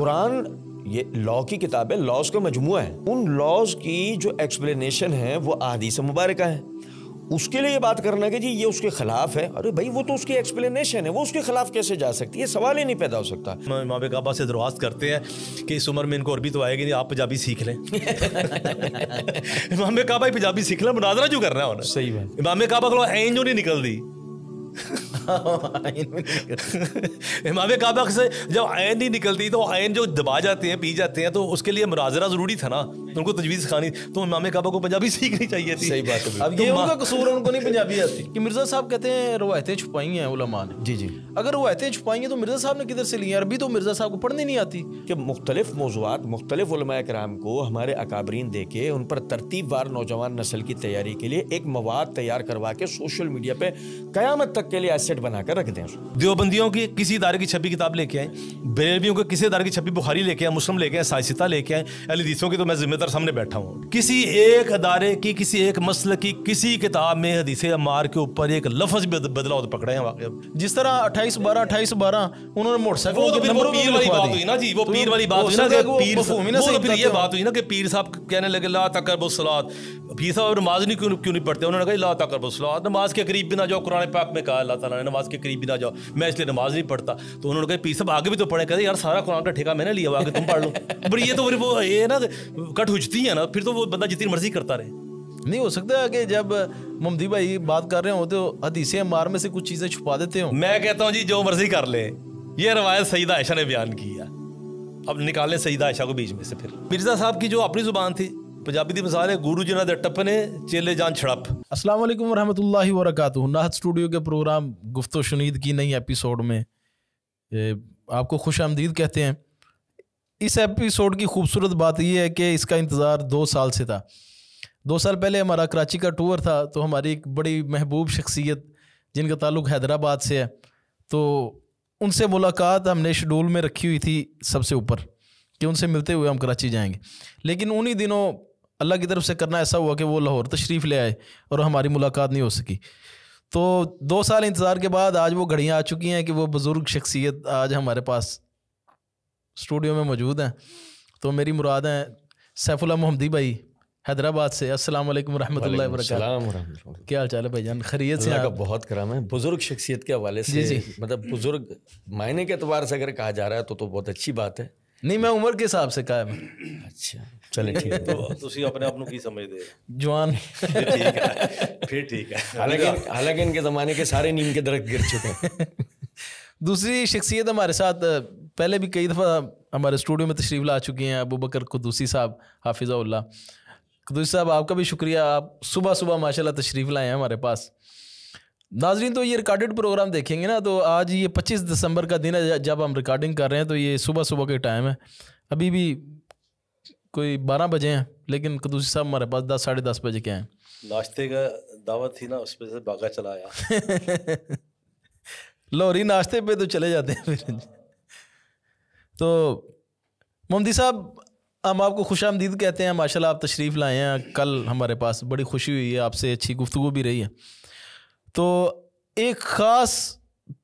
कुरान ये लॉ की किताब है लॉज का मजमू है उन लॉज की जो एक्सप्लेनेशन है वो से मुबारक है उसके लिए ये बात करना कि जी ये उसके खिलाफ है अरे भाई वो तो उसकी एक्सप्लेनेशन है वो उसके खिलाफ कैसे जा सकती है सवाल ही नहीं पैदा हो सकता माँ बेकाबा से दरख्वास्त करते हैं कि इस उम्र में इनको अरबी तो आएगी नहीं आप पंजाबी सीख लें इमाम काबा पंजाबी सीख लें मुनाजरा जो कर रहा है सही है इमाम काबा को तो जो नहीं निकल दी नहीं इमाम काबा से जब आयन नहीं निकलती तो आयन जो दबा जाते हैं पी जाते हैं तो उसके लिए मुराजरा जरूरी था ना उनको तजवीज़ खानी तो इमाम काबा को पंजाबी सीखनी चाहिए थी सही बात अब ये तो उनका कसूर उनको नहीं पंजाबी आती कि मिर्ज़ा साहब कहते हैं रवायतें छुपाई हैं उलमा ने जी जी अगर रवायतें छुपाई हैं तो मिर्ज़ा साहब ने किधर से ली अरबी तो मिर्ज़ा साहब को पढ़नी नहीं आती कि मुख्तलिफ मौजूद मुख्तलिफ कराम को हमारे अकाबरीन दे के उन पर तरतीबवार नौजवान नस्ल की तैयारी के लिए एक मवाद तैयार करवा के सोशल मीडिया पर क़्यामत तक के लिए एसेट बनाकर रख दें देवबंदियों की किसी इदारे की छपी किताब लेके आए बेरबियों के किसी इदारे की छपी बुखारी लेके आए मुस्लिम लेके आए साइसिता लेके आए अलीसों की तो मैं जिम्मेदार सामने बैठा हूँ किसी एक अदारे की किसी एक मसल की किसी किताब में हदीसे मार के ऊपर एक लफज बदलाव तो पकड़े हैं वाकई जिस तरह अट्ठाईस बारह अट्ठाईस बारह उन्होंने मोटरसाइकिल तो तो बात हुई ना कि पीर साहब कहने लगे ला तकर सलाद पीर साहब नमाज नहीं क्यों नहीं पढ़ते उन्होंने कहा ला तकर सलाद नमाज के करीब भी ना जाओ कुरान पाक में कहा अल्लाह ताला नमाज के करीब भी ना जाओ मैं इसलिए नमाज नहीं पढ़ता तो उन्होंने कहा पी सब आगे भी तो पढ़े कहते यार सारा कुरान का ठेका मैंने लिया आगे तुम पढ़ लो पर ये तो वो ये ना कट हुजती है ना फिर तो वो बंदा जितनी मर्जी करता रहे नहीं हो सकता कि जब ममदी भाई बात कर रहे हो तो हदीसे मार में से कुछ चीज़ें छुपा देते हो मैं कहता हूँ जी जो मर्जी कर ले ये रवायत सईद आयशा ने बयान किया अब निकालें सईद आयशा को बीच में से फिर मिर्जा साहब की जो अपनी जुबान थी ਪੰਜਾਬੀ ਦੀ है गुरु जी ਜਿਨ੍ਹਾਂ ਦੇ ਟੱਪਨੇ ਚੇਲੇ ਜਾਨ ਛੜਪ अस्सलाम वालेकुम रहमतुल्लाहि व बरकातुहू नाहत स्टूडियो के प्रोग्राम गुफ्तो शुनीद की नई एपिसोड में आपको खुश आमदीद कहते हैं इस एपिसोड की खूबसूरत बात यह है कि इसका इंतज़ार दो साल से था दो साल पहले हमारा कराची का टूर था तो हमारी एक बड़ी महबूब शख्सियत जिनका ताल्लुक हैदराबाद से है तो उनसे मुलाकात हमने शेड्यूल में रखी हुई थी सबसे ऊपर कि उनसे मिलते हुए हम कराची जाएंगे लेकिन उन्हीं दिनों अल्लाह की तरफ से करना ऐसा हुआ कि वो लाहौर तशरीफ़ ले आए और हमारी मुलाकात नहीं हो सकी तो दो साल इंतज़ार के बाद आज वो घड़ियाँ आ चुकी हैं कि वो बुज़ुर्ग शख्सियत आज हमारे पास स्टूडियो में मौजूद हैं तो मेरी मुराद हैं सैफुल्ला मोहम्मदी भाई हैदराबाद से अस्सलाम वालेकुम रहमतुल्लाहि क्या हाल चाल है भाई जान खरीत से आपका बहुत कराम है बुजुर्ग शख्सियत के हवाले से जी जी मतलब बुजुर्ग मायने के अतबार से अगर कहा जा रहा है तो तो बहुत अच्छी बात है नहीं मैं उम्र के हिसाब से कायम अच्छा चले ठीक है ਹੈ ਤੁਸੀਂ ਆਪਣੇ ਆਪ ਨੂੰ ਕੀ फिर ठीक है हालांकि हालांकि इनके ज़माने के सारे नीम के दरख गिर चुके हैं दूसरी शख्सियत हमारे साथ पहले भी कई दफ़ा हमारे स्टूडियो में तशरीफ ला चुकी हैं अबू बकर कुदूसी साहब हाफिज़ा कदूसी साहब आपका भी शुक्रिया आप सुबह सुबह माशाल्लाह तशरीफ़ लाए हैं हमारे पास नाजरीन तो ये रिकॉर्डेड प्रोग्राम देखेंगे ना तो आज ये 25 दिसंबर का दिन है जब हम रिकॉर्डिंग कर रहे हैं तो ये सुबह सुबह के टाइम है अभी भी कोई बारह बजे हैं लेकिन कदूसी साहब हमारे पास दस साढ़े दस बजे के हैं नाश्ते का दावत थी ना उस पर से बागा चलाया लोहरी नाश्ते पे तो चले जाते हैं फिर तो मोमदी साहब हम आपको खुश आमदीद कहते हैं माशाला आप तशरीफ़ लाए हैं कल हमारे पास बड़ी खुशी हुई है आपसे अच्छी गुफ्तु भी रही है तो एक ख़ास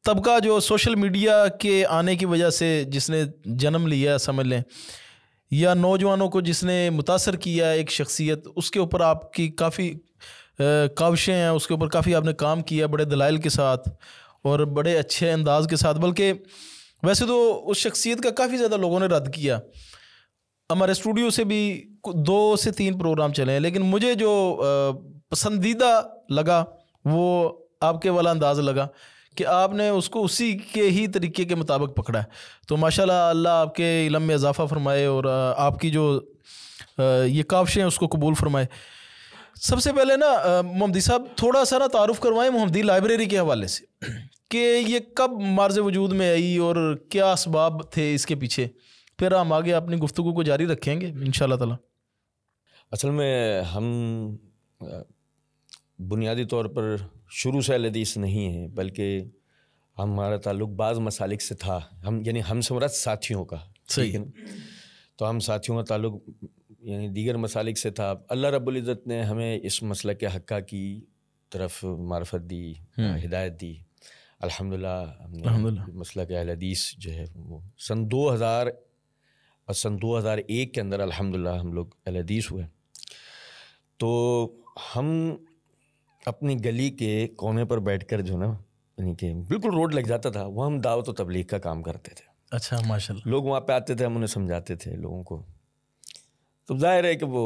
तबका जो सोशल मीडिया के आने की वजह से जिसने जन्म लिया समझ लें या नौजवानों को जिसने मुतासर किया एक शख्सियत उसके ऊपर आपकी काफ़ी काविशें हैं उसके ऊपर काफ़ी आपने काम किया बड़े दलाइल के साथ और बड़े अच्छे अंदाज के साथ बल्कि वैसे तो उस शख्सियत का काफ़ी ज़्यादा लोगों ने रद्द किया हमारे स्टूडियो से भी दो से तीन प्रोग्राम चले हैं लेकिन मुझे जो पसंदीदा लगा वो आपके वाला अंदाज लगा कि आपने उसको उसी के ही तरीके के मुताबिक पकड़ा है तो माशाल्लाह अल्लाह आपके इलम में इजाफ़ा फरमाए और आपकी जो ये काविशें उसको कबूल फरमाए सबसे पहले ना मोहम्मदी साहब थोड़ा सा ना तारुफ़ करवाएं मोहम्मदी लाइब्रेरी के हवाले से कि ये कब मार्ज वजूद में आई और क्या इसबाब थे इसके पीछे फिर हम आगे अपनी गुफ्तु को जारी रखेंगे इन ताला असल में हम बुनियादी तौर पर शुरू से अलदीस नहीं है बल्कि हमारा ताल्लुक बाज़ मसालिक से था हम यानी हम समरत साथियों का ठीक है तो हम साथियों का ताल्लुक यानी दीगर मसालिक से था अल्लाह रबुल्ज़त ने हमें इस मसल के हका की तरफ मार्फत दी हम्म। हिदायत दी अल्हम्दुलिल्लाह हमने मसल के हदीस जो है वो सन 2000 और सन 2001 के अंदर अल्हम्दुलिल्लाह हम लोग हदीस हुए तो हम अपनी गली के कोने पर बैठ कर जो ना यानी कि बिल्कुल रोड लग जाता था वह हम दावत व तबलीग का काम करते थे अच्छा माशा लोग वहाँ पे आते थे हम उन्हें समझाते थे लोगों को तो जाहिर है कि वो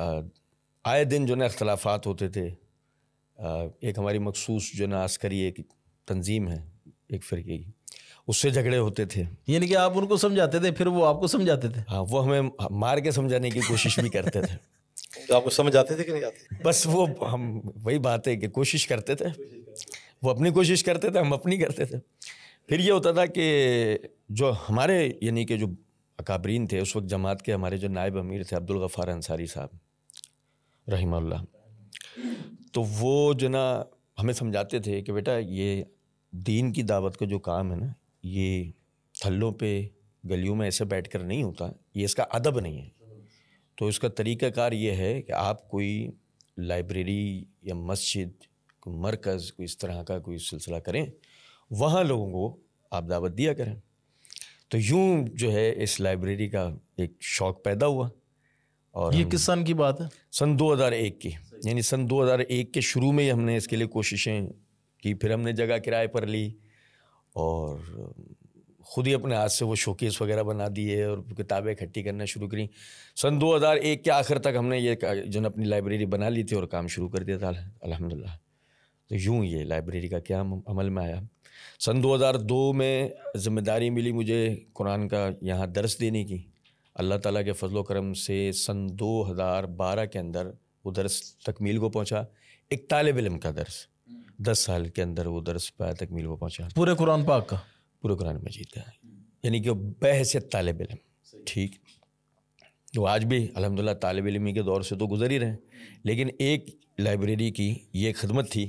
आए दिन जो ना अख्तलाफात होते थे एक हमारी मखसूस जो ना अस्करी एक तंजीम है एक फिर की उससे झगड़े होते थे यानी कि आप उनको समझाते थे फिर वो आपको समझाते थे हाँ वो हमें मार के समझाने की कोशिश भी करते थे तो आपको समझ आते थे कि नहीं आते बस वो हम वही बात है कि कोशिश करते थे वो अपनी कोशिश करते थे हम अपनी करते थे फिर ये होता था कि जो हमारे यानी कि जो अकाबरीन थे उस वक्त जमात के हमारे जो नायब अमीर थे अब्दुल गफ़ार अंसारी साहब रहीम तो वो जो ना हमें समझाते थे कि बेटा ये दीन की दावत का जो काम है ना ये थल्लों पे गलियों में ऐसे बैठ कर नहीं होता ये इसका अदब नहीं है तो इसका तरीक़ाकार ये है कि आप कोई लाइब्रेरी या मस्जिद कोई मरकज़ कोई इस तरह का कोई सिलसिला करें वहाँ लोगों को आप दावत दिया करें तो यूँ जो है इस लाइब्रेरी का एक शौक़ पैदा हुआ और ये किस सन की बात है सन 2001 की यानी सन 2001 के शुरू में ही हमने इसके लिए कोशिशें की फिर हमने जगह किराए पर ली और खुद ही अपने हाथ से वो शोकेस वगैरह बना दिए और किताबें इकट्ठी करना शुरू करी सन 2001 के आखिर तक हमने ये जो है अपनी लाइब्रेरी बना ली थी और काम शुरू कर दिया था अल्हम्दुलिल्लाह तो यूँ ये लाइब्रेरी का क्या अमल में आया सन 2002 में ज़िम्मेदारी मिली मुझे कुरान का यहाँ दर्स देने की अल्लाह ताला के फजलो करम से सन 2012 के अंदर वो दर्स तकमील को पहुँचा एक तालब इलम का दर्स दस साल के अंदर वो दर्स पाया तकमील को पहुँचा पूरे कुरान पाक का पूरे कुरान मजीद का है यानी कि बहसीत तालब इलम ठीक वो तो आज भी अलहमदिल्ला तालब इलमी के दौर से तो गुजर ही रहे लेकिन एक लाइब्रेरी की ये खदमत थी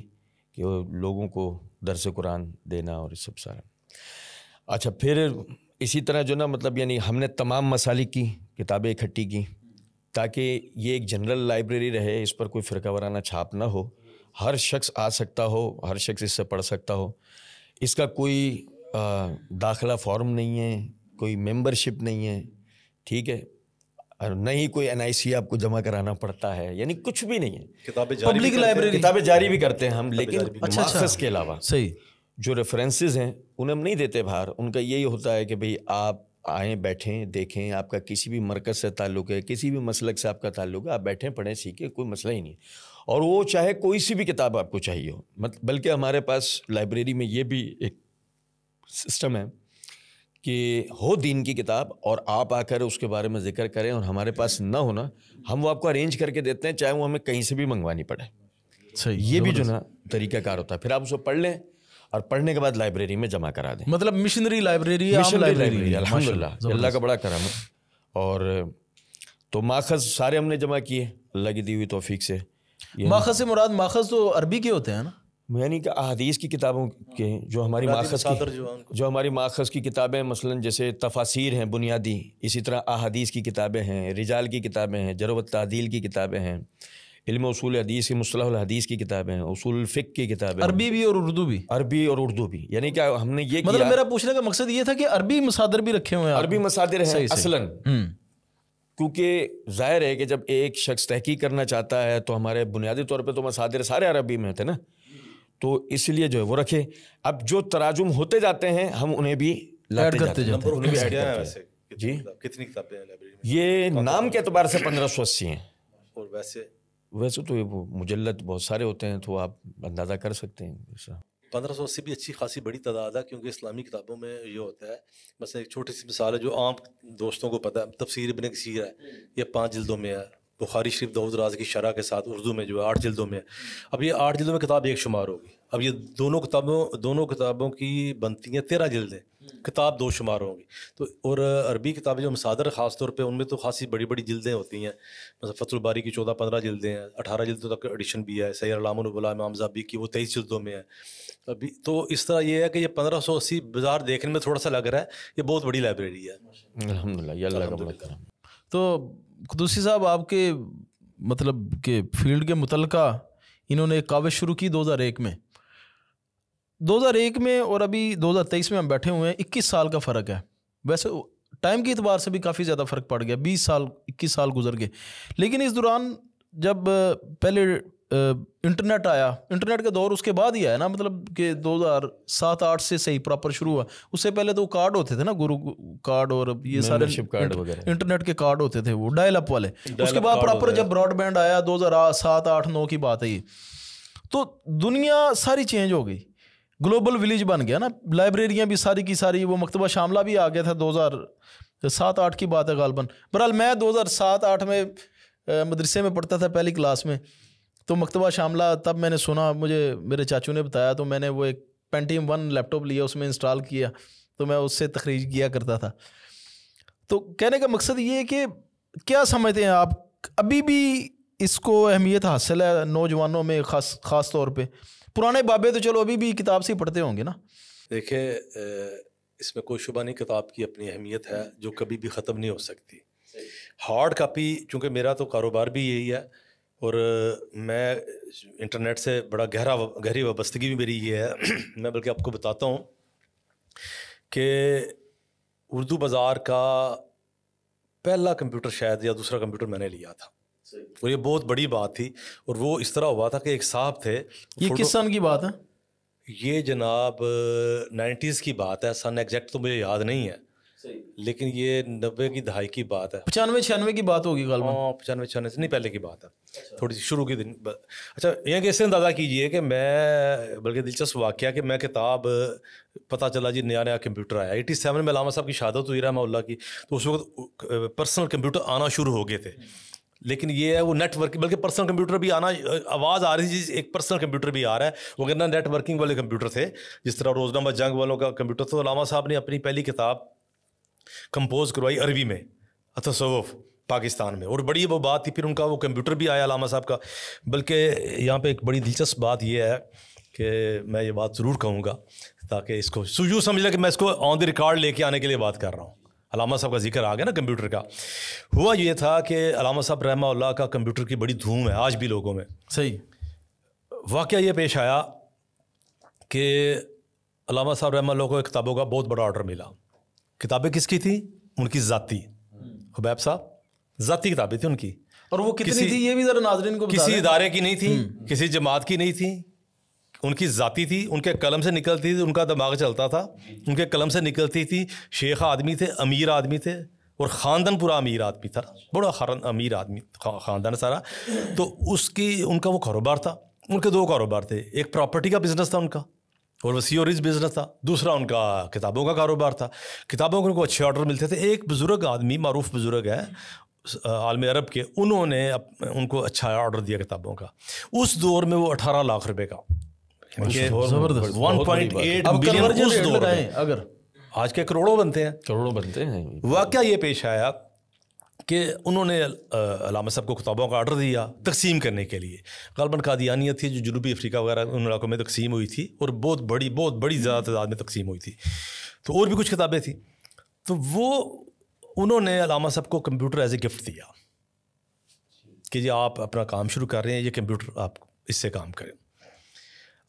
कि वो लोगों को दरस कुरान देना और सब सारा अच्छा फिर इसी तरह जो ना मतलब यानी हमने तमाम मसालिक की किताबें इकट्ठी की ताकि ये एक जनरल लाइब्रेरी रहे इस पर कोई फ़िरका वाराना छाप ना हो हर शख्स आ सकता हो हर शख्स इससे पढ़ सकता हो इसका कोई दाखला फॉर्म नहीं है कोई मेंबरशिप नहीं है ठीक है और ही कोई एनआईसी आपको जमा कराना पड़ता है यानी कुछ भी नहीं है किताबें पब्लिक लाइब्रेरी किताबें जारी भी करते हैं हम लेकिन अच्छा, अच्छा के अलावा सही जो रेफरेंसेस हैं उन्हें हम नहीं देते बाहर उनका यही होता है कि भाई आप आएँ बैठें देखें आपका किसी भी मरकज़ से ताल्लुक़ है किसी भी मसलक से आपका ताल्लुक है आप बैठें पढ़ें सीखें कोई मसला ही नहीं और वो चाहे कोई सी भी किताब आपको चाहिए हो मत बल्कि हमारे पास लाइब्रेरी में ये भी एक सिस्टम है कि हो दीन की किताब और आप आकर उसके बारे में जिक्र करें और हमारे पास ना होना हम वो आपको अरेंज करके देते हैं चाहे वो हमें कहीं से भी मंगवानी पड़े सही ये भी जो ना तरीकाकार होता है फिर आप उसको पढ़ लें और पढ़ने के बाद लाइब्रेरी में जमा करा दें मतलब मिशनरी लाइब्रेरी लाइब्रेरी अलहमदिल्ला अल्लाह का बड़ा करम है और तो माखज सारे हमने जमा किए अल्लाह की दी हुई तोफीक से माखज से मुराद माखज तो अरबी के होते हैं ना यानी कि अदीस की किताबों के जो हमारी माखज की जो, जो हमारी माखज की किताबें मसलन जैसे तफासिर हैं बुनियादी इसी तरह अहादीस की किताबें हैं रिजाल की किताबें हैं जरूबत तदील की किताबें हैं इल्म उसूल हदीस की मुसलहल हदीस की किताबें हैं उसूल फ़िक की किताबें अरबी भी और उर्दू भी अरबी और उर्दू भी यानी क्या हमने ये मतलब मेरा पूछने का मकसद ये था कि अरबी मसादर भी रखे हुए हैं अरबी मसादर हैं असलन हम्म। क्योंकि जाहिर है कि जब एक शख्स तहकीक करना चाहता है तो हमारे बुनियादी तौर पर तो मसादर सारे अरबी में थे ना तो इसलिए जो है वो रखे अब जो तराजुम होते जाते हैं हम उन्हें भी लाते करते जाते हैं जी कितनी किताबें हैं ये नाम के अतबार से पंद्रह सौ अस्सी हैं और वैसे वैसे तो ये मुजलत बहुत सारे होते हैं तो आप अंदाज़ा कर सकते हैं पंद्रह सौ अस्सी भी अच्छी खासी बड़ी तादाद है क्योंकि इस्लामी किताबों में ये होता है बस एक छोटी सी मिसाल है जो आम दोस्तों को पता है तफसीर इबन कसीर है ये पाँच जल्दों में है बुखारी शरीफ दाऊद राज की शरह के साथ उर्दू में जो है आठ जल्दों में अब ये आठ जल्दों में किताब एक शुमार होगी अब ये दोनों किताबों दोनों किताबों की बनती हैं तेरह जल्दें किताब दो शुमार होंगी तो और अरबी किताबें जो मसादर ख़ास तौर पे उनमें तो खासी बड़ी बड़ी जल्दें होती हैं मतलब फतलबारी की चौदह पंद्रह जल्दें हैं अठारह जल्दों तक एडिशन भी है सैर अलामबला इमाम जबी की वो तेईस जल्दों में है अभी तो इस तरह ये है कि ये पंद्रह सौ अस्सी बाज़ार देखने में थोड़ा सा लग रहा है ये बहुत बड़ी लाइब्रेरी है अलहमदिल्ला तो कुदूसी साहब आपके मतलब के फील्ड के मुतलका इन्होंने एक काविश शुरू की 2001 में 2001 में और अभी 2023 में हम बैठे हुए हैं इक्कीस साल का फ़र्क है वैसे टाइम के अतबार से भी काफ़ी ज़्यादा फ़र्क पड़ गया 20 साल 21 साल गुजर गए लेकिन इस दौरान जब पहले इंटरनेट आया इंटरनेट का दौर उसके बाद ही आया ना मतलब कि दो हज़ार सात आठ से सही प्रॉपर शुरू हुआ उससे पहले तो कार्ड होते थे ना गुरु कार्ड और ये सारे कार्ड वगैरह इंटरनेट के कार्ड होते थे वो डायल अप वाले उसके बाद प्रॉपर जब ब्रॉडबैंड आया दो हज़ार सात आठ नौ की बात है ये तो दुनिया सारी चेंज हो गई ग्लोबल विलेज बन गया ना लाइब्रेरियाँ भी सारी की सारी वो मकतबा शामला भी आ गया था दो हज़ार सात आठ की बात है गालबन बहरहाल मैं दो हज़ार सात आठ में मदरसे में पढ़ता था पहली क्लास में तो मकतबा शामला तब मैंने सुना मुझे मेरे चाचू ने बताया तो मैंने वो एक पेंटीम वन लैपटॉप लिया उसमें इंस्टॉल किया तो मैं उससे तखरीज किया करता था तो कहने का मकसद ये है कि क्या समझते हैं आप अभी भी इसको अहमियत हासिल है नौजवानों में खास खास तौर पे पुराने बाबे तो चलो अभी भी किताब से पढ़ते होंगे ना देखे इसमें कोई शुबा नहीं किताब तो की अपनी अहमियत है जो कभी भी ख़त्म नहीं हो सकती हार्ड कापी चूँकि मेरा तो कारोबार भी यही है और मैं इंटरनेट से बड़ा गहरा गहरी वाबस्तगी भी मेरी ये है मैं बल्कि आपको बताता हूँ कि उर्दू बाज़ार का पहला कंप्यूटर शायद या दूसरा कंप्यूटर मैंने लिया था और ये बहुत बड़ी बात थी और वो इस तरह हुआ था कि एक साहब थे ये किस सन की बात है ये जनाब नाइन्टीज़ की बात है सन एग्जैक्ट तो मुझे याद नहीं है लेकिन ये नब्बे की दहाई की बात है पचानवे छियानवे की बात होगी कल हाँ पचानवे छियानवे से नहीं पहले की बात है अच्छा। थोड़ी सी शुरू के दिन अच्छा यह कैसे अंदाज़ा कीजिए कि मैं बल्कि दिलचस्प वाक्य कि मैं किताब पता चला जी नया नया कंप्यूटर आया एटी सेवन में लामा साहब की शहादत हुई रहमा की तो उस वक्त पर्सनल कंप्यूटर आना शुरू हो गए थे लेकिन ये है वो नेटवर्किंग बल्कि पर्सनल कंप्यूटर भी आना आवाज़ आ रही थी एक पर्सनल कंप्यूटर भी आ रहा है वो कहना नेटवर्किंग वाले कंप्यूटर थे जिस तरह रोजनामा जंग वालों का कंप्यूटर तो लामा साहब ने अपनी पहली किताब कंपोज करवाई अरबी में अतसवफ़ पाकिस्तान में और बड़ी वो बात थी फिर उनका वो कंप्यूटर भी आया लामा साहब का बल्कि यहाँ पे एक बड़ी दिलचस्प बात यह है कि मैं ये बात ज़रूर कहूँगा ताकि इसको सुजू समझ लें कि मैं इसको ऑन द रिकॉर्ड लेके आने के लिए बात कर रहा हूँ अलामा साहब का जिक्र आ गया ना कंप्यूटर का हुआ ये था कि अलामा साहब रहमा का कंप्यूटर की बड़ी धूम है आज भी लोगों में सही वाक़ ये पेश आया कि अलामा साहब रहमा को किताबों का बहुत बड़ा ऑर्डर मिला किताबें किसकी थी उनकी जाती हुबैब साहब जाती किताबें थी उनकी और वो कितनी किसी, थी ये भी जरा नाजरीन को किसी इदारे की नहीं थी हम्म। किसी जमात की नहीं थी उनकी ज़ाती थी उनके कलम से निकलती थी उनका दिमाग चलता था उनके कलम से निकलती थी शेख आदमी थे अमीर आदमी थे और ख़ानदान पूरा अमीर आदमी था बड़ा खान अमीर आदमी ख़ानदान सारा तो उसकी उनका वो कारोबार था उनके दो कारोबार थे एक प्रॉपर्टी का बिजनेस था उनका और वसी और बिज़नेस था दूसरा उनका किताबों का कारोबार था किताबों के उनको अच्छे ऑर्डर मिलते थे एक बुज़ुर्ग आदमी मरूफ बुज़ुर्ग है आलम अरब के उन्होंने उनको अच्छा ऑर्डर दिया किताबों का उस दौर में वो अठारह लाख रुपए का अगर आज के करोड़ों बनते हैं करोड़ों बनते हैं वाक्य ये पेश आया कि उन्होंने अलामा साहब को किताबों का आर्डर दिया तकसीम करने के लिए गलबन कादियानियत थी जो जनूबी अफ्रीका वगैरह उन इलाकों में तकसीम हुई थी और बहुत बड़ी बहुत बड़ी ज़्यादा तादाद में तकसीम हुई थी तो और भी कुछ किताबें थी तो वो उन्होंने अलामा साहब को कंप्यूटर एज ए गिफ्ट दिया कि जी आप अपना काम शुरू कर रहे हैं ये कंप्यूटर आप इससे काम करें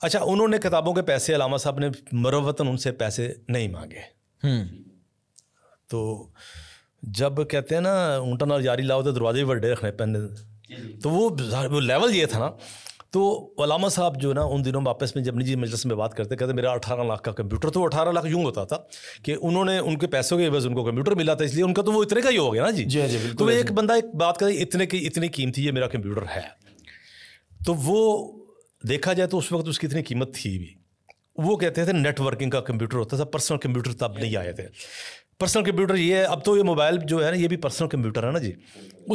अच्छा उन्होंने किताबों के पैसे अलामा साहब ने मरवतन उनसे पैसे नहीं मांगे हम्म। तो जब कहते हैं ना ऊँटन और यारी लाओ तो दरवाजे भी बड़े रखने पैने तो वो वो लेवल ये था ना तो अलामा साहब जो ना उन दिनों वापस में जब निजी मजलिस में बात करते कहते मेरा अठारह लाख का कंप्यूटर तो अठारह लाख यूँ होता था कि उन्होंने उनके पैसों के बस उनको कंप्यूटर मिला था इसलिए उनका तो वो इतने का ही हो गया ना जी जी जी तो एक बंदा एक बात करें इतने की इतनी कीमती ये मेरा कंप्यूटर है तो वो देखा जाए तो उस वक्त उसकी इतनी कीमत थी भी वो कहते थे नेटवर्किंग का कंप्यूटर होता था पर्सनल कंप्यूटर तब नहीं आए थे पर्सनल कंप्यूटर ये है अब तो ये मोबाइल जो है ना ये भी पर्सनल कंप्यूटर है ना जी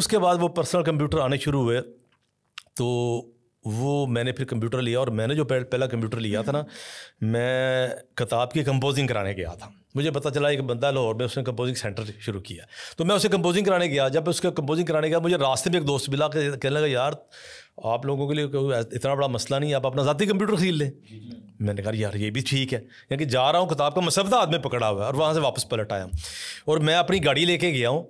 उसके बाद वो पर्सनल कंप्यूटर आने शुरू हुए तो वो मैंने फिर कंप्यूटर लिया और मैंने जो पहला कंप्यूटर लिया था ना मैं किताब की कंपोजिंग कराने गया था मुझे पता चला एक बंदा लाहौर में उसने कंपोजिंग सेंटर शुरू किया तो मैं उसे कंपोजिंग कराने गया जब उसके कंपोजिंग कराने गया मुझे रास्ते में एक दोस्त मिला कहने लगा यार आप लोगों के लिए कोई इतना बड़ा मसला नहीं आप अपना ज़ाती कंप्यूटर खरीद लें मैंने कहा यार ये भी ठीक है यानी कि जा रहा हूँ किताब का मसवदा आदमी तो में पकड़ा हुआ है और वहाँ से वापस पलट आया और मैं अपनी गाड़ी लेके गया हूँ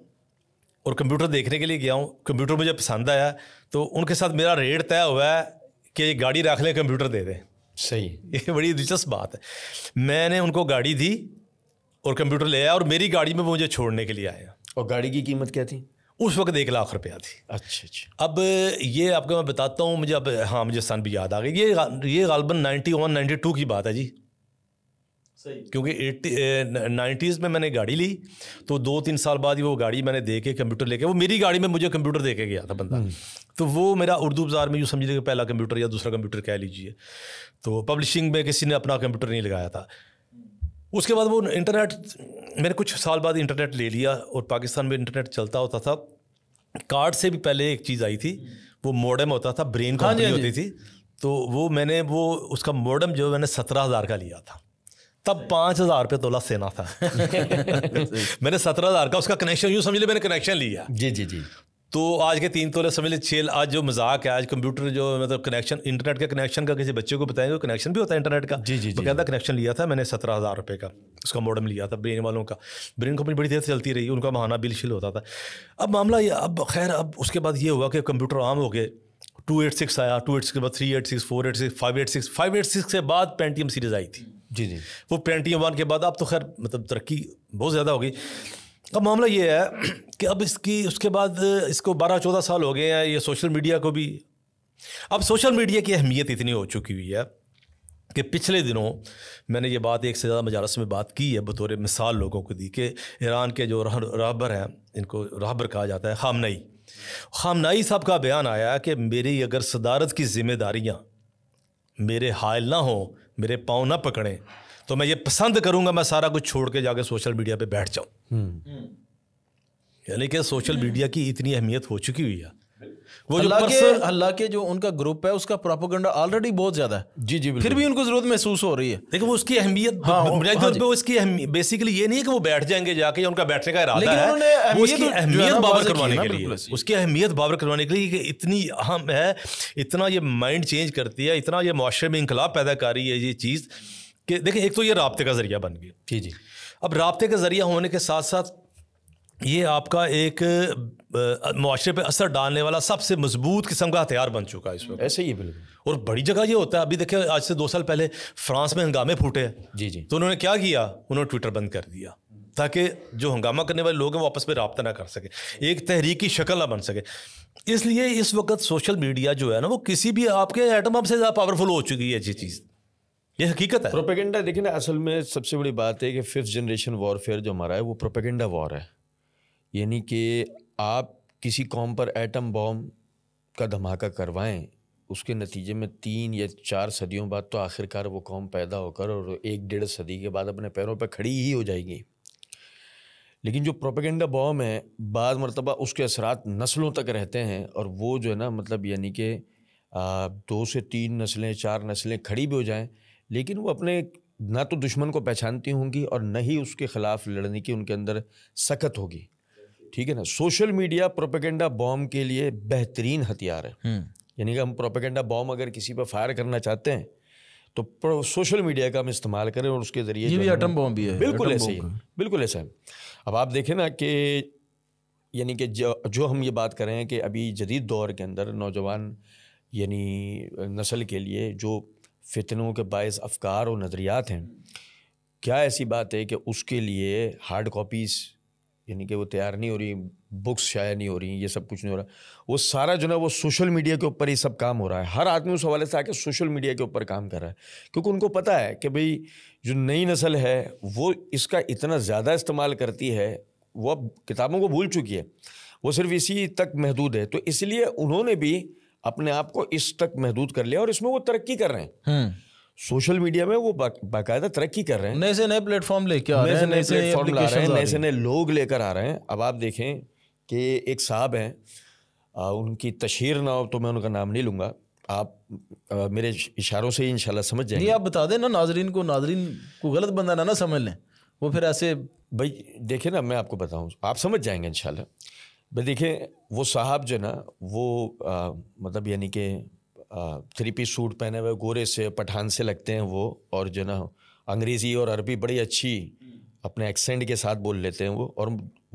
और कंप्यूटर देखने के लिए गया हूँ कंप्यूटर मुझे पसंद आया तो उनके साथ मेरा रेट तय हुआ है कि गाड़ी रख लें कंप्यूटर दे दें सही ये बड़ी दिलचस्प बात है मैंने उनको गाड़ी दी और कंप्यूटर ले आया और मेरी गाड़ी में वो मुझे छोड़ने के लिए आया और गाड़ी की कीमत क्या थी उस वक्त एक लाख रुपया थी अच्छा अच्छा अब ये आपको मैं बताता हूँ मुझे अब हाँ मुझे सन भी याद आ गई ये ये गालबन नाइन्टी वन नाइन्टी टू की बात है जी सही क्योंकि एट्टी नाइन्टीज़ में मैंने गाड़ी ली तो दो तीन साल बाद ही वो गाड़ी मैंने दे के कंप्यूटर लेके वो मेरी गाड़ी में मुझे कंप्यूटर दे के गया था बंदा हम्म। तो वो मेरा उर्दू बाज़ार में यूँ समझ लीजिए पहला कंप्यूटर या दूसरा कंप्यूटर कह लीजिए तो पब्लिशिंग में किसी ने अपना कंप्यूटर नहीं लगाया था उसके बाद वो इंटरनेट मैंने कुछ साल बाद इंटरनेट ले लिया और पाकिस्तान में इंटरनेट चलता होता था कार्ड से भी पहले एक चीज़ आई थी वो मॉडम होता था ब्रेन कंपनी हाँ, हाँ होती थी तो वो मैंने वो उसका मॉडम जो मैंने सत्रह हज़ार का लिया था तब पाँच हज़ार रुपये तोला सेना था मैंने सत्रह हज़ार का उसका कनेक्शन यूँ समझ लिया मैंने कनेक्शन लिया जी जी जी तो आज के तीन तोले समझ लीजिए छेल आज जो मजाक है आज कंप्यूटर जो मतलब कनेक्शन इंटरनेट के कनेक्शन का किसी बच्चे को बताएंगे तो कनेक्शन भी होता है इंटरनेट का जी जी कहता कनेक्शन लिया था मैंने सत्रह हज़ार रुपये का उसका मॉडम लिया था ब्रेन वालों का ब्रेन कंपनी बड़ी देर से चलती रही उनका महाना बिल शिल होता था अब मामला ये अब खैर अब उसके बाद ये हुआ कि कंप्यूटर आम हो गए टू एट सिक्स आया टू एट सिक्स के बाद three eight six four eight six five eight six five eight six के बाद पेंटीएम सीरीज़ आई थी जी जी वो पेंटीएम वन के बाद अब तो खैर मतलब तरक्की बहुत ज़्यादा हो गई अब मामला ये है कि अब इसकी उसके बाद इसको बारह चौदह साल हो गए हैं ये सोशल मीडिया को भी अब सोशल मीडिया की अहमियत इतनी हो चुकी हुई है कि पिछले दिनों मैंने ये बात एक से ज़्यादा मजारस में बात की है बतौर मिसाल लोगों को दी कि ईरान के जो रहबर हैं इनको रहबर कहा जाता है खामनाई खामनाई साहब का बयान आया कि मेरी अगर सदारत की जिम्मेदारियाँ मेरे हायल ना हों मेरे पाँव ना पकड़ें तो मैं ये पसंद करूँगा मैं सारा कुछ छोड़ के जाके सोशल मीडिया पर बैठ जाऊँ हम्म। यानी कि सोशल मीडिया की इतनी अहमियत हो चुकी हुई है वो जो पर्सन के जो उनका ग्रुप है उसका प्रोपोगंडा ऑलरेडी बहुत ज्यादा है जी जी फिर भी उनको जरूरत महसूस हो रही है देखो वो उसकी अहमियत हाँ, बेसिकली हाँ ये नहीं है कि वो बैठ जाएंगे जाके उनका बैठने का इरादा है उसकी अहमियत बाबर करवाने के लिए उसकी अहमियत बाबर करवाने के लिए इतनी अहम है इतना ये माइंड चेंज करती है इतना ये माशरे में इनकलाब पैदा कर रही है ये चीज़ कि देखिए एक तो ये रबते का जरिया बन गया जी जी अब रबते का ज़रिया होने के साथ साथ ये आपका एक माशरे पे असर डालने वाला सबसे मजबूत किस्म का हथियार बन चुका है इस वक्त ऐसे ही बिल्कुल और बड़ी जगह ये होता है अभी देखिए आज से दो साल पहले फ्रांस में हंगामे फूटे जी जी तो उन्होंने क्या किया उन्होंने ट्विटर बंद कर दिया ताकि जो हंगामा करने वाले लोग हैं वो आपस में रबता ना कर सके एक तहरीकी शक्ल ना बन सके इसलिए इस वक्त सोशल मीडिया जो है ना वो किसी भी आपके एटम से ज़्यादा पावरफुल हो चुकी है ये चीज़ ये हकीकत है प्रोपेगेंडा देखिए ना असल में सबसे बड़ी बात है कि फिफ्थ जनरेशन वॉरफेयर जो हमारा है वो प्रोपेगेंडा वॉर है यानी कि आप किसी कॉम पर एटम बॉम्ब का धमाका करवाएं उसके नतीजे में तीन या चार सदियों बाद तो आखिरकार वो कौम पैदा होकर और एक डेढ़ सदी के बाद अपने पैरों पर खड़ी ही हो जाएगी लेकिन जो प्रोपेगेंडा बॉम है बाद मरतबा उसके असरात नस्लों तक रहते हैं और वो जो है ना मतलब यानी कि दो से तीन नस्लें चार नस्लें खड़ी भी हो जाएं लेकिन वो अपने ना तो दुश्मन को पहचानती होंगी और न ही उसके ख़िलाफ़ लड़ने की उनके अंदर सख्त होगी ठीक है ना सोशल मीडिया प्रोपेगेंडा बॉम्ब के लिए बेहतरीन हथियार है हम्म। यानी कि हम प्रोपेगेंडा बॉम्ब अगर किसी पर फायर करना चाहते हैं तो सोशल मीडिया का हम इस्तेमाल करें और उसके ज़रिए भी एटम बॉम्ब भी है बिल्कुल ऐसे ही बिल्कुल ऐसा है अब आप देखें ना कि यानी कि जो हम ये बात कर रहे हैं कि अभी जदीद दौर के अंदर नौजवान यानी नस्ल के लिए जो फितनों के बायस अफकार और नज़रियात हैं क्या ऐसी बात है कि उसके लिए हार्ड कॉपीज़ यानी कि वो तैयार नहीं हो रही बुक्स शायद नहीं हो रही ये सब कुछ नहीं हो रहा वो सारा जो है वो सोशल मीडिया के ऊपर ही सब काम हो रहा है हर आदमी उस हवाले से आके सोशल मीडिया के ऊपर काम कर रहा है क्योंकि उनको पता है कि भाई जो नई नस्ल है वो इसका इतना ज़्यादा इस्तेमाल करती है वो अब किताबों को भूल चुकी है वो सिर्फ इसी तक महदूद है तो इसलिए उन्होंने भी अपने आप को इस तक महदूद कर लिया और इसमें वो तरक्की कर रहे हैं हम्म। सोशल मीडिया में वो बाकायदा तरक्की कर रहे हैं नए से नए प्लेटफॉर्म लेके आ रहे हैं नए से नए प्लेटफॉर्म ला रहे हैं नए से नए लोग लेकर आ रहे हैं अब आप देखें कि एक साहब हैं उनकी तशहर ना हो तो मैं उनका नाम नहीं लूँगा आप आ, मेरे इशारों से ही इनशाला समझ जाए आप बता दें ना नाजरीन को नाजरीन को गलत बंदा ना ना समझ लें वो फिर ऐसे भाई देखें ना मैं आपको बताऊँ आप समझ जाएंगे इनशाला भाई देखिए वो साहब जो ना वो आ, मतलब यानी कि थ्री पीस सूट पहने हुए गोरे से पठान से लगते हैं वो और जो ना अंग्रेज़ी और अरबी बड़ी अच्छी अपने एक्सेंट के साथ बोल लेते हैं वो और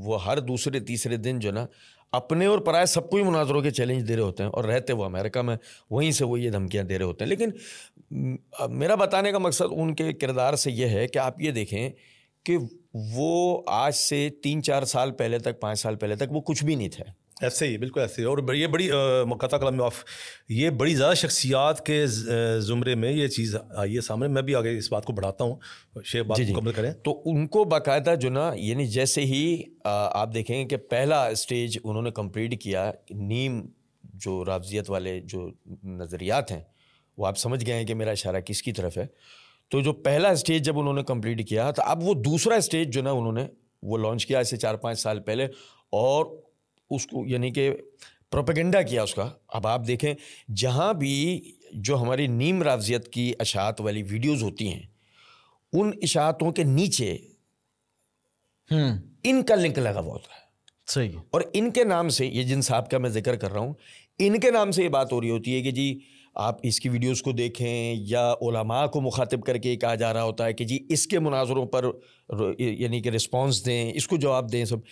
वो हर दूसरे तीसरे दिन जो ना अपने और पराए सबको ही मुनाजरों के चैलेंज दे रहे होते हैं और रहते वो अमेरिका में वहीं से वो ये धमकियां दे रहे होते हैं लेकिन मेरा बताने का मकसद उनके किरदार से यह है कि आप ये देखें कि वो आज से तीन चार साल पहले तक पाँच साल पहले तक वो कुछ भी नहीं थे ऐसे ही बिल्कुल ऐसे ही और ये बड़ी मकता कलम ऑफ ये बड़ी ज़्यादा शख्सियात के ज़ुमरे में ये चीज़ आई है सामने मैं भी आगे इस बात को बढ़ाता हूँ शेख बात मुकम्मल करें तो उनको बाकायदा जो ना यानी जैसे ही आप देखेंगे कि पहला स्टेज उन्होंने कंप्लीट किया नीम जो राबजियत वाले जो नज़रियात हैं वो आप समझ गए हैं कि मेरा इशारा किसकी तरफ है तो जो पहला स्टेज जब उन्होंने कंप्लीट किया तो अब वो दूसरा स्टेज जो ना उन्होंने वो लॉन्च किया ऐसे चार पाँच साल पहले और उसको यानी कि प्रोपेगेंडा किया उसका अब आप देखें जहाँ भी जो हमारी नीम रावजियत की अशात वाली वीडियोस होती हैं उन इशातों के नीचे हम्म। इनका लिंक लगा हुआ होता है सही और इनके नाम से ये जिन साहब का मैं जिक्र कर रहा हूँ इनके नाम से ये बात हो रही होती है कि जी आप इसकी वीडियोस को देखें या ओलमा को मुखातिब करके कहा जा रहा होता है कि जी इसके मुनाजरों पर यानी कि रिस्पांस दें इसको जवाब दें सब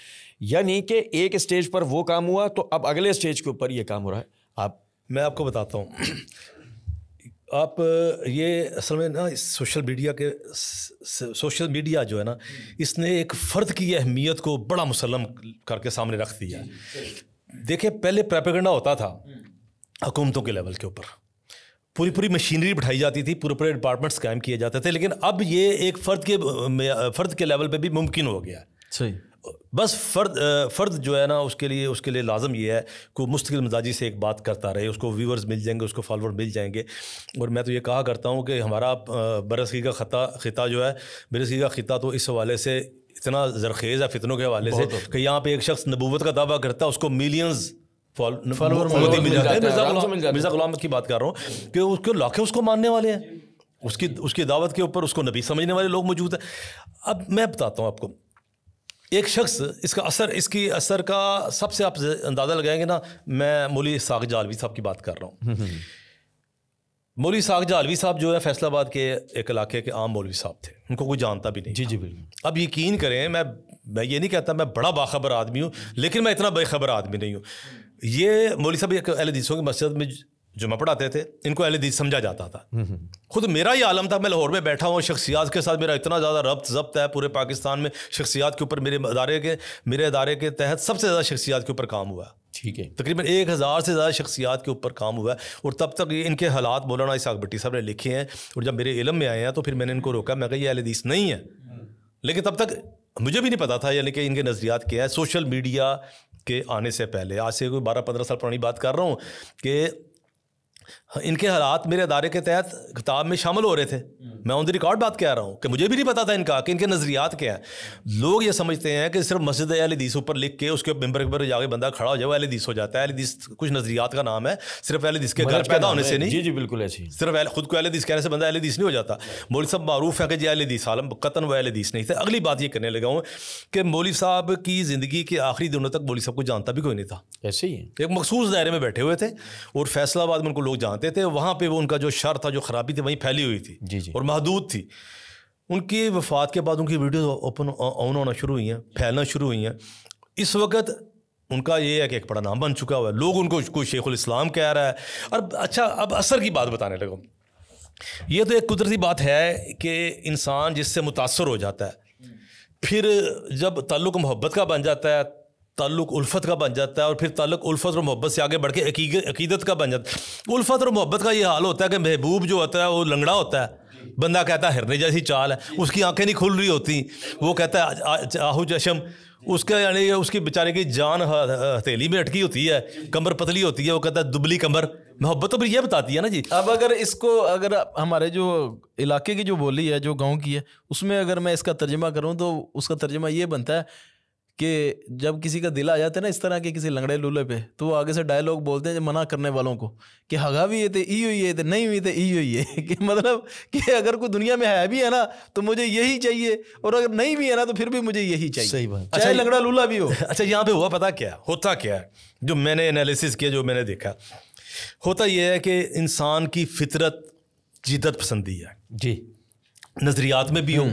यानी कि एक स्टेज पर वो काम हुआ तो अब अगले स्टेज के ऊपर ये काम हो रहा है आप मैं आपको बताता हूँ आप ये असल में ना सोशल मीडिया के सोशल मीडिया जो है ना इसने एक फ़र्द की अहमियत को बड़ा मुसलम करके सामने रख दिया देखिए पहले प्रेपिगंडा होता था हुकूमतों के लेवल के ऊपर पूरी पूरी मशीनरी बिठाई जाती थी पूरे पूरे डिपार्टमेंट्स कायम किए जाते थे लेकिन अब ये एक फ़र्द के फ़र्द के लेवल पे भी मुमकिन हो गया सही बस फ़र्द फ़र्द जो है ना उसके लिए उसके लिए लाजम ये है कि मुस्तकिल मिजाजी से एक बात करता रहे उसको व्यूवर्स मिल जाएंगे उसको फॉलोअर मिल जाएंगे और मैं तो ये कहा करता हूँ कि हमारा बरसगी का खता खिता जो है बरसगी का खिता तो इस हवाले से इतना जरखेज़ है फितनों के हवाले से कि यहाँ पे एक शख्स नबूवत का दावा करता है उसको मिलियंस फॉलोअर मोदी मिल जाते हैं मिर्जा गुलाम की बात कर रहा हूँ कि उसके लाखे उसको मानने वाले हैं उसकी उसकी दावत के ऊपर उसको नबी समझने वाले लोग मौजूद हैं अब मैं बताता हूँ आपको एक शख्स इसका असर इसकी असर का सबसे आप अंदाज़ा लगाएंगे ना मैं मोली साग जालवी साहब की बात कर रहा हूँ हम्म, हम्म। मौली साग जालवी साहब जो है फैसलाबाद के एक इलाके के आम मौलवी साहब थे उनको कोई जानता भी नहीं जी जी बिल्कुल अब यकीन करें मैं मैं ये नहीं कहता मैं बड़ा बाखबर आदमी हूँ लेकिन मैं इतना बेखबर आदमी नहीं हूँ ये मौली साहब एक हदीसों की मस्जिद में जुमा पढ़ाते थे इनको अहलदीस समझा जाता था हम्म, हम्म। खुद मेरा ही आलम था मैं लाहौर में बैठा हूँ शख्सियात के साथ मेरा इतना ज़्यादा रब्त जब्त है पूरे पाकिस्तान में शख्सियात के ऊपर मेरे अदारे के मेरे अदारे के तहत सबसे ज़्यादा शख्सियात के ऊपर काम हुआ है ठीक है तकरीबन एक हज़ार से ज़्यादा शख्सियात के ऊपर काम हुआ है और तब तक ये इनके हालात मौलाना इसाक भट्टी साहब ने लिखे हैं और जब मेरे इलम में आए हैं तो फिर मैंने इनको रोका मैं कहा ये अहलदीस नहीं है लेकिन तब तक मुझे भी नहीं पता था यानी कि इनके नज़रियात क्या है सोशल मीडिया के आने से पहले आज से कोई बारह पंद्रह साल पुरानी बात कर रहा हूँ कि इनके हालात मेरे अदारे के तहत किताब में शामिल हो रहे थे हम्म। मैं उन रिकॉर्ड बात कह रहा हूँ कि मुझे भी नहीं पता था इनका कि इनके नज़रियात क्या हैं लोग ये समझते हैं कि सिर्फ मस्जिद अलीदीस ऊपर लिख के उसके मेम्बर पर जाके बंदा खड़ा हो जाए वो अलीदीस हो जाता है अलीदीस कुछ नज़रियात का नाम है सिर्फ अलीदीस के घर पैदा होने से नहीं जी जी बिल्कुल ऐसी सिर्फ खुद को अलीदीस कहने से बंदा अलीदीस नहीं हो जाता मौलवी साहब मारूफ है कि जी अलीदीस आलम कतन व अलीदीस नहीं थे अगली बात ये करने लगा हूँ कि मौलवी साहब की ज़िंदगी के आखिरी दिनों तक मोली साहब को जानता भी कोई नहीं था ऐसे ही एक मखसूस दायरे में बैठे हुए थे और फैसलाबाद में उनको लोग जानते करते थे वहाँ पे वो उनका जो शर था जो ख़राबी थी वहीं फैली हुई थी जी जी और महदूद थी उनकी वफात के बाद उनकी वीडियो ओपन ऑन होना शुरू हुई हैं फैलना शुरू हुई हैं इस वक्त उनका ये है कि एक बड़ा नाम बन चुका हुआ है लोग उनको कोई शेखुल इस्लाम कह रहा है और अच्छा अब असर की बात बताने लगा ये तो एक कुदरती बात है कि इंसान जिससे मुतासर हो जाता है फिर जब ताल्लुक मोहब्बत का बन जाता है ताल्लुक उल्फत का बन जाता है और फिर ताल्लुक उल्फत और मोहब्बत से आगे बढ़ के अकीदत का बन जाता है उल्फत और मोहब्बत का ये हाल होता है कि महबूब जो होता है वो लंगड़ा होता है बंदा कहता है हिरने जैसी चाल है उसकी आंखें नहीं खुल रही होती वो कहता है आहू चशम उसका यानी उसकी बेचारे की जान हथेली में अटकी होती है कमर पतली होती है वो कहता है दुबली कमर मोहब्बत तो ये बताती है ना जी अब अगर इसको अगर हमारे जो इलाके की जो बोली है जो गांव की है उसमें अगर मैं इसका तर्जमा करूं तो उसका तर्जमा ये बनता है कि जब किसी का दिल आ जाता है ना इस तरह के किसी लंगड़े लूले पे तो वो आगे से डायलॉग बोलते हैं मना करने वालों को कि हगा भी ये थे ई हुई है नहीं हुई थे ई हुई है कि मतलब कि अगर कोई दुनिया में है भी है ना तो मुझे यही चाहिए और अगर नहीं भी है ना तो फिर भी मुझे यही चाहिए सही बात अच्छा लंगड़ा लूला भी हो अच्छा यहाँ पे हुआ पता क्या होता क्या है जो मैंने एनालिसिस किया जो मैंने देखा होता यह है कि इंसान की फितरत जिदत पसंदी है जी नज़रियात में भी हूँ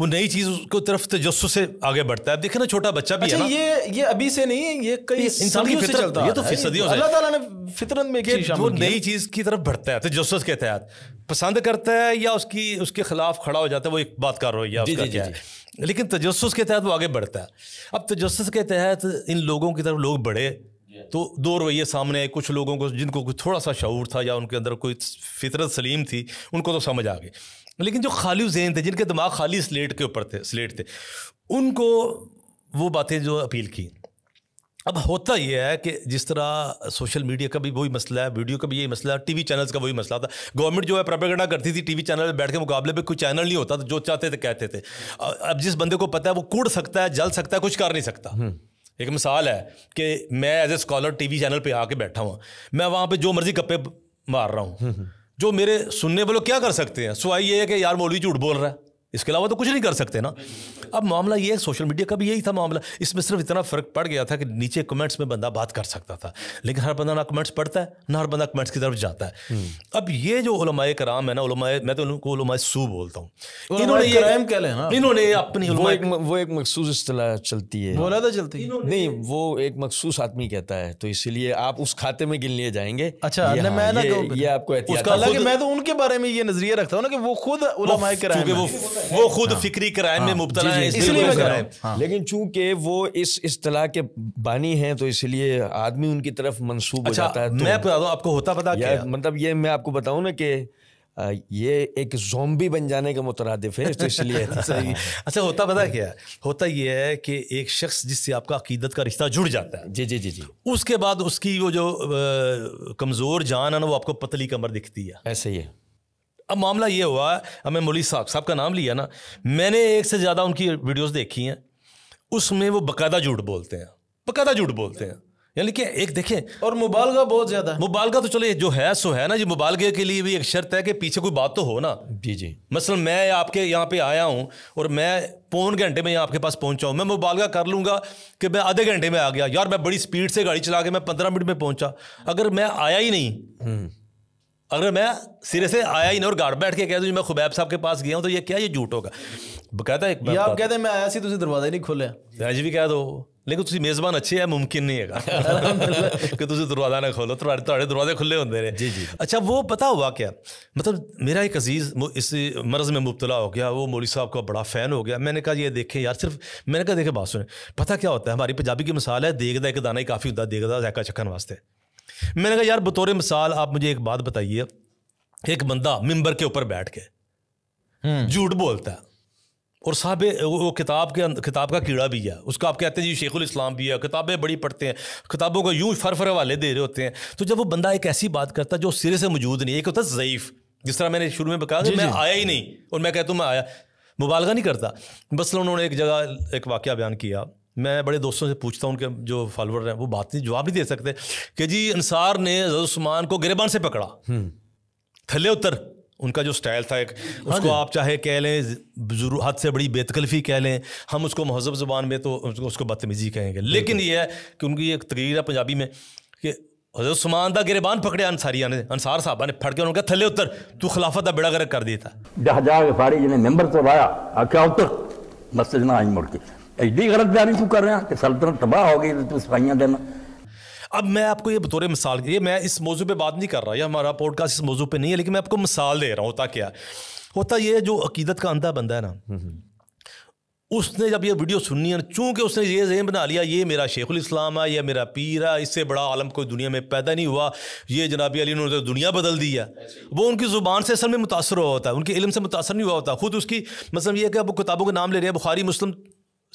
वो नई चीज उसको तरफ तजस्स से आगे बढ़ता है देखे ना छोटा बच्चा भी अच्छा, है ना ये ये अभी से नहीं ये कई इंसान की फितरत चलता ये तो सदियों से अल्लाह ताला ने फितरत में वो नई चीज की तरफ बढ़ता है तजस्स तो के तहत पसंद करता है या उसकी उसके खिलाफ खड़ा हो जाता है वो एक बात कर रहा या उसका है लेकिन तजस्स के तहत वो आगे बढ़ता है अब तजस्स के तहत इन लोगों की तरफ लोग बढ़े तो दो रवैये सामने आए कुछ लोगों को जिनको कुछ थोड़ा सा शूर था या उनके अंदर कोई फितरत सलीम थी उनको तो समझ आ गई लेकिन जो खाली जहन थे जिनके दिमाग खाली स्लेट के ऊपर थे स्लेट थे उनको वो बातें जो अपील की अब होता यह है कि जिस तरह सोशल मीडिया का भी वही मसला है वीडियो का भी यही मसला है टीवी चैनल्स का वही मसला था गवर्नमेंट जो है प्रोपेगेंडा करती थी टीवी चैनल पर बैठ के मुकाबले पे कोई चैनल नहीं होता था जो चाहते थे कहते थे अब जिस बंदे को पता है वो कूड़ सकता है जल सकता है कुछ कर नहीं सकता हम्म। एक मिसाल है कि मैं एज ए स्कॉलर वी चैनल पर आके बैठा हुआ मैं वहाँ पर जो मर्जी गप्पे मार रहा हूँ हम्म, हम्म। जो मेरे सुनने वालों क्या कर सकते हैं सो आई ये है कि यार मौलवी झूठ बोल रहा है इसके अलावा तो कुछ नहीं कर सकते ना अब मामला ये सोशल मीडिया का भी यही था मामला इसमें सिर्फ इतना फ़र्क पड़ गया था कि नीचे कमेंट्स में बंदा बात कर सकता था लेकिन हर बंदा ना कमेंट्स पढ़ता है ना हर बंदा कमेंट्स की तरफ जाता है हम्म। अब ये जो उलमाए कराम है ना उलमाए मैं तो उनको उलमाए सू बोलता हूँ इन्होंने ये कह लें इन्होंने अपनी वो एक वो एक मखसूस असलाह चलती है बोला था चलती नहीं वो एक मखसूस आदमी कहता है तो इसीलिए आप उस खाते में गिन लिए जाएंगे अच्छा हाँ, मैं ना ये आपको मैं तो उनके बारे में ये नजरिया रखता हूँ ना कि वो खुद उलमाए कराम वो खुद हाँ। फिक्री क्राइम में हाँ। मुबतला है इसलिए हाँ। लेकिन चूंकि वो इस इतला के बानी हैं तो इसलिए आदमी उनकी तरफ मंसूब हो अच्छा, जाता है तो मैं बता दूँ आपको होता पता क्या मतलब ये मैं आपको बताऊ ना कि ये एक जोम्बी बन जाने का मुतरदफ है तो इसलिए अच्छा होता पता क्या होता ये है कि एक शख्स जिससे आपका अकीदत का रिश्ता जुड़ जाता है जी जी जी जी उसके बाद उसकी वो जो कमज़ोर जान है ना वो आपको पतली कमर दिखती है ऐसे ही है अब मामला ये हुआ अब मैं साहब साहब का नाम लिया ना मैंने एक से ज़्यादा उनकी वीडियोस देखी हैं उसमें वो बकायदा झूठ बोलते हैं बकायदा झूठ बोलते हैं यानी कि एक देखें और मुबालगा बहुत ज्यादा मुबालगा तो चलो जो है सो है ना ये मुबालगे के लिए भी एक शर्त है कि पीछे कोई बात तो हो ना जी जी मसलन मैं आपके यहाँ पे आया हूँ और मैं पौन घंटे में यहाँ आपके पास पहुँचा हूँ मैं मुबालगा कर लूँगा कि मैं आधे घंटे में आ गया यार मैं बड़ी स्पीड से गाड़ी चला के मैं पंद्रह मिनट में पहुँचा अगर मैं आया ही नहीं हम्म। अगर मैं सिरे से आया ही ना और गाड़ बैठ के कह दूँ मैं खुबैब साहब के पास गया हूँ तो ये क्या ये झूठ होगा कहता है आप कहते हैं मैं आया सी तुझे दरवाजा ही नहीं खोलिया जी भी कह दो लेकिन ਤੁਸੀਂ मेज़बान अच्छे है मुमकिन नहीं है कि ਤੁਸੀਂ दरवाजा ना खोलो ਤੁਹਾਡੇ ਤੁਹਾਡੇ दरवाजे खुले होंगे रहे जी जी अच्छा वो पता हुआ क्या मतलब मेरा एक अजीज इस मर्ज़ में मुबतला हो गया वो मोली साहब का बड़ा फ़ैन हो गया मैंने कहा ये देखे यार सिर्फ मैंने कहा देखे बात सुने पता क्या होता है हमारी पंजाबी की मिसाल है देखता एक दाना ही काफ़ी होता देखता जैका चखन वास्ते मैंने कहा यार बतौर मिसाल आप मुझे एक बात बताइए एक बंदा मिंबर के ऊपर बैठ के हम्म। झूठ बोलता है और साहब वो किताब के किताब का कीड़ा भी है उसका आप कहते हैं जी शेखुल इस्लाम भी है किताबें बड़ी पढ़ते हैं किताबों को यूं फर फर हवाले दे रहे होते हैं तो जब वो बंदा एक ऐसी बात करता है जो सिरे से मौजूद नहीं एक होता ज़यीफ़ जिस तरह मैंने शुरू में बताया कि मैं आया ही नहीं और मैं कहता हूँ मैं आया मुबालगा नहीं करता बस उन्होंने एक जगह एक वाक्य बयान किया मैं बड़े दोस्तों से पूछता हूँ उनके जो फॉलोअर हैं वो बात नहीं जवाब नहीं दे सकते कि जी अंसार ने उस्मान को गिरेबान से पकड़ा हम्म। थले उत्तर उनका जो स्टाइल था एक हाँ उसको आप चाहे कह लें जरूर हद से बड़ी बेतकल्फ़ी कह लें हम उसको महजब जबान में तो उसको, उसको बदतमीज़ी कहेंगे लेकिन ये है कि उनकी एक तकरीर है पंजाबी में कि हजरत उस्मान का गिरबान पकड़े अंसारिया ने अंसार साहबा ने फटके उन्होंने उनका थले उतर तू खिलाफत का बेड़ा गर्क कर दिया था जहाजा फारी मेम्बर तो लाया आख्या उतर मस्जिद ना आई मुड़ के एडी बयानी क्यों कर रहे हैं कि सल्तनत तबाह हो गई तो सिपाहियाँ देना अब मैं आपको ये बतौर मिसाल ये मैं इस मौजू पे बात नहीं कर रहा या हमारा पॉडकास्ट इस मौजू पे नहीं है लेकिन मैं आपको मिसाल दे रहा हूँ होता क्या होता ये जो अकीदत का अंधा बंदा है ना हम्म, हम्म। उसने जब ये वीडियो सुननी है चूंकि उसने ये जहन बना लिया ये मेरा शेखुल इस्लाम है या मेरा पीर है इससे बड़ा आलम कोई दुनिया में पैदा नहीं हुआ ये जनाबी अली उन्होंने तो दुनिया बदल दी है वो उनकी ज़ुबान से असल में मुतासर हुआ होता है उनके इलम से मुतासर नहीं हुआ होता खुद उसकी मतलब ये है कि अब किताबों के नाम ले रहे हैं बुखारी मुस्लिम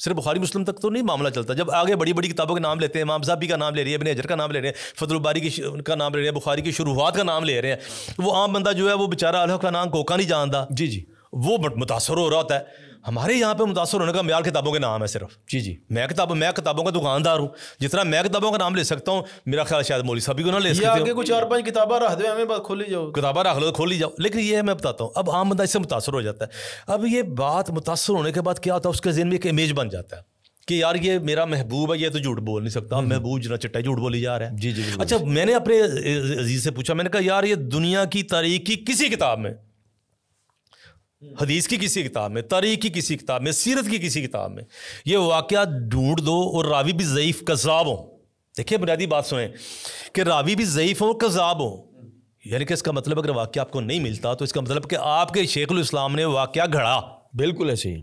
सिर्फ बुखारी मुस्लिम तक तो नहीं मामला चलता जब आगे बड़ी बड़ी किताबों के नाम लेते हैं मामजाबी का नाम ले रही है इबन का नाम ले रहे हैं फतलबारी की का नाम ले रहे हैं बुखारी की शुरुआत का नाम ले रहे हैं तो वो आम बंदा जो है वो बेचारा अलह का नाम कोका नहीं जानता जी जी वो मुतासर हो रहा होता है हमारे यहाँ पे मुतासर होने का मैार किताबों के नाम है सिर्फ जी जी मैं किताब मैं किताबों का दुकानदार हूँ जितना मैं किताबों का नाम ले सकता हूँ मेरा ख्याल शायद मोली सभी को ना ले सकते आगे कुछ चार पांच किताबें रख दो हमें खोल जाओ किताबें रख लो खोल ही जाओ लेकिन ये मैं बताता हूँ अब आम बंदा इससे मुतासर हो जाता है अब ये बात मुतासर होने के बाद क्या होता है उसके जहन में एक इमेज बन जाता है कि यार ये मेरा महबूब है ये तो झूठ बोल नहीं सकता हम्म। महबूब जना चट्टा झूठ बोली जा रहा है जी जी अच्छा मैंने अपने अजीज से पूछा मैंने कहा यार ये दुनिया की तारीख की किसी किताब में हम्म। हदीस की किसी किताब में तारीख की किसी किताब में सीरत की किसी किताब में ये वाक़ ढूंढ दो और रावी भी ज़यीफ़ कज़ाब हों देखिए बुनियादी बात सुने कि रावी भी ज़यीफ़ हों कज़ाब हों यानी कि इसका मतलब अगर वाक्य आपको नहीं मिलता तो इसका मतलब कि आपके शेखुल इस्लाम ने वाक्य घड़ा बिल्कुल ऐसे ही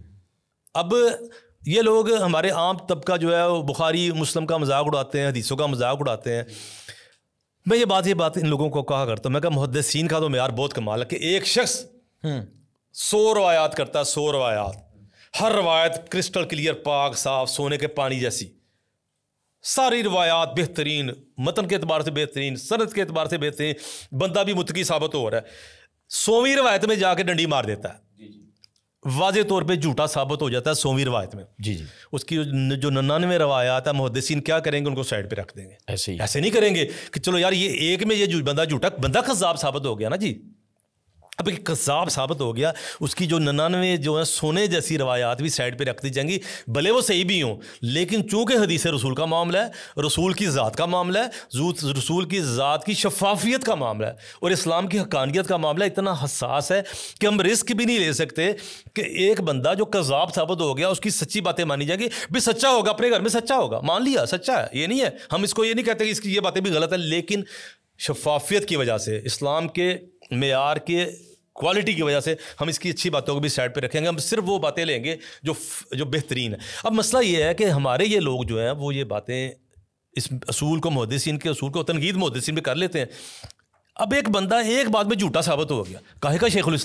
अब ये लोग हमारे आम तबका जो है वो बुखारी मुस्लिम का मजाक उड़ाते हैं हदीसों का मजाक उड़ाते हैं मैं ये बात ये बात इन लोगों को कहा करता हूँ मैं कहा मुहदसिन का तो मैार बहुत कमाल है कि एक शख्स हम्म। सौ रवायात करता है सौ रवायात हर रवायत क्रिस्टल क्लियर पाक साफ सोने के पानी जैसी सारी रवायात बेहतरीन मतन के अतबार से बेहतरीन सनत के अतबार से बेहतरीन बंदा भी मुतकी साबित हो रहा है सोवीं रवायत में जाके डंडी मार देता है वाजे तौर पे झूठा साबित हो जाता है सोवीं रवायत में जी जी उसकी जो नन्नानवे रवायात है मुहदसिन क्या करेंगे उनको साइड पे रख देंगे ऐसे ही ऐसे नहीं करेंगे कि चलो यार ये एक में ये बंदा झूठा बंदा खजाब साबित हो गया ना जी अब एक कसाब साबित हो गया उसकी जो ननानवे जो है सोने जैसी रवायात भी साइड पर रख दी जाएंगी भले वो सही भी हों लेकिन चूँकि हदीस रसूल का मामला है रसूल की ज़ात का मामला है रसूल की ज़ात की शफाफियत का मामला है और इस्लाम की हकानियत का मामला इतना हसास है कि हम रिस्क भी नहीं ले सकते कि एक बंदा जो कजाब साबित हो गया उसकी सच्ची बातें मानी जाएंगी भी सच्चा होगा अपने घर में सच्चा होगा मान लिया सच्चा है ये नहीं है हम इसको ये नहीं कहते कि इसकी ये बातें भी गलत है लेकिन शफाफियत की वजह से इस्लाम के मैार के क्वालिटी की वजह से हम इसकी अच्छी बातों को भी साइड पे रखेंगे हम सिर्फ वो बातें लेंगे जो जो बेहतरीन है अब मसला ये है कि हमारे ये लोग जो हैं वो ये बातें इस असूल को मुहदसिन के असूल को तनकीद मुहदसिन में कर लेते हैं अब एक बंदा एक बात में झूठा साबित हो गया काहे का शेख उम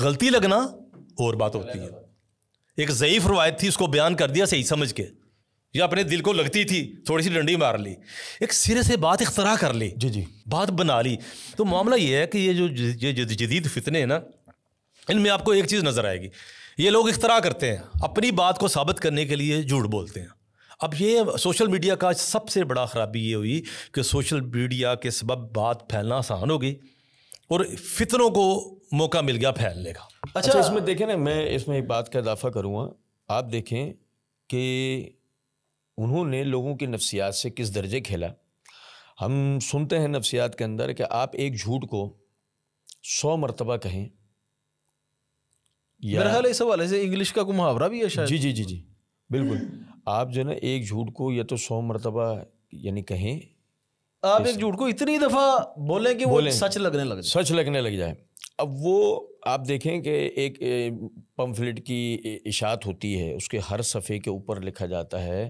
गलती लगना और बात होती है एक ज़यीफ़ रवायत थी उसको बयान कर दिया सही समझ के या अपने दिल को लगती थी थोड़ी सी डंडी मार ली एक सिरे से बात इख्तरा कर ली जी जी बात बना ली तो मामला ये है कि ये जो ये जदीद फितने हैं ना इनमें आपको एक चीज़ नज़र आएगी ये लोग इख्तरा करते हैं अपनी बात को साबित करने के लिए झूठ बोलते हैं अब ये सोशल मीडिया का सबसे बड़ा ख़राबी ये हुई कि सोशल मीडिया के सबब बात फैलना आसान हो गई और फितनों को मौका मिल गया फैलने का अच्छा, अच्छा इसमें देखें ना मैं इसमें एक बात का इजाफा करूँगा आप देखें कि उन्होंने लोगों की नफ्सियात से किस दर्जे खेला हम सुनते हैं नफ्सियात के अंदर कि आप एक झूठ को सौ मरतबा कहें या मेरा इस से इंग्लिश का कोई मुहावरा भी है शायद जी जी जी जी बिल्कुल आप जो ना एक झूठ को या तो सौ मरतबा यानी कहें आप एक झूठ को इतनी दफ़ा बोलें कि बोलें, वो सच लगने लग सच लगने लग जाए अब वो आप देखें कि एक पम्फलेट की इशात होती है उसके हर सफ़े के ऊपर लिखा जाता है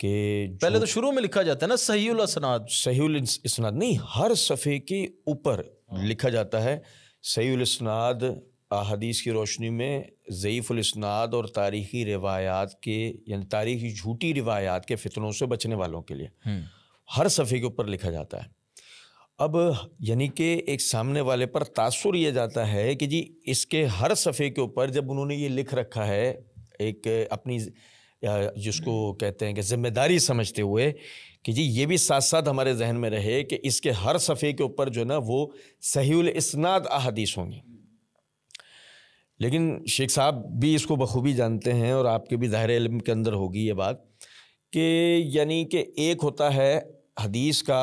कि पहले तो शुरू में लिखा जाता है ना सही उलसनाद सही इसनाद नहीं हर सफ़े के ऊपर हाँ। लिखा जाता है सही उलसनाद अहदीस की रोशनी में उलसनाद और तारीख़ी रिवायात के यानी तारीख़ी झूठी रिवायात के फितनों से बचने वालों के लिए हम्म। हर सफ़े के ऊपर लिखा जाता है अब यानी कि एक सामने वाले पर तासुर यह जाता है कि जी इसके हर सफ़े के ऊपर जब उन्होंने ये लिख रखा है एक अपनी या जिसको हम्म। कहते हैं कि जिम्मेदारी समझते हुए कि जी ये भी साथ साथ हमारे जहन में रहे कि इसके हर सफ़े के ऊपर जो ना वो सही इसनाद अहदीस होंगी लेकिन शेख साहब भी इसको बखूबी जानते हैं और आपके भी दायरे इलम के अंदर होगी ये बात कि यानी कि एक होता है हदीस का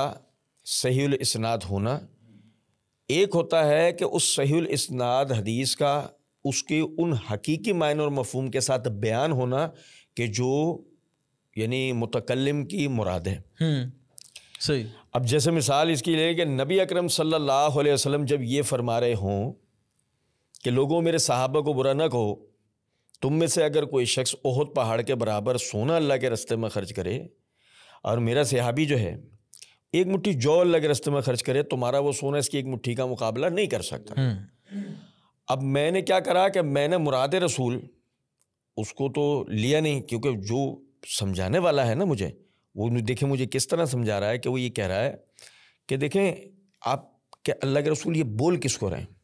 सही इसनाद होना एक होता है कि उस सही इसनाद हदीस का उसके उन हकीकी मायने और मफहम के साथ बयान होना कि जो यानी मुतकलम की मुराद है हम्म, सही अब जैसे मिसाल इसकी ले कि नबी अकरम सल्लल्लाहु अलैहि वसल्लम जब ये फरमा रहे हों कि लोगों मेरे साहबा को बुरा ना कहो तुम में से अगर कोई शख्स ओहद पहाड़ के बराबर सोना अल्लाह के रस्ते में खर्च करे और मेरा सिहाबी जो है एक मुट्ठी जौ अल्लाह के रस्ते में खर्च करे तुम्हारा वो सोना इसकी एक मुट्ठी का मुकाबला नहीं कर सकता हम्म। अब मैंने क्या करा कि मैंने मुराद रसूल उसको तो लिया नहीं क्योंकि जो समझाने वाला है ना मुझे वो देखें मुझे किस तरह समझा रहा है कि वो ये कह रहा है कि देखें आप क्या अल्लाह के रसूल ये बोल किसको रहे हैं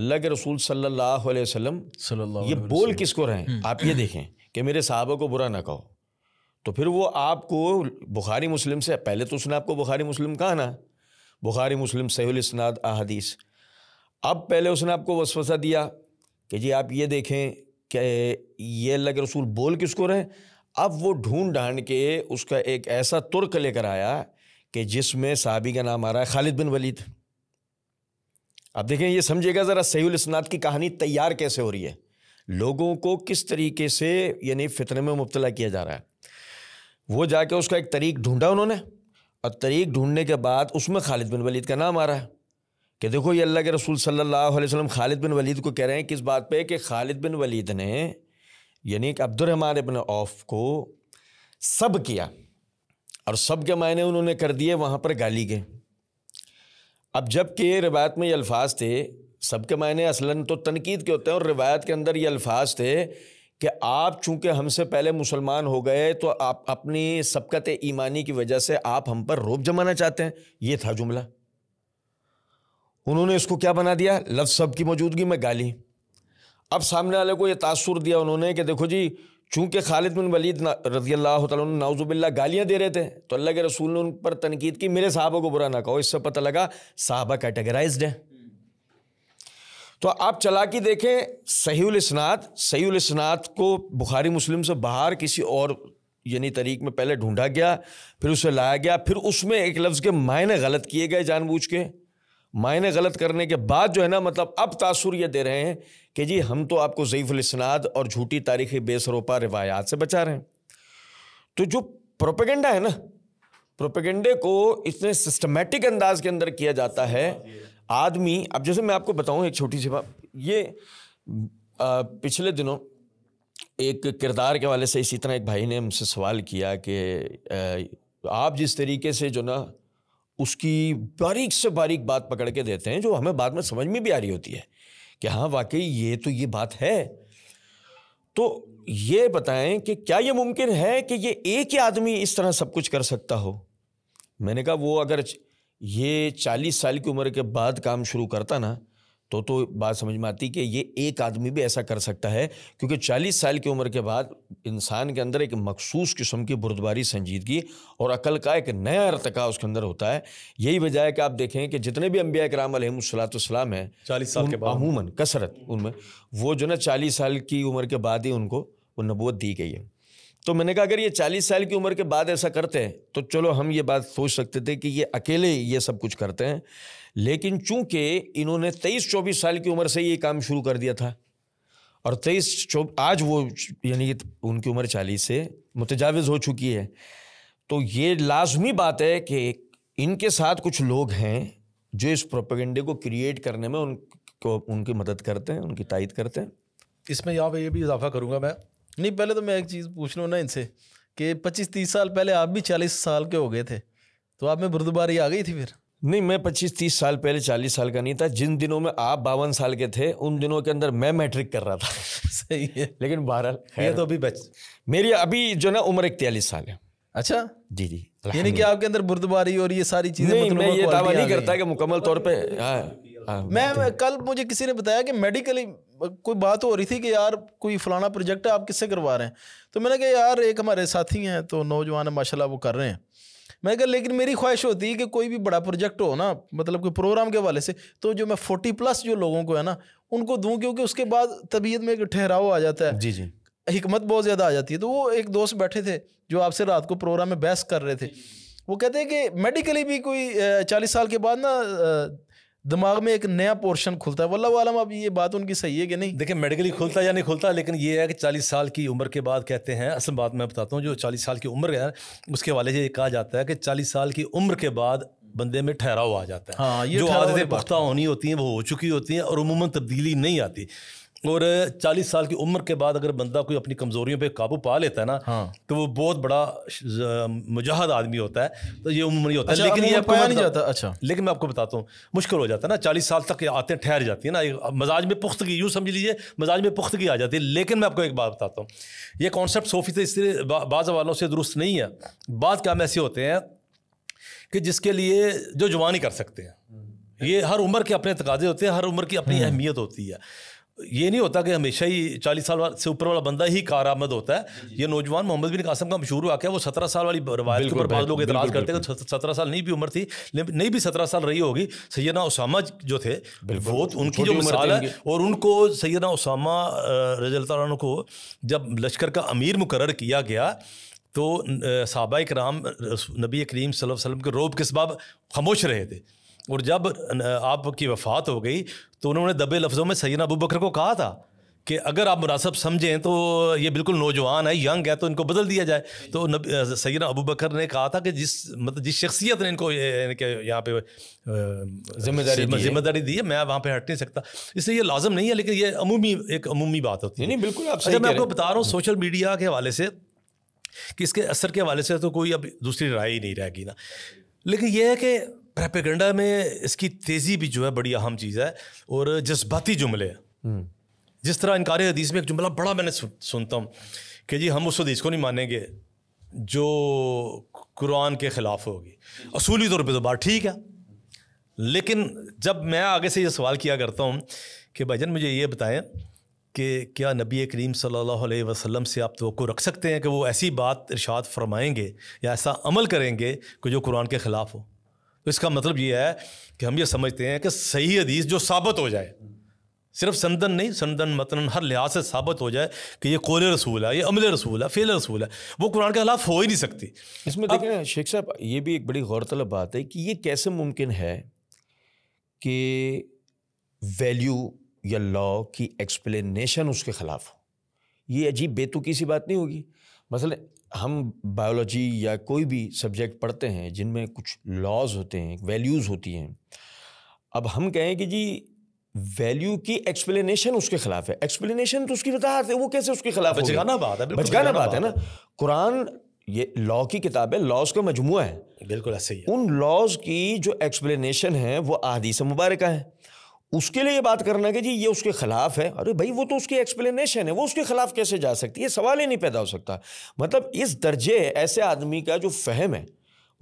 अल्लाह के रसूल सल्लल्लाहु अलैहि वसल्लम ये बोल किसको रहे हैं हम्म। आप ये देखें कि मेरे साहबा को बुरा ना कहो तो फिर वो आपको बुखारी मुस्लिम से पहले तो उसने आपको बुखारी मुस्लिम कहा ना बुखारी मुस्लिम सहुलसनाद अदीस अब पहले उसने आपको वसवसा दिया कि जी आप ये देखें कि ये अल्लाह के रसूल बोल किसको रहे अब वो ढूंढ ढांड के उसका एक ऐसा तुर्क लेकर आया कि जिसमें साहबी का नाम आ रहा है खालिद बिन वलीद अब देखें ये समझिएगा ज़रा सही उस्नात की कहानी तैयार कैसे हो रही है लोगों को किस तरीके से यानी फितने में मुबतला किया जा रहा है वो जाके उसका एक तरीक ढूंढा उन्होंने और तरीक ढूंढने के बाद उसमें खालिद बिन वलीद का नाम आ रहा है कि देखो ये अल्लाह के रसूल सल्लल्लाहु अलैहि वसल्लम खालिद बिन वलीद को कह रहे हैं किस बात पे कि खालिद बिन वलीद ने यानी कि अब्दुलरहमान बिन औफ को सब किया और सब के मायने उन्होंने कर दिए वहाँ पर गाली के अब जबकि रिवायत में ये अल्फाज थे सब के मायने असलन तो तनकीद के होते हैं और रिवायत के अंदर ये अल्फाज थे कि आप चूँकि हमसे पहले मुसलमान हो गए तो आप अपनी सबकत ईमानी की वजह से आप हम पर रोब जमाना चाहते हैं ये था जुमला उन्होंने इसको क्या बना दिया लफ्ज़ सब की मौजूदगी में गाली अब सामने वाले को ये तासुर दिया उन्होंने कि देखो जी चूँकि खालिद बिन वलीद रजी अल्लाह तउज़ुबिल्ला गालियाँ दे रहे थे तो अल्लाह के रसूल ने उन पर तनकीद की मेरे साहबा को बुरा ना कहो इससे पता लगा साहबा कैटेगराइज है तो आप चला के देखें सहील इसनात सहील इसनात को बुखारी मुस्लिम से बाहर किसी और यानी तरीक में पहले ढूंढा गया फिर उसे लाया गया फिर उसमें एक लफ्ज़ के मायने गलत किए गए जानबूझ के मायने गलत करने के बाद जो है ना मतलब अब तासुर ये दे रहे हैं कि जी हम तो आपको ज़यीफ़ुलसनाद और झूठी तारीखी बेसरोपा रिवायात से बचा रहे हैं तो जो प्रोपेगेंडा है ना प्रोपेगेंडे को इतने सिस्टमेटिक अंदाज के अंदर किया जाता है आदमी अब जैसे मैं आपको बताऊं एक छोटी सी बात ये आ, पिछले दिनों एक किरदार के वाले से इसी तरह एक भाई ने हमसे सवाल किया कि आप जिस तरीके से जो ना उसकी बारीक से बारीक बात पकड़ के देते हैं जो हमें बाद में समझ में भी आ रही होती है कि हाँ वाकई ये तो ये बात है तो ये बताएं कि क्या ये मुमकिन है कि ये एक ही आदमी इस तरह सब कुछ कर सकता हो मैंने कहा वो अगर ये चालीस साल की उम्र के बाद काम शुरू करता ना तो तो बात समझ में आती कि ये एक आदमी भी ऐसा कर सकता है क्योंकि 40 साल की उम्र के बाद इंसान के अंदर एक मखसूस किस्म की बुरदबारी संजीदगी और अकल का एक नया अरतका उसके अंदर होता है यही वजह है कि आप देखें कि जितने भी अम्बिया कराम सलाम हैं चालीस साल के बाद अमूमन कसरत उनमें वो जो ना चालीस साल की उम्र के बाद ही उनको वो नबूत दी गई है तो मैंने कहा अगर ये चालीस साल की उम्र के बाद ऐसा करते हैं तो चलो हम ये बात सोच सकते थे कि ये अकेले ये सब कुछ करते हैं लेकिन चूंकि इन्होंने तेईस चौबीस साल की उम्र से ये काम शुरू कर दिया था और तेईस आज वो यानी उनकी उम्र चालीस से मुतजावज़ हो चुकी है तो ये लाजमी बात है कि इनके साथ कुछ लोग हैं जो इस प्रोपेगेंडे को क्रिएट करने में उनको उनकी मदद करते हैं उनकी तायद करते हैं इसमें यहाँ पर ये भी इजाफा करूँगा मैं नहीं पहले तो मैं एक चीज़ पूछ लूँ ना इनसे कि पच्चीस तीस साल पहले आप भी चालीस साल के हो गए थे तो आप में बुरदबारी आ गई थी फिर नहीं मैं पच्चीस तीस साल पहले चालीस साल का नहीं था जिन दिनों में आप बावन साल के थे उन दिनों के अंदर मैं मैट्रिक कर रहा था सही है लेकिन बहरहाल ये तो अभी बच मेरी अभी जो ना उम्र इकतालीस साल है अच्छा जी जी यानी कि आपके अंदर बुरदबारी और ये सारी चीजें नहीं, मतलब मैं ये दावा नहीं करता कि मुकम्मल तौर पर हाँ, हाँ, मैं कल मुझे किसी ने बताया कि मेडिकली कोई बात हो रही थी कि यार कोई फ़लाना प्रोजेक्ट है आप किससे करवा रहे हैं तो मैंने कहा यार एक हमारे साथी हैं तो नौजवान है माशाल्लाह वो कर रहे हैं मैंने कहा लेकिन मेरी ख्वाहिश होती है कि कोई भी बड़ा प्रोजेक्ट हो ना मतलब कोई प्रोग्राम के हवाले से तो जो मैं फोर्टी प्लस जो लोगों को है ना उनको दूँ क्योंकि उसके बाद तबीयत में एक ठहराव आ जाता है जी जी हमत बहुत ज़्यादा आ जाती है तो वो एक दोस्त बैठे थे जो आपसे रात को प्रोग्राम में बहस कर रहे थे वो कहते हैं कि मेडिकली भी कोई चालीस साल के बाद ना दिमाग में एक नया पोर्शन खुलता है वल्ला आलम अब ये बात उनकी सही है कि नहीं देखिए मेडिकली खुलता या नहीं खुलता लेकिन ये है कि चालीस साल की उम्र के बाद कहते हैं असल बात मैं बताता हूँ जो चालीस साल की उम्र है उसके वाले से ये कहा जाता है कि चालीस साल की उम्र के बाद बंदे में ठहराव आ जाता है हाँ, ये जो आदतें पुख्ता होनी होती हैं वो हो चुकी होती हैं और उमूमन तब्दीली नहीं आती और 40 साल की उम्र के बाद अगर बंदा कोई अपनी कमज़ोरियों पे काबू पा लेता है ना हाँ। तो वो बहुत बड़ा मुजाहद आदमी होता है तो ये उम्र ही होता है अच्छा, लेकिन ये आपको नहीं जाता अच्छा लेकिन मैं आपको बताता हूँ मुश्किल हो जाता है ना चालीस साल तक आते ठहर जाती है ना मजाज में पुख्तगी यूँ समझ लीजिए मजाज में पुख्तगी आ जाती है लेकिन मैं आपको एक बात बताता हूँ ये कॉन्सेप्ट सोफी से इसलिए बाज़ वालों से दुरुस्त नहीं है बाद काम ऐसे होते हैं कि जिसके लिए जो जवान ही कर सकते हैं ये हर उम्र के अपने तकाजे होते हैं हर उम्र की अपनी हम्म। अहमियत होती है ये नहीं होता कि हमेशा ही चालीस साल से ऊपर वाला बंदा ही आमद होता है ये नौजवान मोहम्मद बिन कासम का मशहूर वाक्य है वो सत्रह साल वाली रवायत के ऊपर बाद लोग इतराज करते हैं सत्रह साल नहीं भी उम्र थी नहीं भी सत्रह साल रही होगी सैदा उसामा जो थे वो तो उनकी जो मिसाल है और उनको सैदा उसामा रजल्ता को जब लश्कर का अमीर मुकर किया गया तो साहबा कराम नबी करीम वसल्लम के रोब के सबाब खामोश रहे थे और जब आपकी वफात हो गई तो उन्होंने दबे लफ्ज़ों में सैन अबू बकर को कहा था कि अगर आप मुनासब समझें तो ये बिल्कुल नौजवान है यंग है तो इनको बदल दिया जाए तो सैन अबू बकर ने कहा था कि जिस मतलब जिस शख्सियत ने इनको इनके यहाँ पे जिम्मेदारी जिम्मेदारी दी है मैं वहाँ पे हट नहीं सकता इसलिए ये लाजम नहीं है लेकिन ये अमूमी एक अमूमी बात होती है नहीं बिल्कुल आप अच्छा मैं आपको बता रहा हूँ सोशल मीडिया के हवाले से कि इसके असर के हवाले से तो कोई अब दूसरी राय ही नहीं रहेगी ना लेकिन यह है कि प्रेपेगेंडा में इसकी तेज़ी भी जो है बड़ी अहम चीज़ है और जज्बाती जुमले हम्म। जिस तरह इनकार हदीस में एक जुमला बड़ा मैंने सुनता हूँ कि जी हम उस हदीस को नहीं मानेंगे जो कुरान के ख़िलाफ़ होगी असूली तौर पर तो बात ठीक है लेकिन जब मैं आगे से ये सवाल किया करता हूँ कि भाईजन मुझे ये बताएं कि क्या नबी करीम सल्लल्लाहु अलैहि वसल्लम से आप तो रख सकते हैं कि वो ऐसी बात इरशाद फरमाएंगे या ऐसा अमल करेंगे कि जो कुरान के ख़िलाफ़ हो तो इसका मतलब ये है कि हम ये समझते हैं कि सही हदीस जो साबित हो जाए सिर्फ संदन नहीं संदन मतन हर लिहाज से साबित हो जाए कि ये कोल रसूल है ये अमल रसूल है फेल रसूल है वो कुरान के खिलाफ हो ही नहीं सकती इसमें देखें शेख साहब ये भी एक बड़ी गौरतलब बात है कि ये कैसे मुमकिन है कि वैल्यू या लॉ की एक्सप्लेनेशन उसके ख़िलाफ़ हो ये अजीब बेतुकी सी बात नहीं होगी मसलन हम बायोलॉजी या कोई भी सब्जेक्ट पढ़ते हैं जिनमें कुछ लॉज होते हैं वैल्यूज़ होती हैं अब हम कहें कि जी वैल्यू की एक्सप्लेनेशन उसके खिलाफ है एक्सप्लेनेशन तो उसकी वजाहत है वो कैसे उसके खिलाफ बचगाना बात है बचगाना बात है ना कुरान ये लॉ की किताब है लॉज का मजमु है बिल्कुल ऐसे ही उन लॉज की जो एक्सप्लेनेशन है वो से मुबारक है उसके लिए ये बात करना कि जी ये उसके खिलाफ है अरे भाई वो तो उसकी एक्सप्लेनेशन है वो उसके खिलाफ कैसे जा सकती है सवाल ही नहीं पैदा हो सकता मतलब इस दर्जे ऐसे आदमी का जो फहम है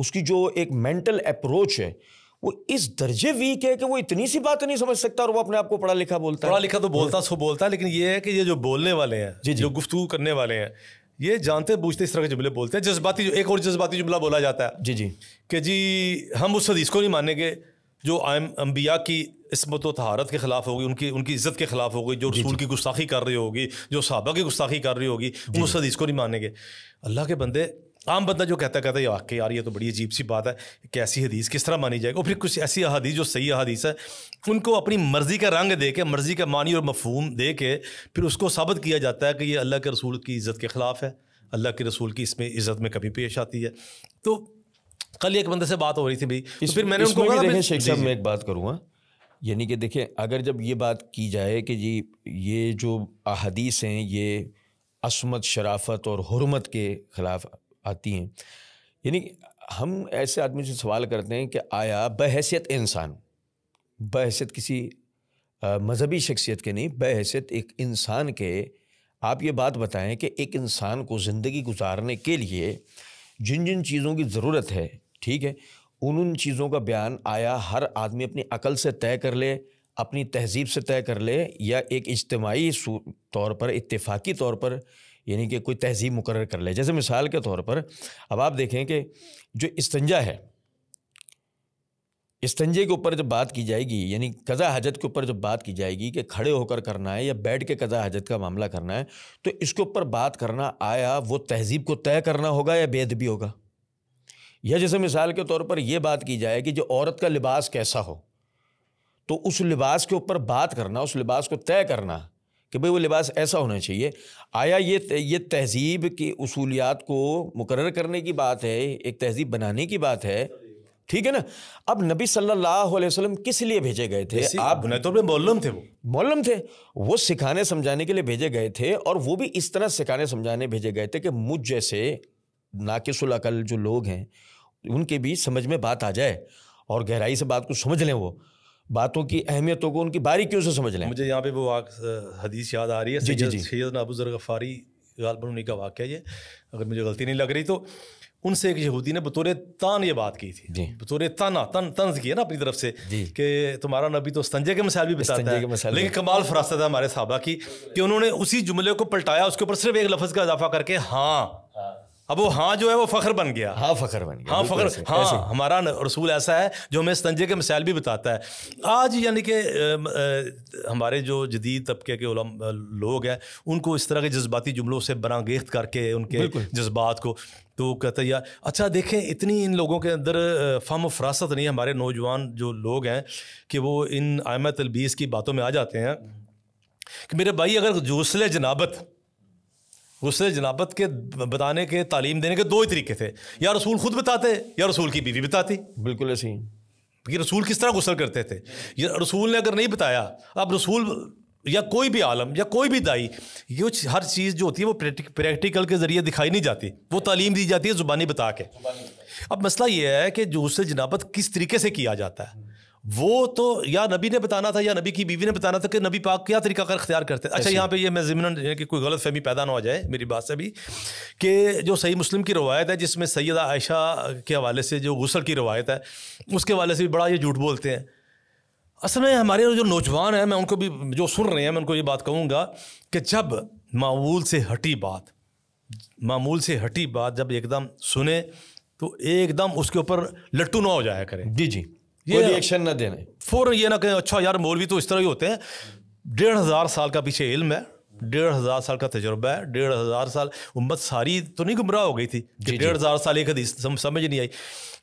उसकी जो एक मेंटल अप्रोच है वो इस दर्जे वीक है कि वो इतनी सी बात नहीं समझ सकता और वो अपने आप को पढ़ा लिखा बोलता है पढ़ा लिखा तो बोलता सो बोलता है लेकिन ये है कि ये जो बोलने वाले हैं जी, जी। जो गुफ्तु करने वाले हैं ये जानते बूझते इस तरह के जुमले बोलते हैं जज्बाती एक और जज्बाती जुमला बोला जाता है जी जी कि जी हम उस हदीस को नहीं मानेंगे जो आम अम्बिया की इसमत व तो तहारत के खिलाफ होगी उनकी उनकी इज्जत के खिलाफ होगी जो रसूल की गुस्ताखी कर रही होगी जो सहाबा की गुस्ताखी कर रही होगी वो उस हदीस को नहीं मानेंगे अल्लाह के बंदे आम बंदा जो कहता कहता है वाकई यार ये तो बड़ी अजीब सी बात है कि ऐसी हदीस किस तरह मानी जाएगी और फिर कुछ ऐसी अदीस जो सही अहादीस है उनको अपनी मर्ज़ी का रंग दे के मर्ज़ी का मानी और मफहूम दे के फिर उसको साबित किया जाता है कि ये अल्लाह के रसूल की इज़्ज़त के ख़िलाफ़ है अल्लाह के रसूल की इसमें इज़्ज़त में कभी पेश आती है तो कल एक बंदे से बात हो रही थी भाई तो फिर मैंने उनको शेख साहब मैं एक बात करूँगा हाँ? यानी कि देखें अगर जब ये बात की जाए कि जी ये जो अहदीस हैं ये असमत शराफत और हरमत के ख़िलाफ़ आती हैं यानी हम ऐसे आदमी से सवाल करते हैं कि आया बहसीत इंसान बहसीत किसी मजहबी शख्सियत के नहीं बहसीत एक इंसान के आप ये बात बताएं कि एक इंसान को ज़िंदगी गुजारने के लिए जिन जिन चीज़ों की ज़रूरत है ठीक है उन उन चीज़ों का बयान आया हर आदमी अपनी अकल से तय कर ले अपनी तहजीब से तय कर ले या एक इज्तमाही तौर पर इतफाकी तौर पर यानी कि कोई तहजीब मुकर कर ले जैसे मिसाल के तौर पर अब आप देखें कि जो इस्तंजा है इस्तंजे के ऊपर जब बात की जाएगी यानी कज़ा हजत के ऊपर जब बात की जाएगी कि खड़े होकर करना है या बैठ के कज़ा हजत का मामला करना है तो इसके ऊपर बात करना आया वो तहजीब को तय करना होगा या बेदबी होगा या जैसे मिसाल के तौर पर यह बात की जाए कि जो औरत का लिबास कैसा हो तो उस लिबास के ऊपर बात करना उस लिबास को तय करना कि भाई वो लिबास ऐसा होना चाहिए आया ये ये तहजीब की असूलियात को मुकर करने की बात है एक तहजीब बनाने की बात है ठीक है ना अब नबी सल्लल्लाहु अलैहि वसल्लम किस लिए भेजे गए थे आप बुनियादी तो मोलम थे वो मोलम थे वो सिखाने समझाने के लिए भेजे गए थे और वो भी इस तरह सिखाने समझाने भेजे गए थे कि मुझ जैसे नाकिसुल अकल जो लोग हैं उनके बीच समझ में बात आ जाए और गहराई से बात को समझ लें वो बातों की अहमियतों को उनकी बारीकियों से समझ लें मुझे यहाँ पे वो हदीस याद आ रही है जी जी सैद अबूज़र गफ़ारी गालबन उन्हीं का वाक्य ये अगर मुझे गलती नहीं लग रही तो उनसे एक यहूदी ने बतौर तान ये बात की थी बतौर ताना तन तंज किया ना अपनी तरफ से कि तुम्हारा नबी तो संजय के मसाइल भी बताता है लेकिन कमाल फरासत है हमारे साहबा की कि उन्होंने उसी जुमले को पलटाया उसके ऊपर सिर्फ एक लफ्ज़ का इजाफा करके हाँ अब वो हाँ जो है वो फखर बन गया हाँ फखर बन गया हाँ फखर हाँ हमारा रसूल ऐसा है जो हमें तंजे के मिसाइल भी बताता है आज यानी कि हमारे जो जदीद तबके के लोग हैं उनको इस तरह के जज्बाती जुमलों से बरागेख्त करके उनके जज्बात को तो कहते यार अच्छा देखें इतनी इन लोगों के अंदर फम फरासत नहीं हमारे नौजवान जो लोग हैं कि वो इन आयम तलबीस की बातों में आ जाते हैं कि मेरे भाई अगर जोसले जनाबत गुस्से जनाबत के बताने के तालीम देने के दो ही तरीके थे या रसूल खुद बताते या रसूल की बीवी बताती बिल्कुल ऐसे ही कि रसूल किस तरह गुसल करते थे रसूल ने अगर नहीं बताया अब रसूल या कोई भी आलम या कोई भी दाई ये हर चीज़ जो होती है वो प्रैक्टिकल के ज़रिए दिखाई नहीं जाती वो तालीम दी जाती है ज़ुबानी बता के अब मसला ये है कि जो उससे जनाबत किस तरीके से किया जाता है वो तो या नबी ने बताना था या नबी की बीवी ने बताना था कि नबी पाक क्या तरीका कर अख्तियार करते अच्छा यहाँ पे ये मैं ज़मीन कि कोई गलत फहमी पैदा ना हो जाए मेरी बात से भी कि जो सही मुस्लिम की रवायत है जिसमें सैदा आयशा के हवाले से जो गसल की रवायत है उसके हवाले से भी बड़ा ये झूठ बोलते हैं असल में हमारे जो नौजवान हैं मैं उनको भी जो सुन रहे हैं मैं उनको ये बात कहूँगा कि जब मामूल से हटी बात मामूल से हटी बात जब एकदम सुने तो एकदम उसके ऊपर लट्टू ना हो जाया करें जी जी ये रिएक्शन ना देने फोर ये ना कहें अच्छा यार मौलवी तो इस तरह ही होते हैं डेढ़ हज़ार साल का पीछे इल्म है डेढ़ हज़ार साल का तजर्बा है डेढ़ हज़ार साल उम्मत सारी तो नहीं गुमराह हो गई थी डेढ़ हज़ार साल एक हदीस समझ नहीं आई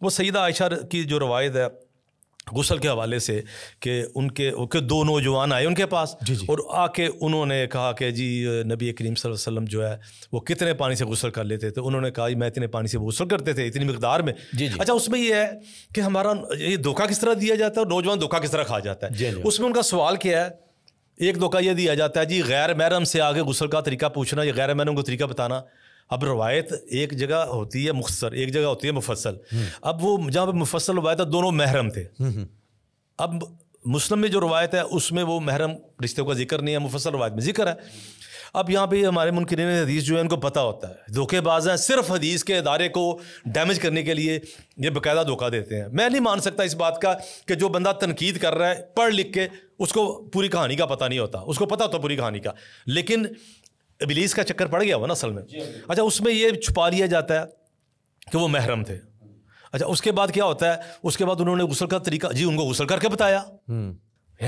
वो सईदा आयशा की जो रवायत है गुसल के हवाले से कि उनके के दो नौजवान आए उनके पास जी जी। और आके उन्होंने कहा कि जी नबी करीम वसल्लम जो है वो कितने पानी से गुसल कर लेते थे उन्होंने कहा मैं इतने पानी से गुसल करते थे इतनी मकदार में जी जी। अच्छा उसमें ये है कि हमारा ये धोखा किस तरह दिया जाता है और नौजवान धोखा किस तरह खा जाता है उसमें उनका सवाल क्या है एक धोखा यह दिया जाता है जी गैर महरम से आगे गुसल का तरीका पूछना या गैर महरम को तरीका बताना अब रवायत एक जगह होती है मुख्तर एक जगह होती है मुफसल अब वो जहाँ पर मुफसल रवायत है दोनों महरम थे हम्म, हम्म। अब मुस्लिम में जो रवायत है उसमें वो महरम रिश्ते का जिक्र नहीं है मुफसल रवायत में जिक्र है अब यहाँ पे हमारे मुनकिन हदीस जो है इनको पता होता है धोखेबाज हैं सिर्फ हदीस के अदारे को डैमेज करने के लिए ये बाकायदा धोखा देते हैं मैं नहीं मान सकता इस बात का कि जो बंदा तनकीद कर रहा है पढ़ लिख के उसको पूरी कहानी का पता नहीं होता उसको पता होता पूरी कहानी का लेकिन अबिलीस का चक्कर पड़ गया वो ना असल में हाँ, अच्छा उसमें ये छुपा लिया जाता है कि वो महरम थे हाँ अच्छा उसके बाद क्या होता है उसके बाद उन्होंने गुसल का तरीका जी उनको गुसल करके बताया हम्म।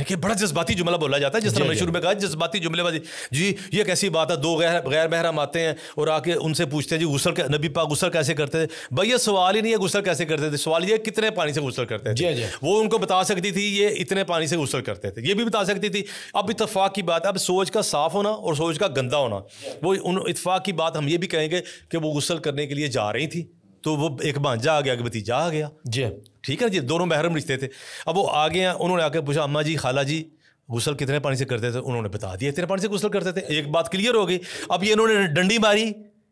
कि बड़ा जज्बाती जुमला बोला जाता है जिस तरह मैंने शुरू में कहा जज्बाती जुमलेबाजी जी ये कैसी बात है दो गैर गैर महरम आते हैं और आके उनसे पूछते हैं जी गुसल नबी पा गुसल कैसे करते थे भाई ये सवाल ही नहीं है गुसल कैसे करते थे सवाल ये कितने पानी से गुसल करते थे जी वो उनको बता सकती थी ये इतने पानी से गुसल करते थे ये भी बता सकती थी अब इतफाक की बात अब सोच का साफ होना और सोच का गंदा होना वो उन इतफाक की बात हम ये भी कहेंगे कि वो गुसल करने के लिए जा रही थी तो वो एक भांजा आ गया एक भतीजा आ गया जी ठीक है जी दोनों महरम रिश्ते थे अब वो आ गए उन्होंने आके पूछा अम्मा जी खाला जी गुसल कितने पानी से करते थे उन्होंने बता दिया इतने पानी से गुसल करते थे एक बात क्लियर हो गई अब ये इन्होंने डंडी मारी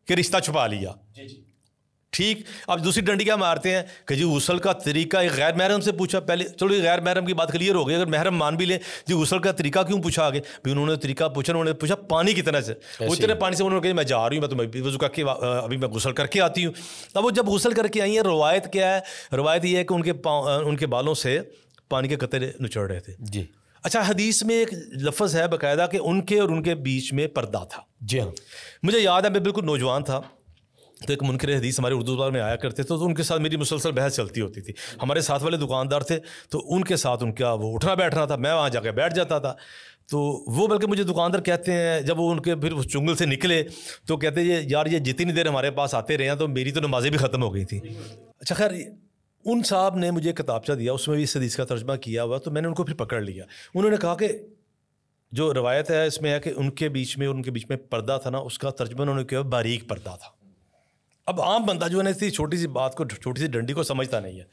कि रिश्ता छुपा लिया जी जी ठीक अब दूसरी डंडी क्या मारते हैं कि जी गुसल का तरीका एक गैर महरम से पूछा पहले चलो गैर महरम की बात क्लियर हो गई अगर महरम मान भी लें जी गुसल का तरीका क्यों पूछा आगे भी उन्होंने तरीका पूछा उन्होंने पूछा पानी कितने से उतने पानी से उन्होंने कहा मैं जा रही हूँ मैं तो वजू करके अभी मैं गुसल करके आती हूँ अब वो जब गुसल करके आई है रवायत क्या है रवायत ये है कि उनके उनके बालों से पानी के कतरे नुचड़ रहे थे जी अच्छा हदीस में एक लफज है बाकायदा कि उनके और उनके बीच में पर्दा था जी हाँ मुझे याद है मैं बिल्कुल नौजवान था तो एक मुनकर हदीस हमारे उर्दू बार में आया करते थे तो उनके साथ मेरी मुसलसल बहस चलती होती थी हमारे साथ वाले दुकानदार थे तो उनके साथ उनका वो उठना बैठना था मैं वहाँ जाकर बैठ जाता था तो वो बल्कि मुझे दुकानदार कहते हैं जब वो उनके फिर उस चुंगल से निकले तो कहते ये यार ये जितनी देर हमारे पास आते रहे हैं तो मेरी तो नमाजें भी ख़त्म हो गई थी अच्छा खैर उन साहब ने मुझे किताबचा दिया उसमें भी इस हदीस का तर्जमा किया हुआ तो मैंने उनको फिर पकड़ लिया उन्होंने कहा कि जो रवायत है इसमें है कि उनके बीच में और उनके बीच में पर्दा था ना उसका तर्जमा उन्होंने किया बारीक पर्दा था अब आम बंदा जो है ना इसी छोटी सी बात को छोटी सी डंडी को समझता नहीं है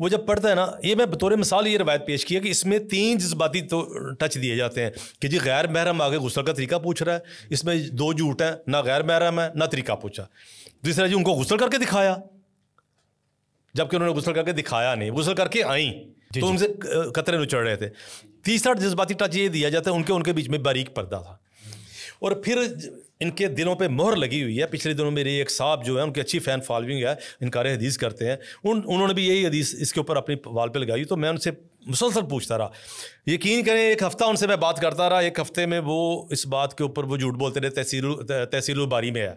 वो जब पढ़ता है ना ये मैं बतौर मिसाल ये रवायत पेश किया कि इसमें तीन जज्बाती तो टच दिए जाते हैं कि जी गैर महरम आगे गुस्सा का तरीका पूछ रहा है इसमें दो झूठ हैं ना गैर महरम है ना तरीका पूछा दूसरा जी उनको गुस्सा करके दिखाया जबकि उन्होंने गुस्सा करके दिखाया नहीं गुस्सा करके आई तो उनसे कतरे उचड़ रहे थे तीसरा जज्बाती टच ये दिया जाता है उनके उनके बीच में बारीक पर्दा था और फिर इनके दिलों पे मोहर लगी हुई है पिछले दिनों मेरे एक साहब जो है उनकी अच्छी फ़ैन फॉलोइंग है इनकार हदीस करते हैं उन उन्होंने भी यही हदीस इसके ऊपर अपनी वाल पे लगाई तो मैं उनसे मुसलसल पूछता रहा यकीन करें एक हफ़्ता उनसे मैं बात करता रहा एक हफ्ते में वो इस बात के ऊपर वो झूठ बोलते रहे तहसील तहसील बारी में है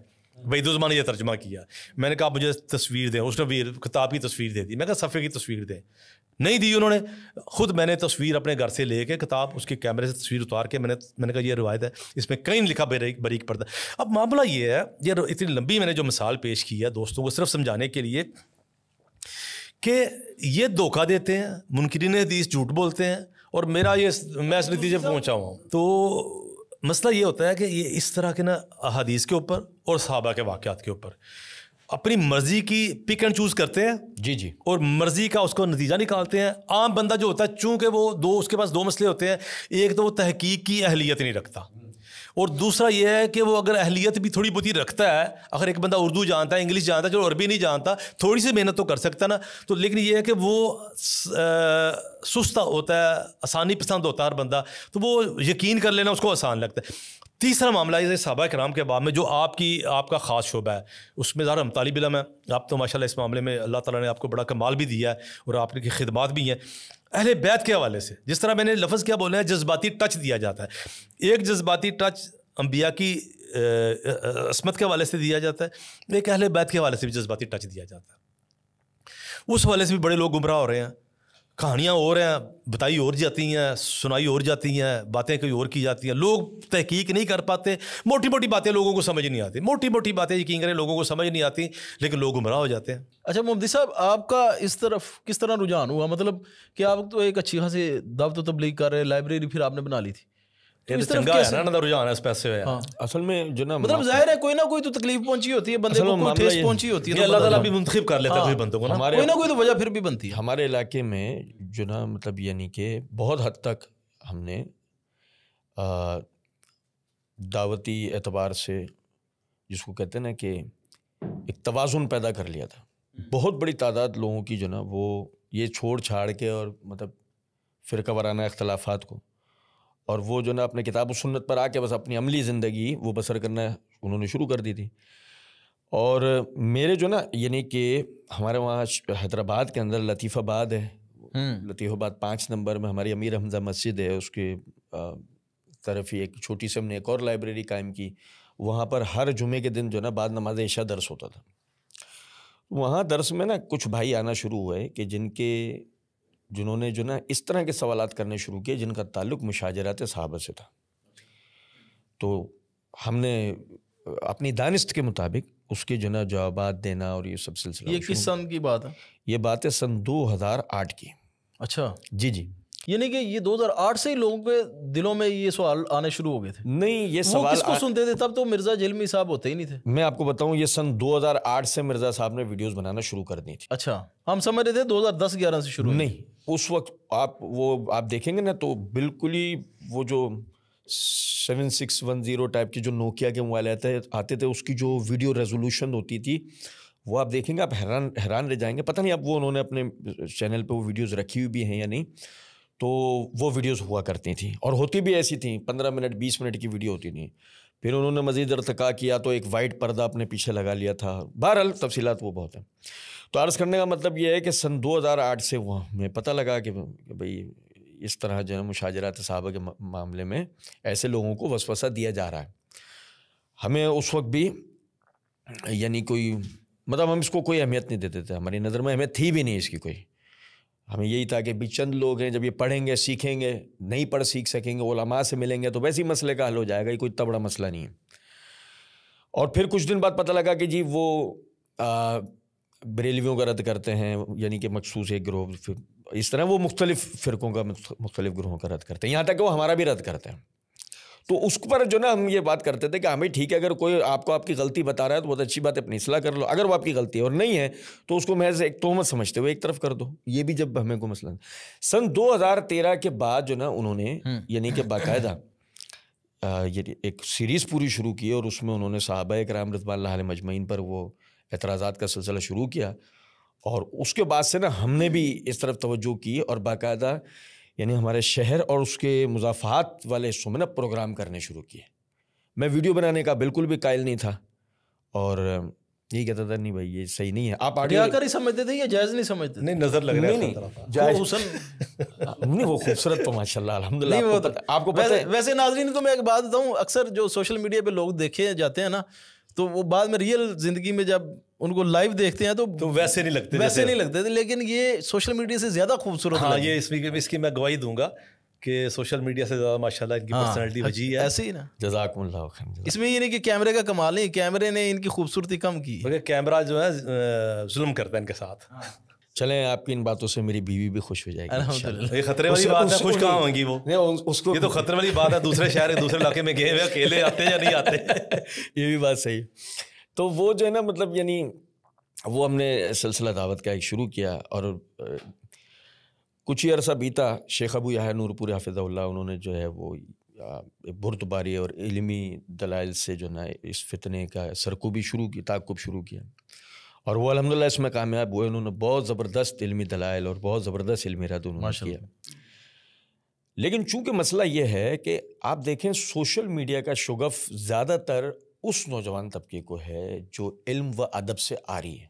वहीदुजमान ने तर्जमा किया मैंने कहा मुझे तस्वीर दें उसने भी किताब की तस्वीर दे दी मैं कहा सफ़े की तस्वीर दें नहीं दी उन्होंने खुद मैंने तस्वीर अपने घर से लेके किताब उसके कैमरे से तस्वीर उतार के मैंने मैंने कहा यह रिवायत है इसमें कहीं लिखा बरीक बरीक पड़ता अब मामला ये है ये इतनी लंबी मैंने जो मिसाल पेश की है दोस्तों को सिर्फ समझाने के लिए कि ये धोखा देते हैं मुनकरीन हदीस झूठ बोलते हैं और मेरा ये मैं इस नतीजे पहुँचा हुआ तो मसला ये होता है कि ये इस तरह के ना अहादीस के ऊपर और सहाबा के वाक़ात के ऊपर अपनी मर्ज़ी की पिक एंड चूज़ करते हैं जी जी और मर्ज़ी का उसको नतीजा निकालते हैं आम बंदा जो होता है चूँकि वो दो उसके पास दो मसले होते हैं एक तो वो तहकीक की अहलियत नहीं रखता और दूसरा यह है कि वो अगर अहलियत भी थोड़ी बहुत ही रखता है अगर एक बंदा उर्दू जानता है इंग्लिश जानता है जो अरबी नहीं जानता थोड़ी सी मेहनत तो कर सकता ना तो लेकिन यह है कि वो सुस्ता होता है आसानी पसंद होता है हर बंदा तो वो यकीन कर लेना उसको आसान लगता है तीसरा मामला इस सहाबा कराम के बाद में जो आपकी आपका ख़ास शोबा है उसमें ज़्यादा हम है आप तो माशाल्लाह इस मामले में अल्लाह ताला ने आपको बड़ा कमाल भी दिया है और आपकी खिदमत भी हैं अहले बैत के हवाले से जिस तरह मैंने लफ्ज़ क्या बोला है जज्बाती टच दिया जाता है एक जज्बाती टच अम्बिया की असमत के हवाले से दिया जाता है एक अहले बैत के हवाले से भी जज्बाती टच दिया जाता है उस हवाले से भी बड़े लोग गुमराह हो रहे हैं कहानियाँ और हैं बताई और जाती हैं सुनाई और जाती हैं बातें कोई और की जाती हैं लोग तहकीक नहीं कर पाते मोटी मोटी बातें लोगों को समझ नहीं आती मोटी मोटी बातें यकीन करें लोगों को समझ नहीं आती लेकिन लोग गुमराह हो जाते हैं अच्छा मोमदी साहब आपका इस तरफ किस तरह रुझान हुआ मतलब कि आप तो एक अच्छी खासी दावत तबलीग कर रहे लाइब्रेरी फिर आपने बना ली थी तो तो हमारे इलाके में जो ना मतलब यानी कि बहुत हद तक हमने दावती एतबार से जिसको कहते ना कि एक तोज़ुन पैदा कर लिया था हम्म। बहुत बड़ी तादाद लोगों की जो ना वो ये छोड़ छाड़ के और मतलब फिर कबराना अख्तलाफात को और वो जो ना अपने किताब सुन्नत पर आके बस अपनी अमली ज़िंदगी वो बसर करना उन्होंने शुरू कर दी थी और मेरे जो ना यानी कि हमारे वहाँ हैदराबाद के अंदर लतीफ़ाबाद है हम्म। लतीफ़ाबाद पाँच नंबर में हमारी अमीर हमजा मस्जिद है उसके तरफ ही एक छोटी सी हमने एक और लाइब्रेरी कायम की वहाँ पर हर जुमे के दिन जो ना बाद नमाज ऐशा दर्स होता था वहाँ दर्स में ना कुछ भाई आना शुरू हुए कि जिनके जिन्होंने जो ना इस तरह के सवाल करने शुरू किए जिनका ताल्लुक मुशाजरात सहाबा से था तो हमने अपनी दानिस्त के मुताबिक उसके जो ना जवाब देना और ये सब सिलसिला ये किस सन की बात है ये बात है सन 2008 की अच्छा जी जी यानी कि ये 2008 से ही लोगों के दिलों में ये सवाल आने शुरू हो गए थे नहीं ये सवाल किसको आ... सुनते थे तब तो मिर्जा जिलमी साहब होते ही नहीं थे मैं आपको बताऊं ये सन 2008 से मिर्जा साहब ने वीडियोस बनाना शुरू कर दी थी अच्छा हम समझ रहे थे 2010-11 से शुरू नहीं उस वक्त आप वो आप देखेंगे ना तो बिल्कुल ही वो जो seven six one zero type के जो नोकिया के मोबाइल आते आते थे उसकी जो वीडियो रेजोल्यूशन होती थी वो आप देखेंगे आप हैरान हैरान रह जाएंगे पता नहीं अब वो उन्होंने अपने चैनल पे वो वीडियोस रखी हुई भी हैं या नहीं तो वो वीडियोस हुआ करती थी और होती भी ऐसी थी पंद्रह मिनट बीस मिनट की वीडियो होती थी फिर उन्होंने मजीद अरतका किया तो एक वाइट पर्दा अपने पीछे लगा लिया था बहरहाल तफसीत वो बहुत हैं तो अर्ज़ करने का मतलब ये है कि सन 2008 से वहाँ में पता लगा कि भाई इस तरह जो है मुशाजरात साहबा के मामले में ऐसे लोगों को वसवसा दिया जा रहा है हमें उस वक्त भी यानी कोई मतलब हम इसको कोई अहमियत नहीं देते थे हमारी नज़र में अहमियत थी भी नहीं इसकी कोई हमें यही था कि भी चंद लोग हैं जब ये पढ़ेंगे सीखेंगे नहीं पढ़ सीख सकेंगे ओलामा से मिलेंगे तो वैसे ही मसले का हल हो जाएगा ये कोई इतना बड़ा मसला नहीं है और फिर कुछ दिन बाद पता लगा कि जी वो बरेलवियों का रद्द करते हैं यानी कि मखसूस एक ग्रोह इस तरह वो मुख्तलिफ़ फ़िरक़ों का मुख्तलिफ़ ग्रोहों का रद्द करते हैं यहाँ तक कि वो हमारा भी रद्द करते हैं तो उस पर जो ना हम ये बात करते थे कि हमें हाँ ठीक है अगर कोई आपको आपकी गलती बता रहा है तो बहुत अच्छी बात है अपनी सलाह कर लो अगर वो आपकी गलती है और नहीं है तो उसको महज एक तोहमत समझते हुए एक तरफ कर दो ये भी जब हमें को मसला सन 2013 के बाद जो ना उन्होंने हम्म। यानी कि बाकायदा ये एक सीरीज़ पूरी शुरू की और उसमें उन्होंने साहबा राम रजमान मजमैन पर वो एतराज़ात का सिलसिला शुरू किया और उसके बाद से ना हमने भी इस तरफ तोज्जो की और बाकायदा यानी हमारे शहर और उसके मुजाफात वाले हिस्सों में ना प्रोग्राम करने शुरू किए मैं वीडियो बनाने का बिल्कुल भी कायल नहीं था और यही कहता था नहीं भाई ये सही नहीं है आप आगे ही समझते थे या जायज़ नहीं समझते नहीं नज़र लग रही नहीं, जायज हुसन नहीं वो खूबसूरत तो माशाल्लाह अल्हम्दुलिल्लाह तो आपको पता, वैसे, है वैसे नाजरीन को तो मैं एक बात बताऊँ अक्सर जो सोशल मीडिया पे लोग देखे जाते हैं ना तो वो बाद में रियल जिंदगी में जब उनको लाइव देखते हैं तो, तो वैसे नहीं लगते वैसे नहीं लगते थे लेकिन ये सोशल मीडिया से ज्यादा खूबसूरत हाँ ये इसमें इसकी मैं गवाही दूंगा कि सोशल मीडिया से ज्यादा माशाल्लाह इनकी हाँ, पर्सनालिटी वजी है ऐसे ही ना जजाक इसमें ये नहीं कि कैमरे का कमाल नहीं कैमरे ने इनकी खूबसूरती कम की कैमरा जो है जुल्म करता है इनके साथ हाँ। चले आपकी इन बातों से मेरी बीवी भी खुश हो जाएगी ये खतरे वाली बात है खुश कहाँ होंगी वो नहीं उसको ये तो खतरे वाली बात है दूसरे शहर दूसरे इलाके में गए हुए अकेले आते या नहीं आते ये भी बात सही तो वो जो है ना मतलब यानी वो हमने सिलसिला दावत का एक शुरू किया और कुछ ही अरसा बीता शेख अबू या नूरपुर हाफिज़ा उन्होंने जो है वो बुरतबारी और इलमी दलाइल से जो ना इस फितने का सरकूबी शुरू की ताकुब शुरू किया और वो अलहमदिल्ला इसमें कामयाब हुए उन्होंने बहुत ज़बरदस्त इलमी दलाइल और बहुत ज़बरदस्त इलमी रद उन्होंने किया लेकिन चूंकि मसला ये है कि आप देखें सोशल मीडिया का शगफ ज़्यादातर उस नौजवान तबके को है जो इल्म व अदब से आ रही है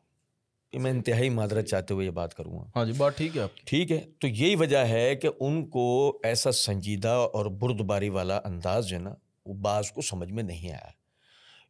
मैं इंतहाई मादरत चाहते हुए ये बात करूँगा हाँ जी बात ठीक है आप ठीक है तो यही वजह है कि उनको ऐसा संजीदा और बुरदबारी वाला अंदाज जो है ना वो बाज को समझ में नहीं आया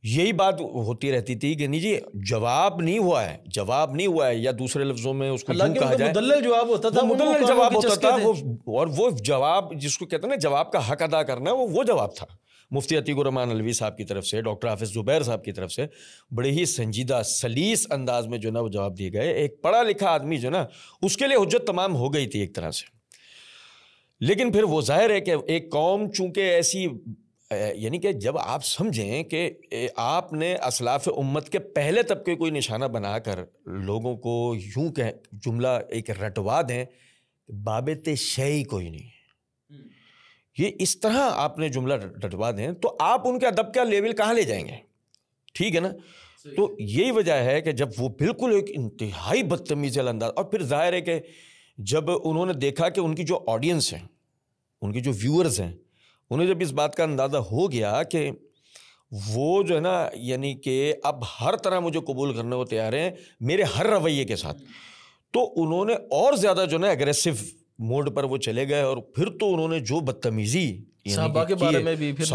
यही बात होती रहती थी कि नहीं जी जवाब नहीं हुआ है जवाब नहीं हुआ है या दूसरे लफ्जों में उसको कहा जाए जवाब होता था मुदल जवाब होता था वो और वो जवाब जिसको कहते हैं ना जवाब का हक अदा करना वो वो जवाब था मुफ्ती अतीकुर अलवी साहब की तरफ से डॉक्टर हाफिज ज़ुबैर साहब की तरफ से बड़े ही संजीदा सलीस अंदाज में जो ना वो जवाब दिए गए एक पढ़ा लिखा आदमी जो ना उसके लिए हजत तमाम हो गई थी एक तरह से लेकिन फिर वो जाहिर है कि एक कौम चूंकि ऐसी यानी कि जब आप समझें कि आपने असलाफ उम्मत के पहले तबके कोई निशाना बनाकर लोगों को यूं कह जुमला एक रटवा दें बाबत शही कोई नहीं हम्म। ये इस तरह आपने जुमला रटवा दें तो आप उनके अदब का लेवल कहाँ ले जाएंगे ठीक है ना तो यही वजह है कि जब वो बिल्कुल एक इंतहाई बदतमीज़ अंदाज और फिर जाहिर है कि जब उन्होंने देखा कि उनकी जो ऑडियंस है उनके जो व्यूअर्स हैं उन्हें जब इस बात का अंदाज़ा हो गया कि वो जो है ना यानी कि अब हर तरह मुझे कबूल करने को तैयार हैं मेरे हर रवैये के साथ तो उन्होंने और ज़्यादा जो ना एग्रेसिव मोड पर वो चले गए और फिर तो उन्होंने जो बदतमीजी के बारे में भी फिर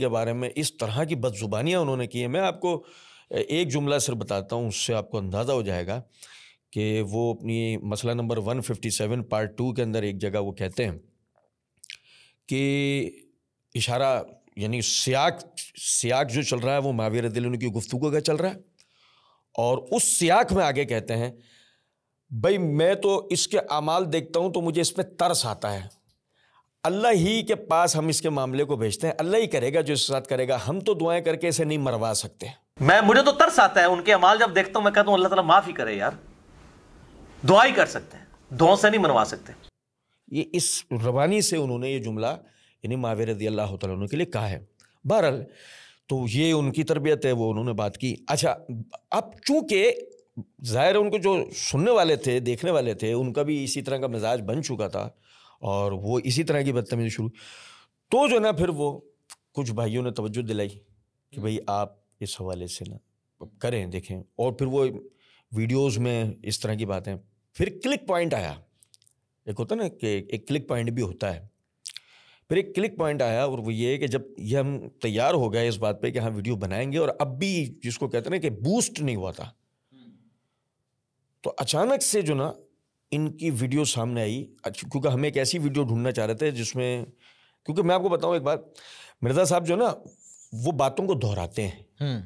के बारे में इस तरह की बदजुबानियाँ उन्होंने की हैं मैं आपको एक जुमला सिर्फ बताता हूँ उससे आपको अंदाज़ा हो जाएगा कि वो अपनी मसला नंबर 157 पार्ट टू के अंदर एक जगह वो कहते हैं कि इशारा यानी सियाक सियाक जो चल रहा है वो मावीर दिल की गुफ्तु का चल रहा है और उस सियाक में आगे कहते हैं भाई मैं तो इसके अमाल देखता हूँ तो मुझे इस पर तरस आता है अल्लाह ही के पास हम इसके मामले को भेजते हैं अल्लाह ही करेगा जो इसके साथ करेगा हम तो दुआएं करके इसे नहीं मरवा सकते मैं मुझे तो तरस आता है उनके अमाल जब देखता हूँ मैं कहता हूँ अल्लाह ताला माफ़ ही करे यार दुआ ही कर सकते हैं दुआ से नहीं मरवा सकते ये इस रवानी से उन्होंने ये जुमला यानी मावे रदी अल्लाह तु के लिए कहा है बहरहाल तो ये उनकी तरबियत है वो उन्होंने बात की अच्छा अब चूँकि ज़ाहिर उनको जो सुनने वाले थे देखने वाले थे उनका भी इसी तरह का मिजाज बन चुका था और वो इसी तरह की बदतमीजी शुरू तो जो ना फिर वो कुछ भाइयों ने तवज्जो दिलाई कि भाई आप इस हवाले से ना करें देखें और फिर वो वीडियोस में इस तरह की बातें फिर क्लिक पॉइंट आया एक होता है ना कि एक क्लिक पॉइंट भी होता है फिर एक क्लिक पॉइंट आया और वो ये है कि जब ये हम तैयार हो गए इस बात पे कि हाँ वीडियो बनाएंगे और अब भी जिसको कहते ना कि बूस्ट नहीं हुआ था तो अचानक से जो ना इनकी वीडियो सामने आई क्योंकि हम एक ऐसी वीडियो ढूंढना चाह रहे थे जिसमें क्योंकि मैं आपको बताऊं एक बात मिर्जा साहब जो ना वो बातों को दोहराते हैं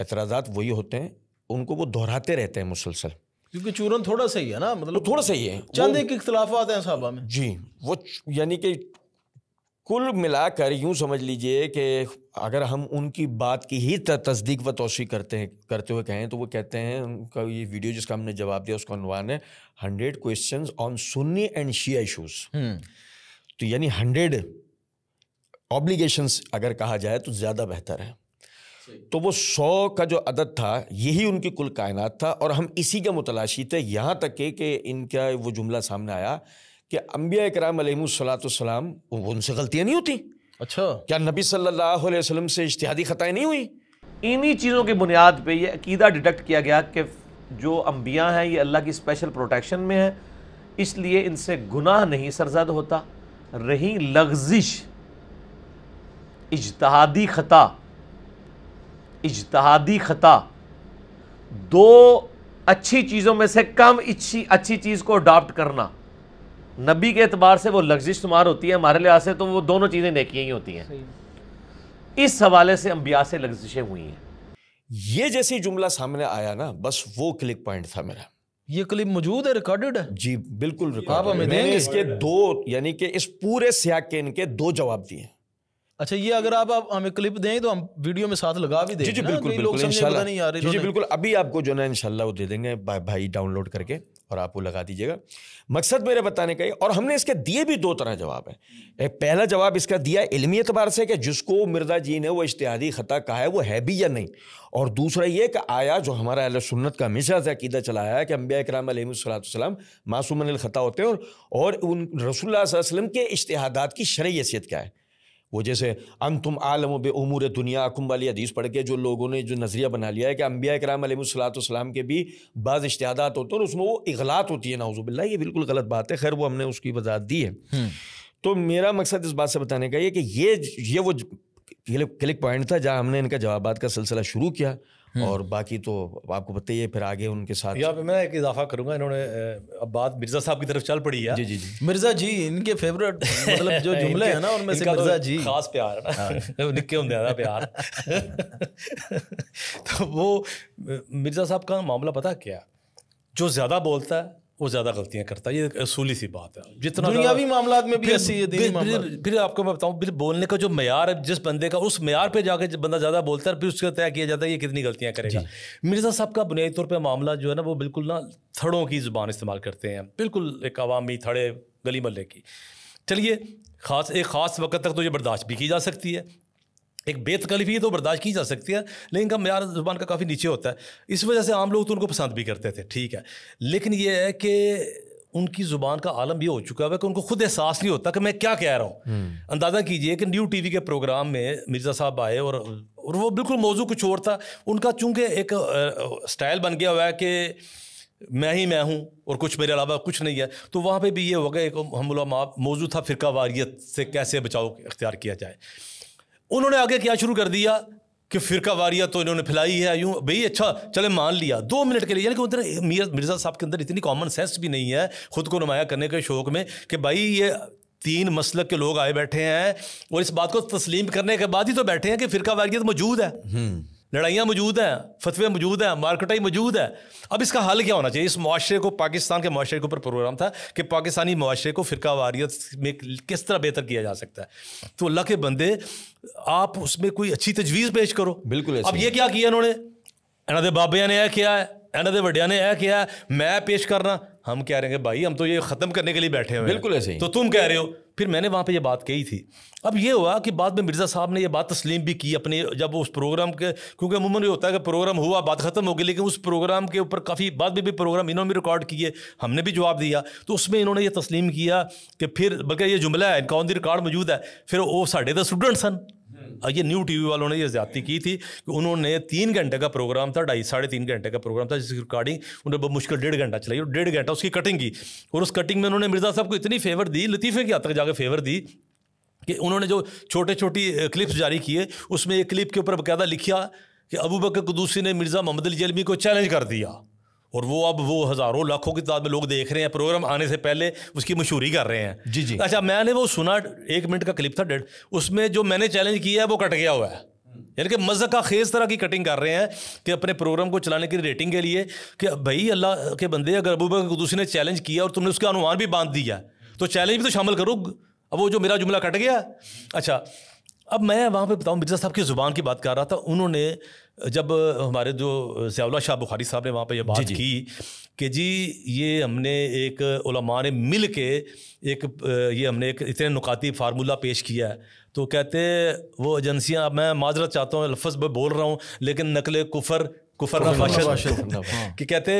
एतराज़ात हम्म। वही होते हैं उनको वो दोहराते रहते हैं मुसलसल क्योंकि चूरन थोड़ा सही है ना मतलब थोड़ा सही है चंद एक इख्तलाफात हैं साहबा में जी वो यानी कि कुल मिलाकर यूं समझ लीजिए कि अगर हम उनकी बात की ही तस्दीक व तोसी करते हैं करते हुए कहें तो वो कहते हैं उनका ये वीडियो जिसका हमने जवाब दिया उसका अनुमान है hundred question on Sunni and Shia issues hmm. तो यानी हंड्रेड ऑब्लिगेशंस अगर कहा जाए तो ज़्यादा बेहतर है तो वो सौ का जो अदद था यही उनकी कुल कायनात था और हम इसी के मुतलाशी थे यहाँ तक के कि इनका वो जुमला सामने आया कि अम्बिया कराम वो उनसे गलतियाँ नहीं होती अच्छा क्या नबी सल्लल्लाहु अलैहि वसल्लम से इश्तिहादी ख़ताएँ नहीं हुई इन्हीं चीज़ों की बुनियाद पे ये अकीदा डिटेक्ट किया गया कि जो अम्बिया हैं ये अल्लाह की स्पेशल प्रोटेक्शन में है इसलिए इनसे गुनाह नहीं सरजद होता रही लग्जिश इजतहादी ख़ता इजतहादी ख़ता दो अच्छी चीज़ों में से कम अच्छी अच्छी चीज़ को अडाप्ट करना नबी के अतबार से वो लग्जिश शुमार होती है हमारे लिहाज से तो वो दोनों चीज़ें नकियाँ ही होती हैं इस हवाले से अम्बिया से लग्जिशें हुई हैं ये जैसे ही जुमला सामने आया ना बस वो क्लिक पॉइंट था मेरा ये क्लिप मौजूद है रिकॉर्डेड है जी बिल्कुल रिकॉर्ड मैंने इसके दो यानी कि इस पूरे सियाकिन के दो जवाब दिए अच्छा ये अगर आप, हमें क्लिप दें तो हम वीडियो में साथ लगा भी देंगे जी जी बिल्कुल बिल्कुल इंशाल्लाह नहीं आ रही जी जी बिल्कुल अभी आपको जो ना इंशाल्लाह वो दे देंगे भाई डाउनलोड करके और आप वो लगा दीजिएगा मकसद मेरे बताने का और हमने इसके दिए भी दो तरह जवाब है पहला जवाब इसका दिया इलमी एतबार से कि जिसको मिर्जा जी ने वो इश्तहादी ख़ता कहा है वो है भी या नहीं और दूसरा ये कि आया जो हमारा अल सुन्नत का हमेशा से अकीदा चलाया है कि अम्बिया कराम सलाम मासूमन ख़ता होते हैं और, और उन रसोल्ला वसलम के इश्तहादात की शरय क्या है वो जैसे अन तुम आलम बे उमूर दुनिया अकुम वाली हदीस पढ़ के जो लोगों ने जो नज़रिया बना लिया है कि अम्बिया कराम सलाम के भी बाज़ इश्तहादात होते हैं और उसमें वो इगलात होती है नाउजुबिल्ला ये बिल्कुल गलत बात है खैर वो हमने उसकी वजाहत दी है हम्म। तो मेरा मकसद इस बात से बताने का ये कि ये ये वो क्लिक पॉइंट था जहाँ हमने इनका जवाब का सिलसिला शुरू किया हम्म। और बाकी तो आपको बताइए फिर आगे उनके साथ यहाँ पे मैं एक इजाफा करूंगा इन्होंने अब बात मिर्जा साहब की तरफ चल पड़ी है जी जी जी मिर्जा जी इनके फेवरेट मतलब जो जुमले हैं ना उनमें से तो मिर्जा जी खास प्यार है हाँ, निक्के होंगे प्यार तो वो मिर्जा साहब का मामला पता क्या जो ज़्यादा बोलता है वो ज़्यादा गलतियाँ करता है ये असूली सी बात है जितना दुनियावी मामला में भी ऐसी फिर, फिर, फिर आपको मैं बताऊँ फिर बोलने का जो मैार है जिस बंदे का उस मैार पे जाके बंदा ज़्यादा बोलता है फिर उसका तय किया जाता है ये कितनी गलतियाँ करेगा मिर्ज़ा साहब का बुनियादी तौर पर मामला जो है ना वो बिल्कुल ना थड़ों की ज़ुबान इस्तेमाल करते हैं बिल्कुल एक अवामी थड़े गली मल्ले की चलिए खास एक ख़ास वक्त तक तो ये बर्दाश्त भी की जा सकती है एक बेतकलीफी तो बर्दाश्त की जा सकती है लेकिन का मैार ज़ुबान का काफ़ी नीचे होता है इस वजह से आम लोग तो उनको पसंद भी करते थे ठीक है लेकिन ये है कि उनकी ज़ुबान का आलम यह हो चुका है कि उनको खुद एहसास नहीं होता कि मैं क्या कह रहा हूँ हम्म। अंदाज़ा कीजिए कि न्यू वी के प्रोग्राम में मिर्ज़ा साहब आए और और वो बिल्कुल मौजू कुछ और था उनका चूँकि एक स्टाइल बन गया हुआ है कि मैं ही मैं हूँ और कुछ मेरे अलावा कुछ नहीं है तो वहाँ पर भी ये हो गया एक हम मौजू था फ़िरका वारियत से कैसे बचाव इख्तियार किया जाए उन्होंने आगे क्या शुरू कर दिया कि फ़िरका वारिया तो इन्होंने फैलाई है यूँ भई अच्छा चले मान लिया दो मिनट के लिए यानी कि उधर मीर मिर्ज़ा साहब के अंदर इतनी कॉमन सेंस भी नहीं है ख़ुद को नुमाया करने के शौक़ में कि भाई ये तीन मसल के लोग आए बैठे हैं और इस बात को तस्लीम करने के बाद ही तो बैठे हैं कि फ़िरका वारियत तो मौजूद है हम्म। लड़ाइयाँ मौजूद हैं फतवे मौजूद हैं मार्केटाई मौजूद है अब इसका हल क्या होना चाहिए इस माशरे को पाकिस्तान के माशरे के ऊपर प्रोग्राम था कि पाकिस्तानी माशरे को फ़िरका वारियत में किस तरह बेहतर किया जा सकता है तो अल्लाह के बंदे आप उसमें कोई अच्छी तजवीज़ पेश करो बिल्कुल अब ये क्या किया इन्होंने इन्होंने बाबिया ने यह किया है इन्हों के वड्या ने यह किया है मैं पेश करना हम कह रहे हैं भाई हम तो ये ख़त्म करने के लिए बैठे हुए बिल्कुल ऐसे तो तुम कह रहे हो फिर मैंने वहाँ पे ये बात कही थी अब ये हुआ कि बाद में मिर्ज़ा साहब ने ये बात तस्लीम भी की अपने जब उस प्रोग्राम के क्योंकि अमूमन ये होता है कि प्रोग्राम हुआ बात ख़त्म हो गई लेकिन उस प्रोग्राम के ऊपर काफ़ी बाद में भी प्रोग्राम इन्होंने भी रिकॉर्ड किए हमने भी जवाब दिया तो उसमें इन्होंने ये तस्लीम किया कि फिर बल्कि ये जुमला है इनका ऑन दी रिकॉर्ड मौजूद है फिर वो साढ़े तो स्टूडेंट सन ये न्यू टीवी वालों ने ये ज्यादा की थी कि उन्होंने तीन घंटे का प्रोग्राम था ढाई साढ़े तीन घंटे का प्रोग्राम था जिसकी रिकॉर्डिंग उन्होंने बहुत मुश्किल डेढ़ घंटा चलाई और डेढ़ घंटा उसकी कटिंग की और उस कटिंग में उन्होंने मिर्जा साहब को इतनी फेवर दी लतीफ़े की हद तक जाकर फेवर दी कि उन्होंने जो छोटे छोटी क्लिप्स जारी किए उसमें एक क्लिप के ऊपर बकायदा लिखा कि अबू बकर कुदूसी ने मिर्ज़ा मोहम्मद अली जलमी को चैलेंज कर दिया और वो अब वो हज़ारों लाखों की तादाद में लोग देख रहे हैं प्रोग्राम आने से पहले उसकी मशहूरी कर रहे हैं जी जी अच्छा मैंने वो सुना एक मिनट का क्लिप था डेढ़ उसमें जो मैंने चैलेंज किया है वो कट गया हुआ है यानी कि मज़क का खेज तरह की कटिंग कर रहे हैं कि अपने प्रोग्राम को चलाने की रेटिंग के लिए कि भाई अल्लाह के बंदे अगर अबू बकर ने चैलेंज किया और तुमने उसका अनुमान भी बांध दिया तो चैलेंज भी तो शामिल करो अब वो जो मेरा जुमला कट गया अच्छा अब मैं वहाँ पर बताऊँ मिर्जा साहब की ज़ुबान की बात कर रहा था उन्होंने जब हमारे जो जयावला शाह बुखारी साहब ने वहाँ पर यह बात की कि जी ये हमने एक उलमा ने मिल के एक ये हमने एक इतने नुकाती फार्मूला पेश किया है तो कहते वो एजेंसियाँ मैं माजरत चाहता हूँ लफ्ज़ में बोल रहा हूँ लेकिन नकल कुफर कुफर ना हाँ। कि कहते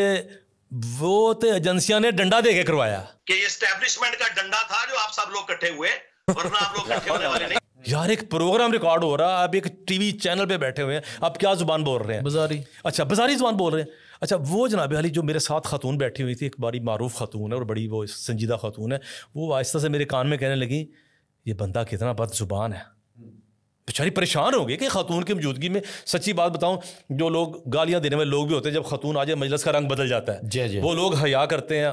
वो तो एजेंसियाँ ने डंडा दे के करवाया कि ये स्टैब्लिशमेंट का डंडा था जो आप सब लोग इकट्ठे हुए वरना आप लोग इकट्ठे होने वाले नहीं यार एक प्रोग्राम रिकॉर्ड हो रहा है आप एक टीवी चैनल पे बैठे हुए हैं आप क्या जुबान बोल रहे हैं बाजारी अच्छा बाजारी जुबान बोल रहे हैं अच्छा वो जनाब अली जो मेरे साथ खातून बैठी हुई थी एक बड़ी मरूफ खातून है और बड़ी वो संजीदा खातून है वो आहिस्ता से मेरे कान में कहने लगी ये बंदा कितना बद जुबान है बेचारी परेशान हो गई कि खातून की मौजूदगी में सच्ची बात बताऊं जो लोग गालियां देने वाले लोग भी होते हैं जब खातून आ जाए मजलस का रंग बदल जाता है जे जे। वो लोग हया करते हैं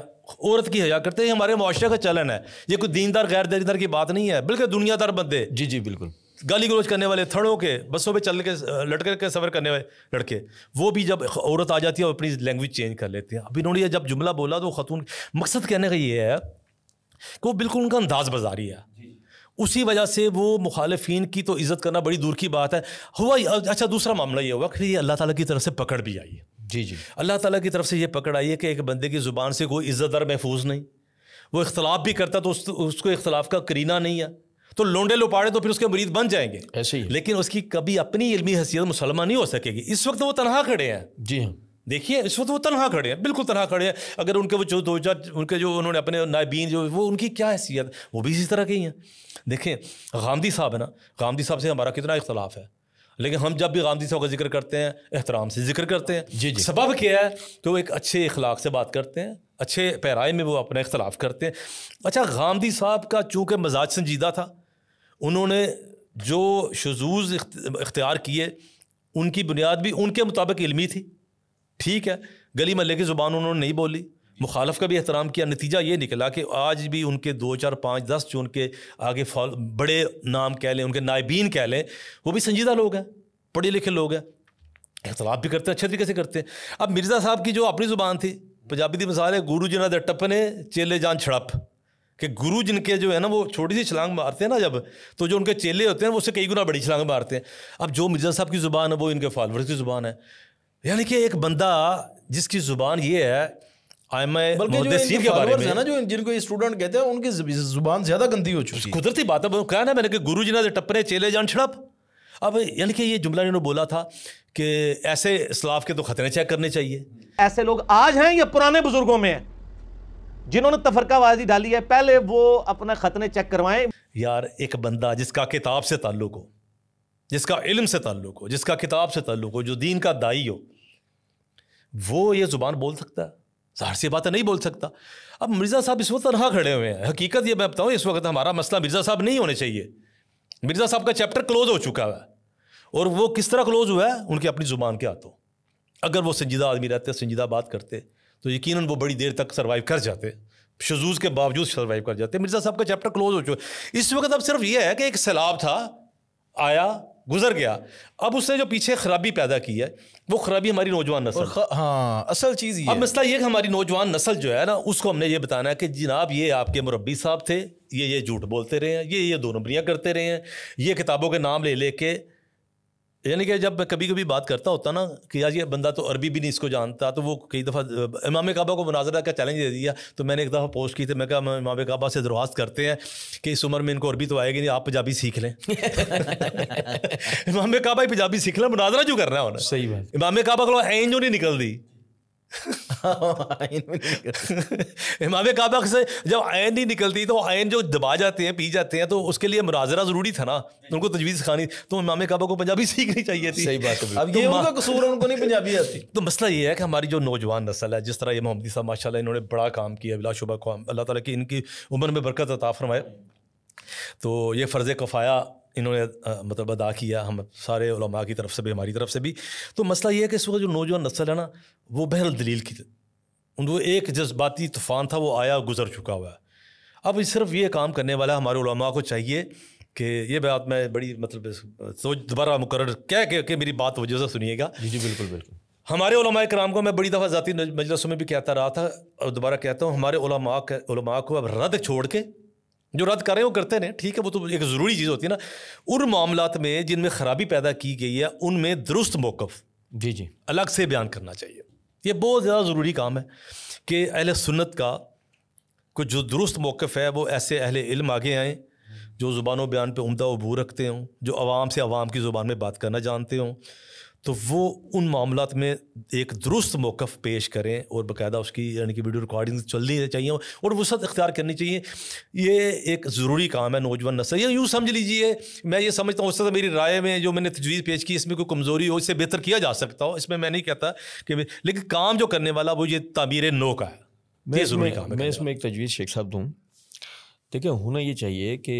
औरत की हया करते हैं हमारे माशरे का चलन है ये कोई दीनदार गैर दीनदार की बात नहीं है बल्कि दुनियादार बंदे जी जी बिल्कुल गाली गलोज करने वाले थड़ों के बसों पर चल के लटकर के सफ़र करने वाले लड़के वो भी जब औरत आ जाती है और अपनी लैंग्वेज चेंज कर लेते हैं अब इन्होंने जब जुमला बोला तो खतून मकसद कहने का ये है कि वो बिल्कुल उनका अंदाज बाजारी है उसी वजह से वो मुखालफी की तो इज़्ज़त करना बड़ी दूर की बात है हुआ अच्छा दूसरा मामला ये हुआ कि ये अल्लाह ताला की तरफ से पकड़ भी आई है जी जी अल्लाह ताला की तरफ से ये पकड़ आई है कि एक बंदे की ज़ुबान से कोई इज़्ज़त दर महफूज नहीं वो इख्तलाफ भी करता तो उस, उसको इख्तलाफ का करीना नहीं है तो लोंडे लोपाड़े तो फिर उसके मरीज बन जाएंगे ऐसे ही लेकिन उसकी कभी अपनी इलमी हैसियत मुसलमान नहीं हो सकेगी इस वक्त वो तनहा खड़े हैं जी हाँ देखिए इस वक्त वो तनहा खड़े हैं बिल्कुल तनहा खड़े हैं अगर उनके वो जो दो चार उनके जो उन्होंने अपने नायबीन जो वो उनकी क्या हैसियत वो भी इसी तरह के ही हैं देखें गांधी साहब है ना गांधी साहब से हमारा कितना इख्तलाफ है लेकिन हम जब भी गांधी साहब का जिक्र करते हैं एहतराम से जिक्र करते हैं जी जी सबब क्या है कि वो तो एक अच्छे इखलाक से बात करते हैं अच्छे पैराए में वो अपना इख्तलाफ करते हैं अच्छा गांधी साहब का चूँकि मजाज संजीदा था उन्होंने जो शजूज़ इख्तियार किए उनकी बुनियाद भी उनके मुताबिक इलमी थी ठीक है गली महल की ज़ुबान उन्होंने नहीं बोली मुखालफ का भी एहतराम किया नतीजा ये निकला कि आज भी उनके दो चार पाँच दस जो उनके आगे फॉल बड़े नाम कह लें उनके नायबीन कह लें वो भी संजीदा लोग हैं पढ़े लिखे लोग हैं एहतराब भी करते हैं अच्छे तरीके से करते हैं अब मिर्ज़ा साहब की जो अपनी ज़ुबान थी पंजाबी की मिसाल है गुरु जी दे टपने चेले जान छड़प कि गुरु जिनके जो है ना वो छोटी सी छलांग मारते हैं ना जब तो जो उनके चेले होते हैं वो उससे कई गुना बड़ी छलांग मारते हैं अब जो मिर्जा साहब की ज़ुबान है वो इनके फॉलोअर्स की ज़ुबान है यानी कि एक बंदा जिसकी जुबान ये है आई मैं के बारे में ना जो जिनको स्टूडेंट कहते हैं उनकी जुबान ज्यादा गंदी हो चुकी कुदरती बात है कहा ना मैंने कि गुरु जी ने टपरे चेले जान छड़प अब यानी कि ये जुमला इन्होंने बोला था कि ऐसे इसलाफ के तो खतरे चेक करने चाहिए ऐसे लोग आज हैं या पुराने बुजुर्गों में जिन्होंने तफरकाबाजी डाली है पहले वो अपना खतने चेक करवाएं यार एक बंदा जिसका किताब से ताल्लुक हो जिसका इल्म से ताल्लुक हो जिसका किताब से ताल्लुक हो जो दीन का दाई हो वो ये ज़ुबान बोल सकता है ज़ाहिर सी बातें नहीं बोल सकता अब मिर्ज़ा साहब इस वक्त तनहा खड़े हुए हैं हकीकत ये मैं बताऊँ इस वक्त हमारा मसला मिर्ज़ा साहब नहीं होने चाहिए मिर्ज़ा साहब का चैप्टर क्लोज हो चुका है और वो किस तरह क्लोज हुआ है उनकी अपनी ज़ुबान के हाथों अगर वो संजीदा आदमी रहते संजीदा बात करते तो यकीन वो बड़ी देर तक सर्वाइव कर जाते शजूज़ के बावजूद सर्वाइव कर जाते मिर्ज़ा साहब का चैप्टर क्लोज हो चुका इस वक्त अब सिर्फ ये है कि एक सैलाब था आया गुजर गया अब उसने जो पीछे खराबी पैदा की है वो खराबी हमारी नौजवान नस्ल ख, हाँ असल चीज़ ये अब मसला ये कि हमारी नौजवान नस्ल जो है ना उसको हमने ये बताना है कि जनाब ये आपके मुरबी साहब थे ये ये झूठ बोलते रहे हैं ये ये दो नंबरियाँ करते रहे हैं ये किताबों के नाम ले लेके यानी कि जब मैं कभी कभी बात करता होता ना कि यार ये बंदा तो अरबी भी नहीं इसको जानता तो वो कई दफ़ा इमाम काबा को मुनाजरा का चैलेंज दे दिया तो मैंने एक दफ़ा पोस्ट की थी मैं कहा इमाम काबा से दरख्वास्त करते हैं कि इस उम्र में इनको अरबी तो आएगी नहीं आप पंजाबी सीख लें इमाम काबा ही पंजाबी सीख लें मुनाजरा जो कर रहा है सही बात इमाम काबा को तो जो नहीं निकल दी नहीं हाँ, इमाम काबा से जब आयन नहीं निकलती तो आयन जो दबा जाते हैं पी जाते हैं तो उसके लिए मुराजरा जरूरी था ना उनको तजवीज़ सिखानी तो इमाम काबा को पंजाबी सीखनी चाहिए थी सही बात अब ये तो उनका कसूर उनको नहीं पंजाबी आती तो मसला ये है कि हमारी जो नौजवान नस्ल है जिस तरह ये मोहम्मदी साहब माशा इन्होंने बड़ा काम किया को अल्लाह ताला की इनकी उम्र में बरकत अता फरमाए तो ये फ़र्ज़ कफ़ाया इन्होंने मतलब अदा किया हम सारे उलमा की तरफ से भी हमारी तरफ से भी तो मसला यह है कि इस वक्त जो नौजवान नस्ल है ना वो बहर दलील की वो एक जज्बाती तूफ़ान था वो आया गुजर चुका हुआ है अब सिर्फ ये काम करने वाला हमारे उलमा को चाहिए कि ये बात मैं बड़ी मतलब सोच दोबारा मुकर कह के मेरी बात वजह से सुनिएगा जी जी बिल्कुल बिल्कुल हमारे कराम को मैं बड़ी दफ़ा ज़ाती मजलसों में भी कहता रहा था और दोबारा कहता हूँ हमारे उलमा को अब रद्द छोड़ के जो रद्द कर रहे हैं वो करते रहे ठीक है वो तो एक ज़रूरी चीज़ होती है ना उन मामला में जिनमें ख़राबी पैदा की गई है उनमें दुरुस्त मौक़ जी जी अलग से बयान करना चाहिए ये बहुत ज़्यादा ज़रूरी काम है कि अहल सुन्नत का कुछ जो दुरुस्त मौक़ है वो ऐसे अहल इल्म आगे आएँ जो ज़ुबान बयान पर उमदा अबू रखते हों जो आवाम से आवाम की ज़ुबान में बात करना जानते हों तो वो उन मामला में एक दुरुस्त मौक़ पेश करें और बाकायदा उसकी यानी कि वीडियो रिकॉर्डिंग चलनी चाहिए और वसत इख्तियार करनी चाहिए ये एक ज़रूरी काम है नौजवान नसल या यूँ समझ लीजिए मैं ये समझता हूँ उससे तो मेरी राय में जो मैंने तजवीज़ पेश की इसमें कोई कमज़ोरी हो इससे बेहतर किया जा सकता हो इसमें मैं नहीं कहता कि लेकिन काम जो करने वाला वो ये तमीर नो का है मैं ज़रूरी काम मैं इसमें एक तजवीज़ शेख साहब दूँ देखिए होना ये चाहिए कि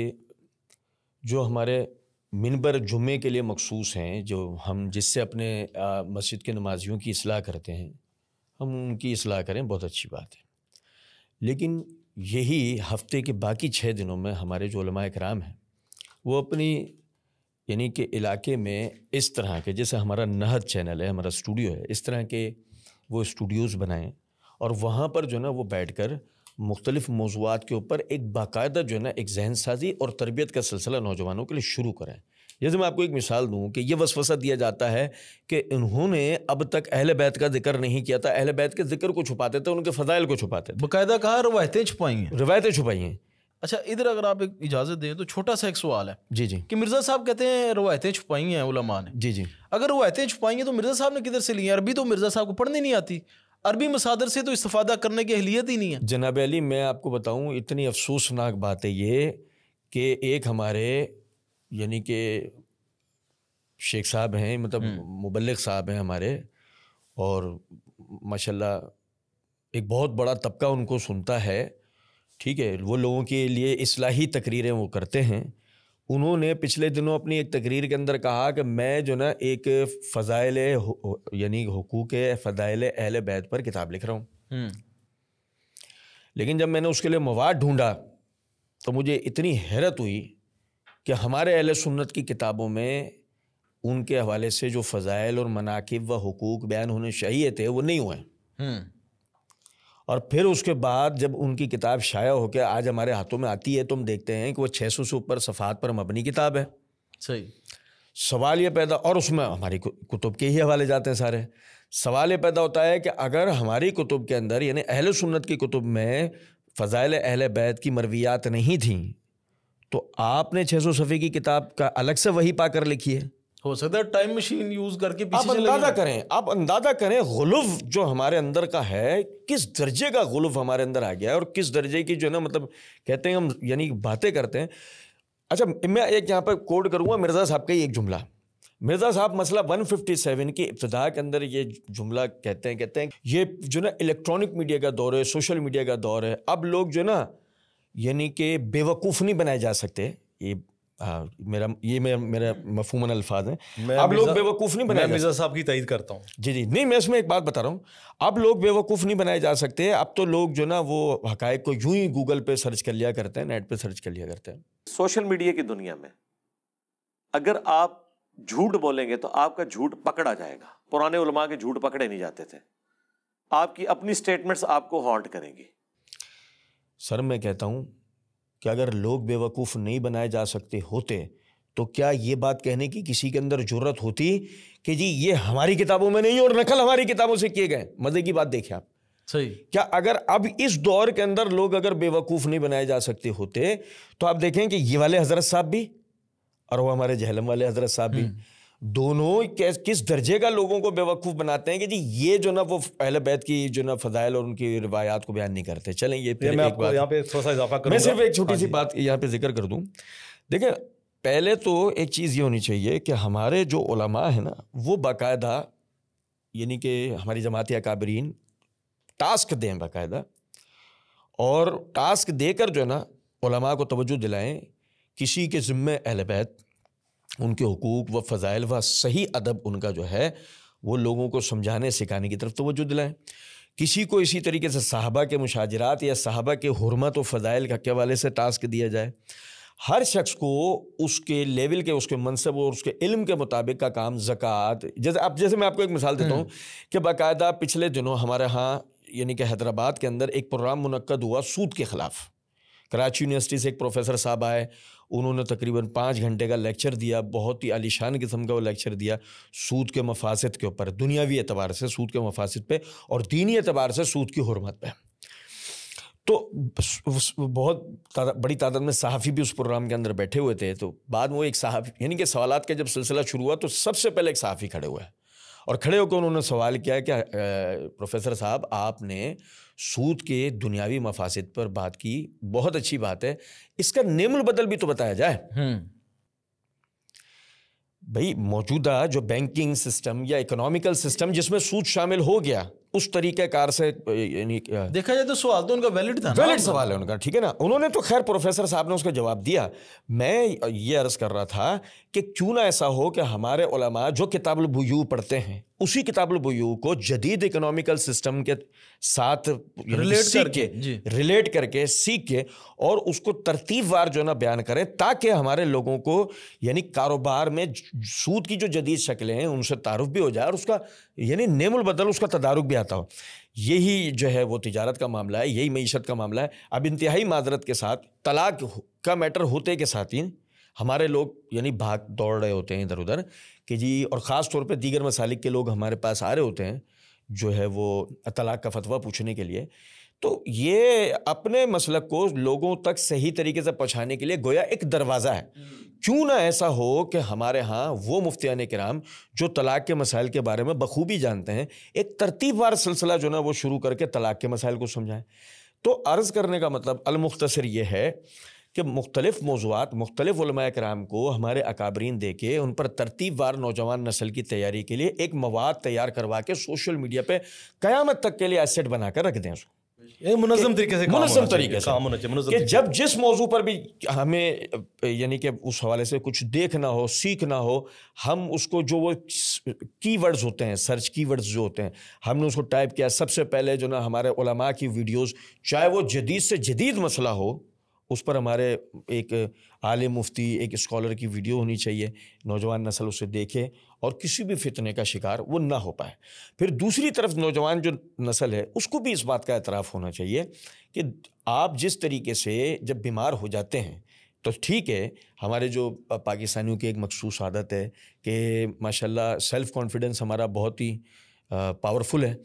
जो हमारे मिनबर जुम्मे के लिए मखसूस हैं जो हम जिससे अपने मस्जिद के नमाजियों की असलाह करते हैं हम उनकी असलाह करें बहुत अच्छी बात है लेकिन यही हफ्ते के बाकी छः दिनों में हमारे जो कराम हैं वो अपनी यानी कि इलाके में इस तरह के जैसे हमारा नहद चैनल है हमारा स्टूडियो है इस तरह के वो स्टूडियोज़ बनाएँ और वहाँ पर जो ना वो बैठ कर मुख्तलिफ मौजूद के ऊपर एक बाकायदा जो है ना एक जहन साजी और तरबियत का सिलसिला नौजवानों के लिए शुरू करें जैसे मैं आपको एक मिसाल दूँ कि यह वसवसा दिया जाता है कि इन्होंने अब तक अहल बैत का जिक्र नहीं किया था अहल बैत के जिक्र को छुपाते थे उनके फ़जाइल को छुपाते थे बाकायदा कहा रवायतें छुपाई हैं रवायतें छुपाई हैं अच्छा इधर अगर आप एक इजाज़त दें तो छोटा सा एक सवाल है जी जी कि मिर्ज़ा साहब कहते हैं रवायतें छुपाई हैं उलमा ने जी जी अगर रवायतें छुपाई हैं तो मिर्ज़ा साहब ने किधर से ली हैं अरबी तो मिर्ज़ा साहब को पढ़नी नहीं आती अरबी मसादर से तो इस्तादा करने की अहलियत ही नहीं है जनाब अली मैं आपको बताऊँ इतनी अफसोसनाक बात है ये कि एक हमारे यानी कि शेख साहब हैं मतलब हम्म। मुबलक साहब हैं हमारे और माशाल्लाह एक बहुत बड़ा तबका उनको सुनता है ठीक है वो लोगों के लिए असलाही तकरीरें वो करते हैं उन्होंने पिछले दिनों अपनी एक तकरीर के अंदर कहा कि मैं जो ना एक फ़जाइल यानी हकूक़ फ़जाइल अहल बैत पर किताब लिख रहा हूँ हम्म। लेकिन जब मैंने उसके लिए मवाद ढूंढा तो मुझे इतनी हैरत हुई कि हमारे अहल सुन्नत की किताबों में उनके हवाले से जो फ़जाइल और मनाकब व हकूक़ बयान होने चाहिए थे वो नहीं हुए हम्म। और फिर उसके बाद जब उनकी किताब शाया होकर आज हमारे हाथों में आती है तो हम देखते हैं कि वो सौ से ऊपर सफ़ात पर मबनी किताब है सही सवाल ये पैदा और उसमें हमारी कुतुब के ही हवाले जाते हैं सारे सवाल ये पैदा होता है कि अगर हमारी कुतुब के अंदर यानी अहल सुन्नत की कुतुब में फ़ाइल अहल बैत की मरवियात नहीं थी तो आपने छः सौ सफ़ी की किताब का अलग से वही पाकर लिखी है हो सकता है टाइम मशीन यूज करके आप अंदाजा करें आप अंदाजा करें गुलव जो हमारे अंदर का है किस दर्जे का गुलव हमारे अंदर आ गया है और किस दर्जे की जो है ना मतलब कहते हैं हम यानी बातें करते हैं अच्छा मैं एक यहाँ पर कोड करूँगा मिर्ज़ा साहब का ही एक जुमला मिर्ज़ा साहब मसला 157 की इब्तदा के अंदर ये जुमला कहते हैं कहते हैं ये जो ना इलेक्ट्रॉनिक मीडिया का दौर है सोशल मीडिया का दौर है अब लोग जो ना यानी कि बेवकूफ़ नहीं बनाए जा सकते ये हाँ, मेरा ये मेरा मेरा अल्फाज हैं आप लोग बेवकूफ़ नहीं बनाए मिर्जा साहब की करता हूँ जी जी नहीं मैं इसमें एक बात बता रहा हूँ अब लोग बेवकूफ़ नहीं बनाए जा सकते अब तो लोग जो ना वो हकायक को यूं ही गूगल पे सर्च कर लिया करते हैं नेट पे सर्च कर लिया करते हैं सोशल मीडिया की दुनिया में अगर आप झूठ बोलेंगे तो आपका झूठ पकड़ा जाएगा पुराने उलमा के झूठ पकड़े नहीं जाते थे आपकी अपनी स्टेटमेंट्स आपको हॉल्ट करेंगी सर मैं कहता हूँ कि अगर लोग बेवकूफ़ नहीं बनाए जा सकते होते तो क्या ये बात कहने की किसी के अंदर जरूरत होती कि जी ये हमारी किताबों में नहीं और नकल हमारी किताबों से किए गए मज़े की बात देखें आप सही क्या अगर अब इस दौर के अंदर लोग अगर बेवकूफ़ नहीं बनाए जा सकते होते तो आप देखें कि ये वाले हज़रत साहब भी और वो हमारे जहलम वाले हज़रत साहब भी हम्म। दोनों किस दर्जे का लोगों को बेवकूफ़ बनाते हैं कि जी ये जो ना वो अहल बैत की जो ना फजाइल और उनकी रिवायात को बयान नहीं करते चलें ये फिर मैं एक बात यहाँ पे थोड़ा सा इजाफा कर मैं सिर्फ एक छोटी हाँ सी बात यहाँ पे जिक्र कर दूँ देखिए पहले तो एक चीज़ ये होनी चाहिए कि हमारे जो ओलमा है ना वो बाकायदा यानी कि हमारी जमात काबरीन टास्क दें बाकायदा और टास्क देकर जो है ना को तवज्जो दिलाएं किसी के ज़िम्मे अहल बैत उनके हकूक़ व फ़ज़ाइल व सही अदब उनका जो है वो लोगों को समझाने सिखाने की तरफ तो वजह दिलाएँ किसी को इसी तरीके से साहबा के मुशाजरात या साहबा के हरमत व फ़ज़ाइल के हवाले से टास्क दिया जाए हर शख्स को उसके लेवल के उसके मनसब और उसके इल्म के मुताबिक का काम ज़क़़त जैसे अब जैसे मैं आपको एक मिसाल देता हूँ हम्म। कि बाकायदा पिछले दिनों हमारे यहाँ यानी कि हैदराबाद के अंदर एक प्रोग्राम मनक़द हुआ सूद के ख़िलाफ़ कराची यूनिवर्सिटी से एक प्रोफेसर साहब आए उन्होंने तकरीबन पाँच घंटे का लेक्चर दिया बहुत ही आलिशान किस्म का वो लेक्चर दिया सूद के मफासद के ऊपर दुनियावी एतबार से सूद के मफासद पे और दीनी एतबार से सूद की हरमत पे तो बहुत तादा, बड़ी तादाद में सहाफ़ी भी उस प्रोग्राम के अंदर बैठे हुए थे तो बाद में वो एक सहाफ़ी यानी कि सवाल का जब सिलसिला शुरू हुआ तो सबसे पहले एक सहाफ़ी खड़े हुए और खड़े होकर उन्होंने सवाल किया कि प्रोफेसर साहब आपने सूद के दुनियावी मफासद पर बात की बहुत अच्छी बात है इसका निम्न बदल भी तो बताया जाए हम्म। भाई मौजूदा जो बैंकिंग सिस्टम या इकोनॉमिकल सिस्टम जिसमें सूद शामिल हो गया उस तरीक़ेकार से यानी देखा जाए तो सवाल तो उनका वैलिड था वैलिड सवाल है उनका ठीक है ना उन्होंने तो खैर प्रोफेसर साहब ने उसका जवाब दिया मैं ये अर्ज़ कर रहा था कि क्यों ना ऐसा हो कि हमारे उलमा जो बुयू पढ़ते हैं उसी बुयू को जदीद इकोनॉमिकल सिस्टम के साथ रिलेट करके रिलेट करके सीख के और उसको तरतीबवार जो ना बयान करें ताकि हमारे लोगों को यानी कारोबार में सूद की जो जदीद शक्लें हैं उनसे तारुफ भी हो जाए और उसका यानी नेमुल बदल उसका तदारुक भी आता हो यही जो है वो तिजारत का मामला है यही मीशत का मामला है अब इंतहाई माजरत के साथ तलाक का मैटर होते के साथ ही हमारे लोग यानी भाग दौड़ रहे होते हैं इधर उधर कि जी और ख़ास तौर पर दीगर मसालिक के लोग हमारे पास आ रहे होते हैं जो है वो तलाक का फतवा पूछने के लिए तो ये अपने मसलक को लोगों तक सही तरीके से पहुँचाने के लिए गोया एक दरवाज़ा है हम्म। क्यों ना ऐसा हो कि हमारे यहाँ वो मुफ्तियान कराम जो तलाक के मसाइल के बारे में बखूबी जानते हैं एक तरतीबवार सिलसिला जो ना वो शुरू करके तलाक के मसाइल को समझाएं तो अर्ज़ करने का मतलब अलमुख्तसर ये है कि मुख्तलिफ़ मौजूद मुख्तलिफ़ कराम को हमारे अकाबरीन दे के उन पर तरतीबवार नौजवान नस्ल की तैयारी के लिए एक मवाद तैयार करवा के सोशल मीडिया पर क़्यामत तक के लिए एसेट बना कर रख दें उसको मुनजम तरीके से मुनजम तरीके से कि जब जिस मौजू पर भी हमें यानी कि उस हवाले से कुछ देखना हो सीखना हो हम उसको जो वो कीवर्ड्स होते हैं सर्च कीवर्ड्स जो होते हैं हमने उसको टाइप किया सबसे पहले जो ना हमारे उलमा की वीडियोस चाहे वो जदीद से जदीद मसला हो उस पर हमारे एक आले मुफ्ती एक स्कॉलर की वीडियो होनी चाहिए नौजवान नस्ल उसे देखे और किसी भी फितने का शिकार वो ना हो पाए फिर दूसरी तरफ नौजवान जो नस्ल है उसको भी इस बात का एतराफ़ होना चाहिए कि आप जिस तरीके से जब बीमार हो जाते हैं तो ठीक है हमारे जो पाकिस्तानियों की एक मखसूस आदत है कि माशाल्लाह सेल्फ़ कॉन्फिडेंस हमारा बहुत ही पावरफुल है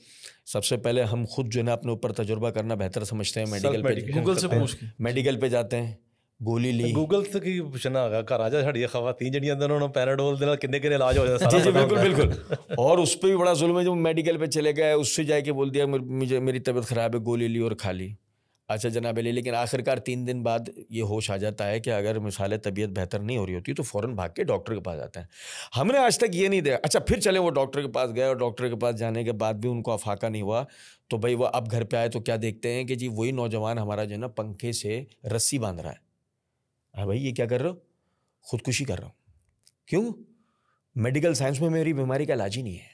सबसे पहले हम खुद जो है ना अपने ऊपर तजुर्बा करना बेहतर समझते हैं मेडिकल पे गूगल से पूछ के मेडिकल पे जाते हैं गोली ली गूगल से की पूछना होगा का राजा छड़ी ਸਾਡੀਆਂ तीन जड़ियां ਅੰਦਰ ਉਹਨਾਂ पैराडोल ਪੈਰਾਡੋਲ कितने ਨਾਲ इलाज हो ਇਲਾਜ जी जी तो बिल्कुल बिल्कुल और उस पे भी बड़ा जुल्म है जो मेडिकल पे चले गए उससे जाके बोल दिया मुझे मेरी तबीयत खराब है गोली ली और खा ली अच्छा जनाब अली लेकिन आखिरकार तीन दिन बाद ये होश आ जाता है कि अगर मिसाल तबीयत बेहतर नहीं हो रही होती तो फ़ौर भाग के डॉक्टर के पास जाते हैं हमने आज तक ये नहीं देखा अच्छा फिर चले वो डॉक्टर के पास गए और डॉक्टर के पास जाने के बाद भी उनको अफाका नहीं हुआ तो भाई वह अब घर पर आए तो क्या देखते हैं कि जी वही नौजवान हमारा जो है ना पंखे से रस्सी बांध रहा है हाँ भाई ये क्या कर रहे हो खुदकुशी कर रहा हूँ क्यों मेडिकल साइंस में मेरी बीमारी का इलाज ही नहीं है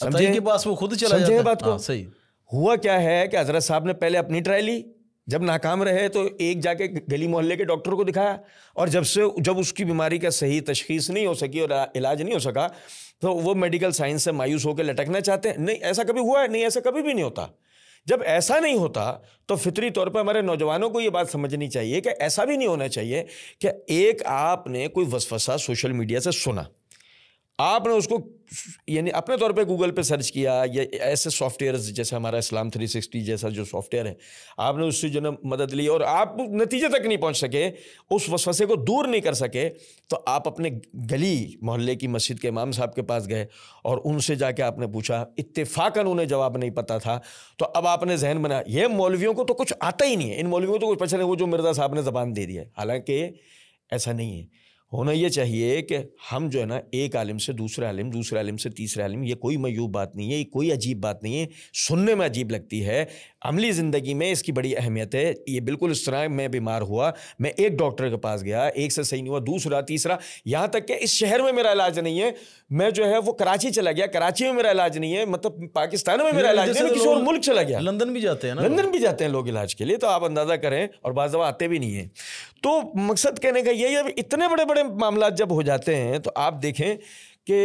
तो समझे के पास वो खुद चला जाता है बात को हाँ, सही हुआ क्या है कि हजरत साहब ने पहले अपनी ट्राई ली जब नाकाम रहे तो एक जाके गली मोहल्ले के डॉक्टर को दिखाया और जब से जब उसकी बीमारी का सही तशखीस नहीं हो सकी और इलाज नहीं हो सका तो वो मेडिकल साइंस से मायूस होकर लटकना चाहते हैं नहीं ऐसा कभी हुआ है नहीं ऐसा कभी भी नहीं होता जब ऐसा नहीं होता तो फितरी तौर पर हमारे नौजवानों को ये बात समझनी चाहिए कि ऐसा भी नहीं होना चाहिए कि एक आपने कोई वसफसा सोशल मीडिया से सुना आपने उसको यानी अपने तौर पे गूगल पे सर्च किया या ऐसे सॉफ्टवेयर जैसे हमारा इस्लाम 360 जैसा जो सॉफ्टवेयर है आपने उससे जो ना मदद ली और आप नतीजे तक नहीं पहुंच सके उस वसवसे को दूर नहीं कर सके तो आप अपने गली मोहल्ले की मस्जिद के इमाम साहब के पास गए और उनसे जाके आपने पूछा इतफाकन उन्हें जवाब नहीं पता था तो अब आपने जहन बना ये मौलवियों को तो कुछ आता ही नहीं है इन मौलवियों को तो कुछ पसंद है वो जो मिर्जा साहब ने जबान दे दिया हालांकि ऐसा नहीं है होना ये चाहिए कि हम जो है ना एक आलिम से दूसरा आलिम दूसरे आलिम से तीसरे आलिम ये कोई मयूब बात नहीं है ये कोई अजीब बात नहीं है सुनने में अजीब लगती है अमली ज़िंदगी में इसकी बड़ी अहमियत है ये बिल्कुल इस तरह मैं बीमार हुआ मैं एक डॉक्टर के पास गया एक से सही नहीं हुआ दूसरा तीसरा यहाँ तक कि इस शहर में मेरा इलाज नहीं है मैं जो है वो कराची चला गया कराची में मेरा इलाज नहीं है मतलब पाकिस्तान में मेरा इलाज नहीं है किसी और मुल्क चला गया लंदन भी जाते हैं लंदन भी जाते हैं लोग इलाज के लिए तो आप अंदाज़ा करें और बाज़ आते भी नहीं हैं तो मकसद कहने का यही है इतने बड़े बड़े में मामला जब हो जाते हैं तो आप देखें कि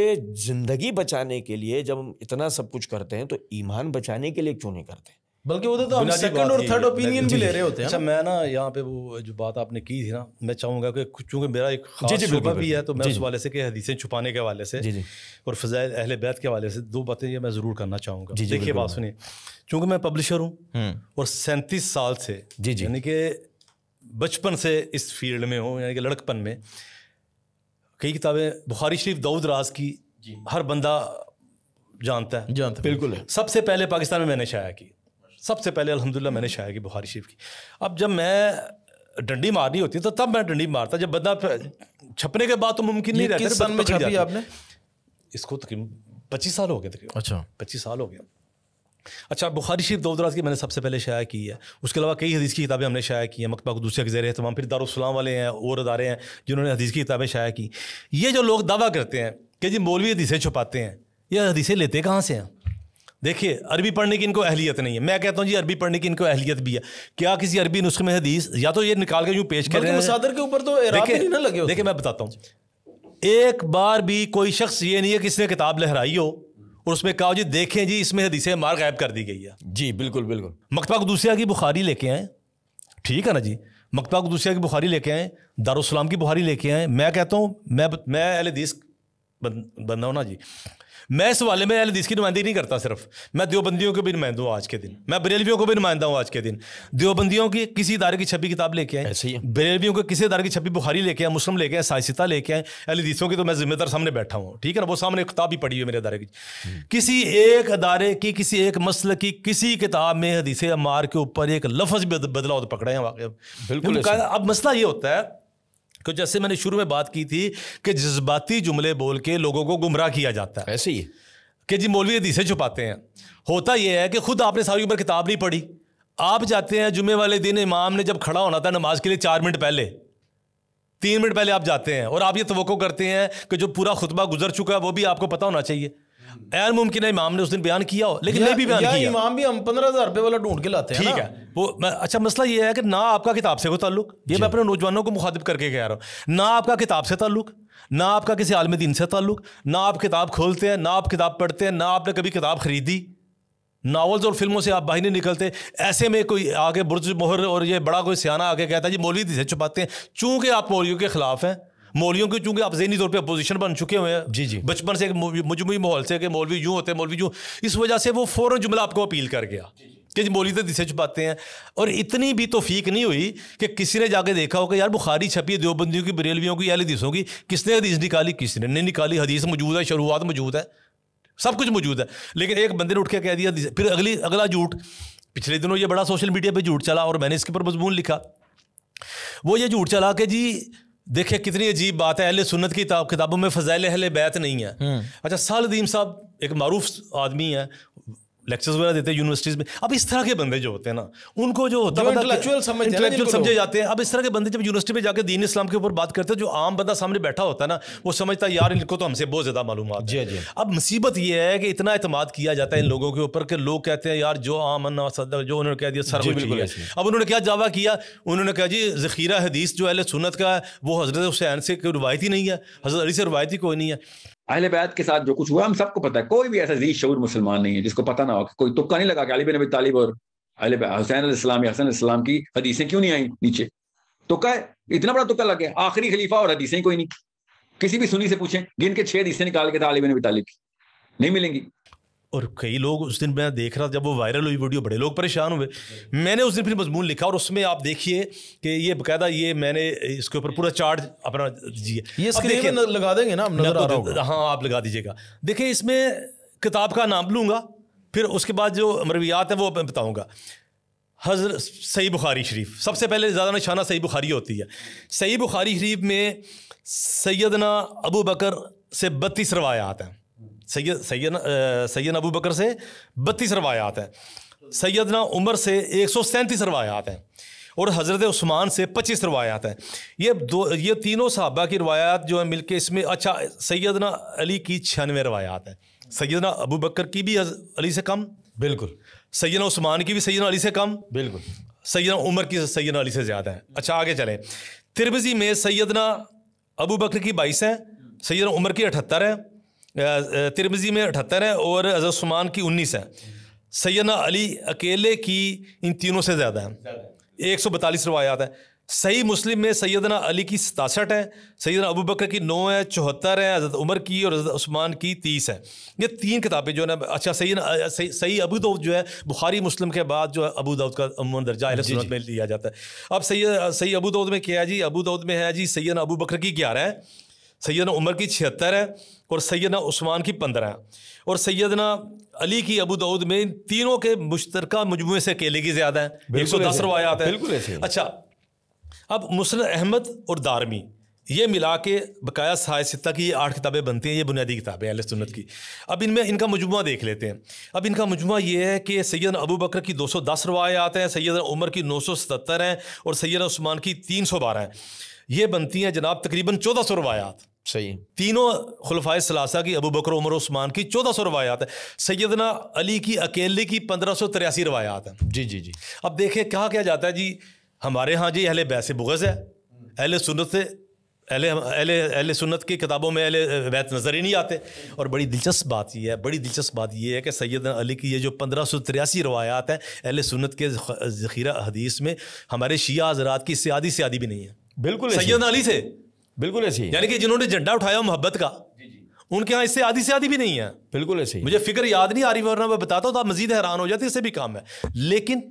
ज़िंदगी बचाने के लिए जब हम इतना सब कुछ करते हैं तो ईमान बचाने के लिए क्यों नहीं करते बल्कि उधर तो हम सेकंड और थर्ड ओपिनियन भी ले रहे होते हैं अच्छा मैं ना यहाँ पे वो जो बात आपने की थी ना मैं चाहूंगा कि चूंकि मेरा एक जी जी शुबा भी है तो मैं उस वाले से कि हदीसें छुपाने के वाले से और फ़जाइल अहल बैत के वाले से दो बातें ये मैं ज़रूर करना चाहूंगा देखिए बात सुनिए चूंकि मैं पब्लिशर हूँ हम्म। और सैंतीस साल से जी जी यानी कि बचपन से इस फील्ड में हूँ यानी कि लड़कपन में कई किताबें बुखारी शरीफ दाऊद राज की हर बंदा जानता है जानता बिल्कुल है सबसे पहले पाकिस्तान में मैंने शाया की सबसे पहले अलहमदिल्ला मैंने शाया की बुखारी शरीफ की अब जब मैं डंडी मारनी होती तो तब मैं डंडी मारता जब बंदा छपने के बाद तो मुमकिन नहीं रहता इसको तकरीबन पच्चीस साल हो गया तकरीबन अच्छा पच्चीस साल हो गया अच्छा बुखारी शरीफ दो दराज की मैंने सबसे पहले शाया की है उसके अलावा कई हदीस की किताबें हमने शाया की हैं मकबा दूसरे के ज़रिए तमाम फिर दारुसलाम वाले हैं और अदारे हैं जिन्होंने हदीस की किताबें शाया की ये जो लोग दावा करते हैं कि जी मौलवी हदीसें छुपाते हैं ये हदीसें लेते कहाँ से हैं देखिए अरबी पढ़ने की इनको अहलियत नहीं है मैं कहता हूँ जी अरबी पढ़ने की इनको अहलियत भी है क्या किसी अरबी नुस्खे में हदीस या तो ये निकाल के यूँ पेश कर रहे हैं के ऊपर तो नहीं ना लगे देखिए मैं बताता हूँ एक बार भी कोई शख्स ये नहीं है कि इसने किताब लहराई हो और उसमें कहा जी देखें जी इसमें हदीसें मार गायब कर दी गई है जी बिल्कुल बिल्कुल मकतबा दूसरा की बुखारी लेके आए ठीक है ना जी मकतबा दूसरा की बुखारी लेके आए दारुसलाम की बुखारी लेके आए मैं कहता हूँ मैं मैं बन बंदा हूँ ना जी मैं इस वाले में अलदीस की नुमाइंदगी नहीं करता सिर्फ मैं देवबंदियों को भी नुमाइंदा हूँ आज के दिन मैं बरेलवियों को भी नुमाइंदा हूँ आज के दिन देवबंदियों की किसी इदारे की छपी किताब लेके आए ऐसे बरेलवियों को किसी इदारे की छपी बुखारी लेके आए मुस्लिम लेके आए साइसिता लेके आए हदीसों की तो मैं जिम्मेदार सामने बैठा हूँ ठीक है ना वो सामने किताब भी पढ़ी हुई मेरे अदारे की किसी एक अदारे की किसी एक मसल की किसी किताब में हदीस मार के ऊपर एक लफज बदलाव तो पकड़े हैं वाकई बिल्कुल अब मसला ये होता है तो जैसे मैंने शुरू में बात की थी कि जज्बाती जुमले बोल के लोगों को गुमराह किया जाता है ऐसे ही कि जी मौलवी हदीसें छुपाते हैं होता यह है कि खुद आपने सारी उम्र किताब नहीं पढ़ी आप जाते हैं जुमे वाले दिन इमाम ने जब खड़ा होना था नमाज के लिए चार मिनट पहले तीन मिनट पहले आप जाते हैं और आप ये तो करते हैं कि जो पूरा खुतबा गुजर चुका है वो भी आपको पता होना चाहिए गैर मुमकिन है इमाम ने उस दिन बयान किया हो लेकिन नहीं भी बयान किया इमाम भी हम पंद्रह हज़ार रुपये वाला ढूंढ के लाते हैं ठीक है वो अच्छा मसला ये है कि ना आपका किताब से कोई ताल्लुक ये मैं अपने नौजवानों को मुखातिब करके कह रहा हूँ ना आपका किताब से ताल्लुक ना आपका किसी आलम दिन से ताल्लुक ना आप किताब खोलते हैं ना आप किताब पढ़ते हैं ना आपने कभी किताब खरीदी नावल्स और फिल्मों से आप बाहर नहीं निकलते ऐसे में कोई आगे बुर्ज मोहर और ये बड़ा कोई सियाना आगे कहता है जी मौलवी से छुपाते हैं चूँकि आप मोलियों के खिलाफ हैं मौलियों की चूंकि आप जहनी तौर पर अपोजिशन बन चुके हुए हैं जी जी बचपन से एक मजमू माहौल से कि मौलवी यूँ होते हैं मौलवी यूँ इस वजह से वो फ़ौरन जुमला आपको अपील कर गया कि जी मौली तो दिशे छुपाते हैं और इतनी भी तोफीक नहीं हुई कि किसी ने जाके देखा हो कि यार बुखारी छपी है देवबंदियों की बरेलवियों की अहल हदीसों की किसने हदीस निकाली किसने नहीं निकाली हदीस मौजूद है शुरुआत मौजूद है सब कुछ मौजूद है लेकिन एक बंदे ने उठ के कह दिया फिर अगली अगला झूठ पिछले दिनों ये बड़ा सोशल मीडिया पर झूठ चला और मैंने इसके ऊपर मजमून लिखा वो ये झूठ चला कि जी देखिए कितनी अजीब बात है अहले सुन्नत की किताबों में फ़ज़ैल अहले बैत नहीं है हम्म। अच्छा सालदीम साहब एक मरूफ आदमी है लेक्चर्स वगैरह देते हैं यूनिवर्सिटीज में अब इस तरह के बंदे जो होते हैं ना उनको जो होता है समझे जाते हैं अब इस तरह के बंदे जब यूनिवर्सिटी में जाकर दीन इस्लाम के ऊपर बात करते हैं जो आम बंदा सामने बैठा होता है ना वो समझता है यार इनको तो हमसे बहुत ज़्यादा मालूम जी जी अब मुसीबत ये है कि इतना अतमाद किया जाता है इन लोगों के ऊपर कि लोग कहते हैं यार जो आम जो उन्होंने कह दिया सर बिल्कुल अब उन्होंने क्या दावा किया उन्होंने कहा जी जखीरा हदीस जो अहल सुनत का है वो हज़रत हुसैन से कोई रवायती नहीं है हज़रत अली से रवायती कोई नहीं है अहल बैत के साथ जो कुछ हुआ हम सबको पता है कोई भी ऐसा जी शूर मुसलमान नहीं है जिसको पता ना हो कोई तुक्का नहीं लगा कि अली बिन अबी तालिब और अहल हुसैन इस्लाम या हसन इस्लाम की हदीसें क्यों नहीं आई नीचे तुक्का है इतना बड़ा तुक्का लग गया आखिरी खलीफा और हदीसें कोई नहीं किसी भी सुनी से पूछें गिन के छह हदीसें निकाल के था अली बिन अबी तालिब की नहीं मिलेंगी और कई लोग उस दिन मैं देख रहा जब वो वायरल हुई वीडियो बड़े लोग परेशान हुए मैंने उस दिन फिर मजमून लिखा और उसमें आप देखिए कि ये बकायदा ये मैंने इसके ऊपर पूरा चार्ज अपना दिया ये स्क्रीन लगा देंगे ना नजर तो हाँ आप लगा दीजिएगा देखिए इसमें किताब का नाम लूँगा फिर उसके बाद जो मरवियात हैं वो मैं बताऊँगा हजर सही बुखारी शरीफ सबसे पहले ज़्यादा निशाना सही बुखारी होती है सही बुखारी शरीफ में सैदना अबू बकर से बत्तीस रवायात हैं सैयद सैयद सैद अबू बकर से बत्तीस रवायात हैं सैदना उमर से एक सौ सैंतीस रवायात हैं और हज़रत उस्मान से पच्चीस रवायात हैं ये दो ये तीनों सहाबा की रवायात जो है मिल के इसमें अच्छा सैदना अली की छियानवे रवायात हैं सैदना अबू बकर की भी अली से कम बिल्कुल सैदना उस्मान की भी सैदना अली से कम बिल्कुल सैदना उमर की सैदना अली से ज़्यादा है अच्छा आगे चलें तिरबजी में सैदना अबू बकर की बाईस हैं सैदना उमर की अठहत्तर है तिरमिजी में अठहत्तर है और अजस्मान की उन्नीस है सैदा अली अकेले की इन तीनों से ज़्यादा है एक सौ बतालीस रवायात है सही मुस्लिम में सैदना अली की सतासठ है सैदना अबू बकर की नौ है चौहत्तर है हज़रत उमर की और हज़रत उस्मान की तीस है ये तीन किताबें जो है अच्छा सही सही, सही अबू दाऊद जो है बुखारी मुस्लिम के बाद जो है अबू दाऊद का अमून दर्जा सुनत में लिया जाता है अब सही सही अबू दाऊद में क्या है जी अबू दाऊद में है जी सैदना अबू बकर की ग्यारह है सैदना उमर की छिहत्तर है और सैदना उस्मान की पंद्रह और सैदना अली की अबू दाऊद में तीनों के मुश्तर मजमू से अकेले की ज़्यादा है एक सौ दस रवायात है बिल्कुल ऐसे अच्छा अब मुसल अहमद और दारमी ये मिला के बकाया सहाय सत्ता की ये आठ किताबें बनती हैं ये बुनियादी किताबें अल सुन्नत की अब इनमें इनका मजमु देख लेते हैं अब इनका मजमु ये है कि सैद अबू बकर की दो सौ दस रवायात हैं सैद उमर की नौ सौ सतर हैं और सैद उस्मान की तीन सौ बारह हैं ये बनती हैं जनाब तकरीबन चौदह सौ रवायात सही तीनों खुलफाए सलासा की अबू बकर उमर उस्मान की चौदह सौ रवायात है सैदना अली की अकेले की पंद्रह सौ तिरासी रवायात हैं जी जी जी अब देखिए कहा क्या जाता है जी हमारे यहाँ जी अहले बैस बुगज़ है अहल सुनत से अहले अहले अहले सुनत की किताबों में अहले बैत नज़र ही नहीं आते और बड़ी दिलचस्प बात यह है बड़ी दिलचस्प बात यह है कि सैदना अली की ये जो पंद्रह सौ तिरासी रवायात हैं अहले सुनत के ज़खीरा हदीस में हमारे शिया हजरात की से आधी से आधी भी नहीं है बिल्कुल सैदना अली से बिल्कुल ऐसे ही यानी कि जिन्होंने झंडा उठाया मोहब्बत का उनके यहाँ इससे आधी से आधी भी नहीं है बिल्कुल ऐसे ही मुझे फिक्र याद नहीं आ रही वरना मैं बताता हूँ तो आप मजीद हैरान हो जाते इससे भी काम है लेकिन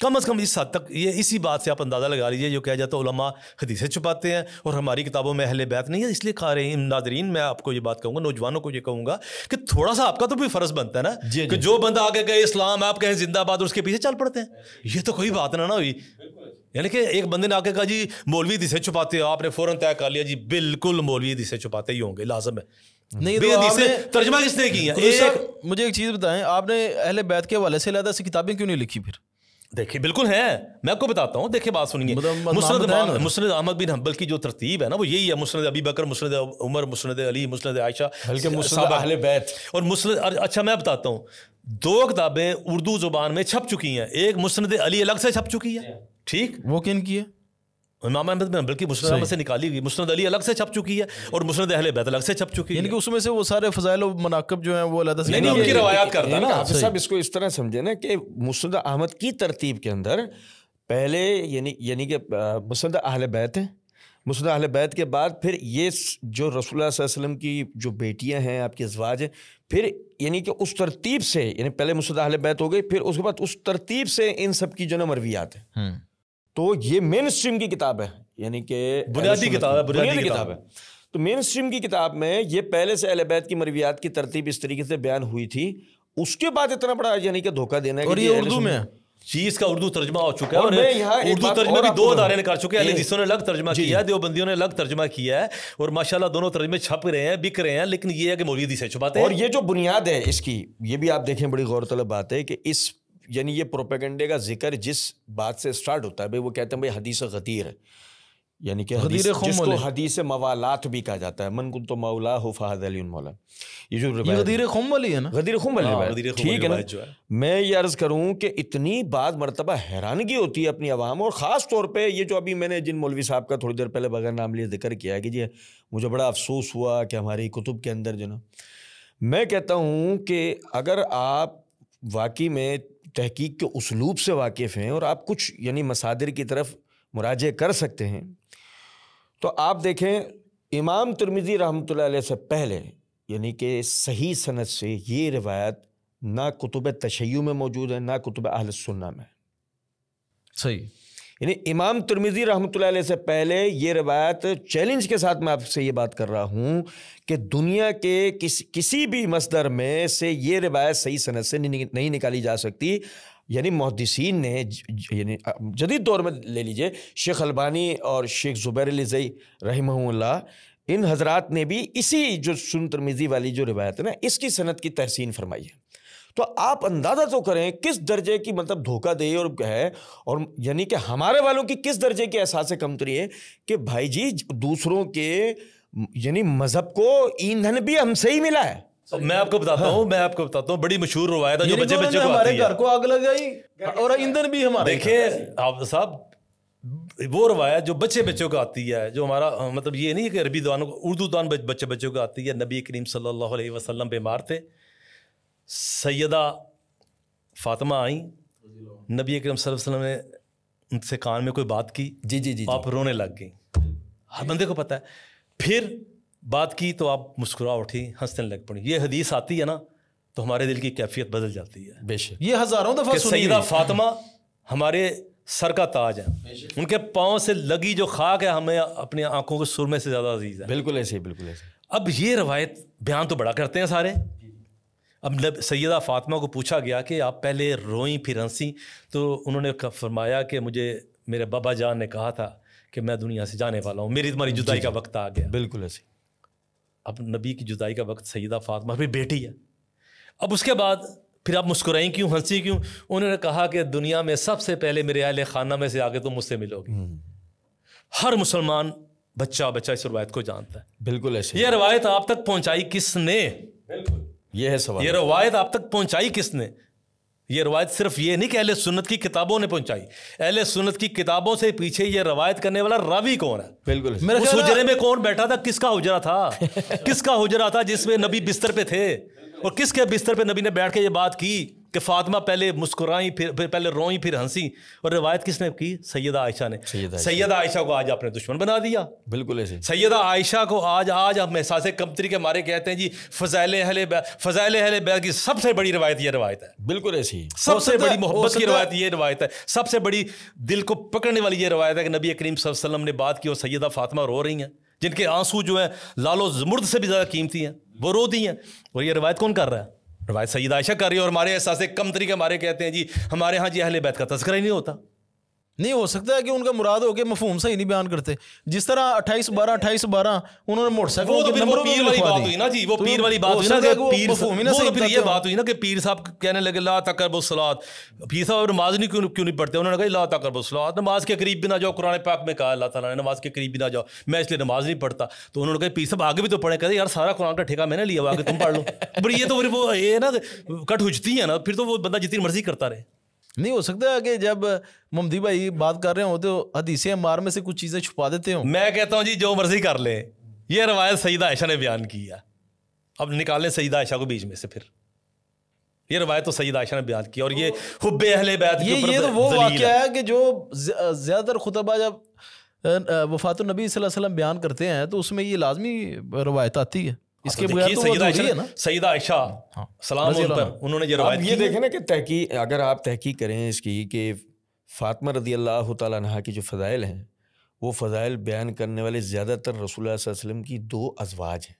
कम अज़ कम इस हद तक ये इसी बात से आप अंदाज़ा लगा लीजिए जो कहा जाता है उलमा हदीसें छुपाते हैं और हमारी किताबों में अहले बैत नहीं है इसलिए खा रहे हैं नादरीन मैं आपको ये बात कहूँगा नौजवानों को ये कहूँगा कि थोड़ा सा आपका तो भी फ़र्ज़ बनता है ना जी, कि जो बंदा आगे कहे इस्लाम आप कहें जिंदाबाद उसके पीछे चल पड़ते हैं ये तो कोई बात ना ना हुई यानी कि एक बंदे ने आके कहा जी मौलवी दिशे छुपाते हो आपने फौरन तय कर लिया जी बिल्कुल मौलवी दिशे छुपाते ही होंगे लाजम है नहीं तो आपने तर्जमा किसने किया है मुझे एक चीज़ बताएं आपने अहले बैत के हवाले से लिया था किताबें क्यों नहीं लिखी फिर देखिए बिल्कुल है मैं आपको बताता हूँ देखिए बात सुनिए मुस्रद मतलब मतलब मुस्रद अहमद बिन हम्बल की जो तरतीब है ना वो यही है मुस्रद अबी बकर मुस्रद उमर मुस्रद अली मुस्रद आयशा बल्कि मुस्रद बैत और मुस्रद अच्छा मैं बताता हूँ दो किताबें उर्दू जुबान में छप चुकी हैं एक मुस्रद अली अलग से छप चुकी है ठीक वो किन की है इमाम अहमद में हम्बल की मुस्लिम अहमद से निकाली गई मुस्ंद अली अलग से छप चुकी है और मुस्ंद अहल बैत अलग से छप चुकी है उसमें से वो सारे फजाइल और मनाकब जो है वो अलग से उनकी रवायात करता है ना इसको इस तरह समझे ना कि मुस्ंद अहमद की तरतीब के अंदर पहले यानी यानी कि मुस्ंद अहल बैत हैं मुस्लिम अहल बैत के बाद फिर ये जो रसूल वसलम की जो बेटियाँ हैं आपकी अजवाज हैं फिर यानी कि उस तरतीब से यानी पहले मुस्लिम अहल बैत हो गई फिर उसके बाद उस तरतीब से इन सब की जो ना मरवियात हैं हम्म। तो ये मेन स्ट्रीम की किताब है यानी कि बुनियादी किताब है बुनियादी किताब है तो मेन स्ट्रीम की किताब में ये पहले से अलबैत की मरवियात की तरतीब इस तरीके से बयान हुई थी उसके बाद इतना बड़ा यानी कि धोखा देना है और ये उर्दू में चीज का उर्दू तर्जमा हो चुका है और, उर्दू तर्जमा भी दो अदारे ने कर चुके हैं जिसों ने अलग तर्जमा किया है देवबंदियों ने अलग तर्जमा किया है और माशाल्लाह दोनों तर्जमे छप रहे हैं बिक रहे हैं लेकिन ये है कि मौलवीदी से छुपाते हैं और ये जो बुनियाद है इसकी ये भी आप देखें बड़ी गौरतलब बात है कि इस यानी ये प्रोपेगेंडे का जिक्र जिस बात से स्टार्ट होता है भाई वो कहते हैं भाई हदीस गदीर है यानी कि हदीस जिसको हदीस मवालात भी कहा जाता है मन कुल तो मौला हो फहद अली मौला ये जो गदीर खुम वाली है ना गदीर खुम वाली हाँ, ठीक है ना मैं ये अर्ज़ करूँ कि इतनी बात मरतबा हैरानगी होती है अपनी आवाम और ख़ास तौर पर ये जो अभी मैंने जिन मौलवी साहब का थोड़ी देर पहले बगैर नाम लिए जिक्र किया है कि जी मुझे बड़ा अफसोस हुआ कि हमारी कुतुब के अंदर जो ना मैं कहता हूँ कि अगर आप वाकई में तहकीक के उसलूब से वाकिफ़ हैं और आप कुछ यानी मसादिर की तरफ मुराज कर सकते हैं तो आप देखें इमाम तिरमिज़ी रहमत से पहले यानी कि सही सनत से ये रिवायत ना कुतुब तशैय में मौजूद है ना कुतुब अहल सुन्ना में सही यानी इमाम तुरमिज़ी रहमत से पहले ये रवायत चैलेंज के साथ मैं आपसे ये बात कर रहा हूँ कि दुनिया के किस किसी भी मसदर में से ये रवायत सही सनत से नहीं निकाली जा सकती यानी मोहदसिन ने यानी जदीद दौर में ले लीजिए शेख अलबानी और शेख ज़ुबैर लज़ई रहमल्ला इन हजरात ने भी इसी जो सुन तरमीज़ी वाली जो रवायत है ना इसकी सनत की तहसीन फरमाई है तो आप अंदाज़ा तो करें किस दर्जे की मतलब धोखा दे और है और यानी कि हमारे वालों की किस दर्जे की एहसास कमतरी है कि भाई जी दूसरों के यानी मज़हब को ईंधन भी हमसे ही मिला है तो मैं आपको बताता हाँ। हूँ मैं आपको बताता हूँ बड़ी मशहूर रवायत है जो बच्चे बच्चे को हमारे घर को आग लगाई और ईंधन भी हमारे देखिए आप साहब वो रवायत जो बच्चे बच्चों को आती है जो हमारा मतलब ये नहीं है कि अरबी दान उर्दू दान बच्चे बच्चों को आती है नबी करीम सल्लल्लाहु अलैहि वसल्लम बीमार थे सैदा फातिमा आई नबी करम वसल्लम ने उनसे कान में कोई बात की जी जी जी आप रोने लग गई हर बंदे को पता है फिर बात की तो आप मुस्कुरा उठी हंसने लग पड़ी ये हदीस आती है ना तो हमारे दिल की कैफियत बदल जाती है बेशक ये हजारों दफा सैदा फातिमा हमारे सर का ताज है उनके पाँव से लगी जो खाक है हमें अपनी आंखों के सुरमे से ज़्यादा अजीज है बिल्कुल ऐसे बिल्कुल ऐसे अब ये रवायत बयान तो बड़ा करते हैं सारे अब जब मतलब सैदा फ़ातिमा को पूछा गया कि आप पहले रोई फिर हंसी तो उन्होंने फरमाया कि मुझे मेरे बाबा जान ने कहा था कि मैं दुनिया से जाने वाला हूँ मेरी तुम्हारी जुदाई का वक्त आ गया बिल्कुल ऐसी अब नबी की जुदाई का वक्त सैदा फातमा भी बेटी है अब उसके बाद फिर आप मुस्कुराई क्यों हंसी क्यों उन्होंने कहा कि दुनिया में सबसे पहले मेरे अहल खाना में से आगे तुम तो मुझसे मिलोगे हम्म। हर मुसलमान बच्चा बच्चा इस रवायत को जानता है बिल्कुल ऐसे ये रवायत आप तक पहुंचाई किसने बिल्कुल ये है सवाल ये रवायत आप तक पहुंचाई किसने ये रवायत सिर्फ ये नहीं कि अहले सुन्नत की किताबों ने पहुंचाई अहले सुन्नत की किताबों से पीछे ये रवायत करने वाला रावी कौन है बिल्कुल मेरे उस हुजरे में कौन बैठा था किसका हुजरा था किसका हुजरा था जिसमें नबी बिस्तर पे थे और किसके बिस्तर पे नबी ने बैठ के ये बात की कि फातिमा पहले मुस्कुराई फिर पहले रोई फिर हंसी और रवायत किसने की सैयद आयशा ने सैदा आयशा को आज आपने दुश्मन बना दिया बिल्कुल ऐसे सैयद आयशा को आज आज हम एहसास कमतरी के मारे कहते हैं जी फजाइल अहल फजाइल अहल बैल की सबसे बड़ी रवायत यह रवायत है बिल्कुल ऐसी सबसे बड़ी मोहब्बत की रवायत ये रवायत है सबसे बड़ी दिल को पकड़ने वाली ये रवायत है कि नबी करीम वसल्लम ने बात की और सैयद फातिमा रो रही हैं जिनके आंसू जो है लालो जमुर्द से भी ज़्यादा कीमती हैं वो रो दी हैं और ये रवायत कौन कर रहा है रवायत सईद आयशा कर रही है और हमारे एहसास कम तरीके हमारे कहते हैं जी हमारे यहाँ जी अहले बैत का तस्करा ही नहीं होता नहीं हो सकता है कि उनका मुराद हो के मफहूम सही नहीं बयान करते जिस तरह अट्ठाईस बारह अट्ठाईस बारह उन्होंने मोटरसाइकिल तो पीर वाली बात हुई ना जी वो तो पीर वाली बात हुई ना तो फिर ये बात हुई ना कि पीर साहब कहने लगे ला पीर साहब नमाज नहीं क्यों क्यों नहीं पढ़ते उन्होंने कहा ला तकरब सलाद नमाज के करीब भी ना जाओ कुरान पाक में कहा अल्लाह तला ने नमाज के करीब भी ना जाओ मैं इसलिए नमाज नहीं पढ़ता तो उन्होंने कहा पीर साहब आगे भी तो पढ़े कहते यार सारा कुरान का ठेका मैंने लिया वो आगे तुम पढ़ लो बट ये तो फिर वो ये ना कट हुजती है ना फिर तो वो बंदा जितनी मर्जी करता रहे नहीं हो सकता कि जब ममदी भाई बात कर रहे हो तो हदीसे अमार में से कुछ चीज़ें छुपा देते हो मैं कहता हूँ जी जो मर्जी कर ले ये रवायत सईद आयशा ने बयान की है अब निकालें सईद आयशा को बीच में से फिर ये रवायत तो सईद आयशा ने बयान की और ये हुब अहले बैत ये ये तो वो वाक्य है कि जो ज़्यादातर खुतबा जब वफात नबी वसल्लम बयान करते हैं तो उसमें ये लाजमी रवायत आती है हाँ, इसके बगैर तो, तो सईदा आयशा हाँ। सलाम पर उन्होंने ये रवायत ये देखें ना कि तहकी अगर आप तहकीक करें इसकी कि फातमा रदी अल्लाह तह की जो फ़ज़ाइल हैं वो फ़ज़ाइल बयान करने वाले ज़्यादातर रसूल वसम की दो अजवाज हैं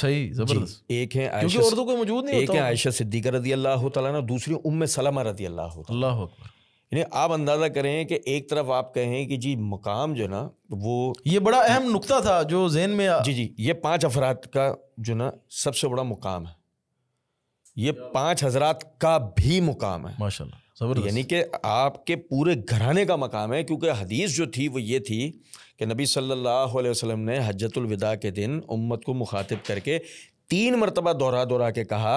सही ज़बरदस्त एक है आयशा क्योंकि उर्दू को मौजूद नहीं एक है आयशा सिद्दीक़ा रदी अल्लाह तह दूसरी उम सलामा रदी अल्लाह अल्लाह अकबर यानी आप अंदाज़ा करें कि एक तरफ आप कहें कि जी मकाम जो ना वो ये बड़ा अहम नुकता था जो जहन में आ... जी जी ये पांच अफराद का जो ना सबसे बड़ा मुकाम है ये पांच हजरात का भी मुकाम है माशाल्लाह यानी कि आपके पूरे घराने का मकाम है क्योंकि हदीस जो थी वो ये थी कि नबी सल्लल्लाहु अलैहि वसल्लम ने हजतुलविदा के दिन उम्मत को मुखातिब करके तीन मरतबा दोहरा दोहरा के कहा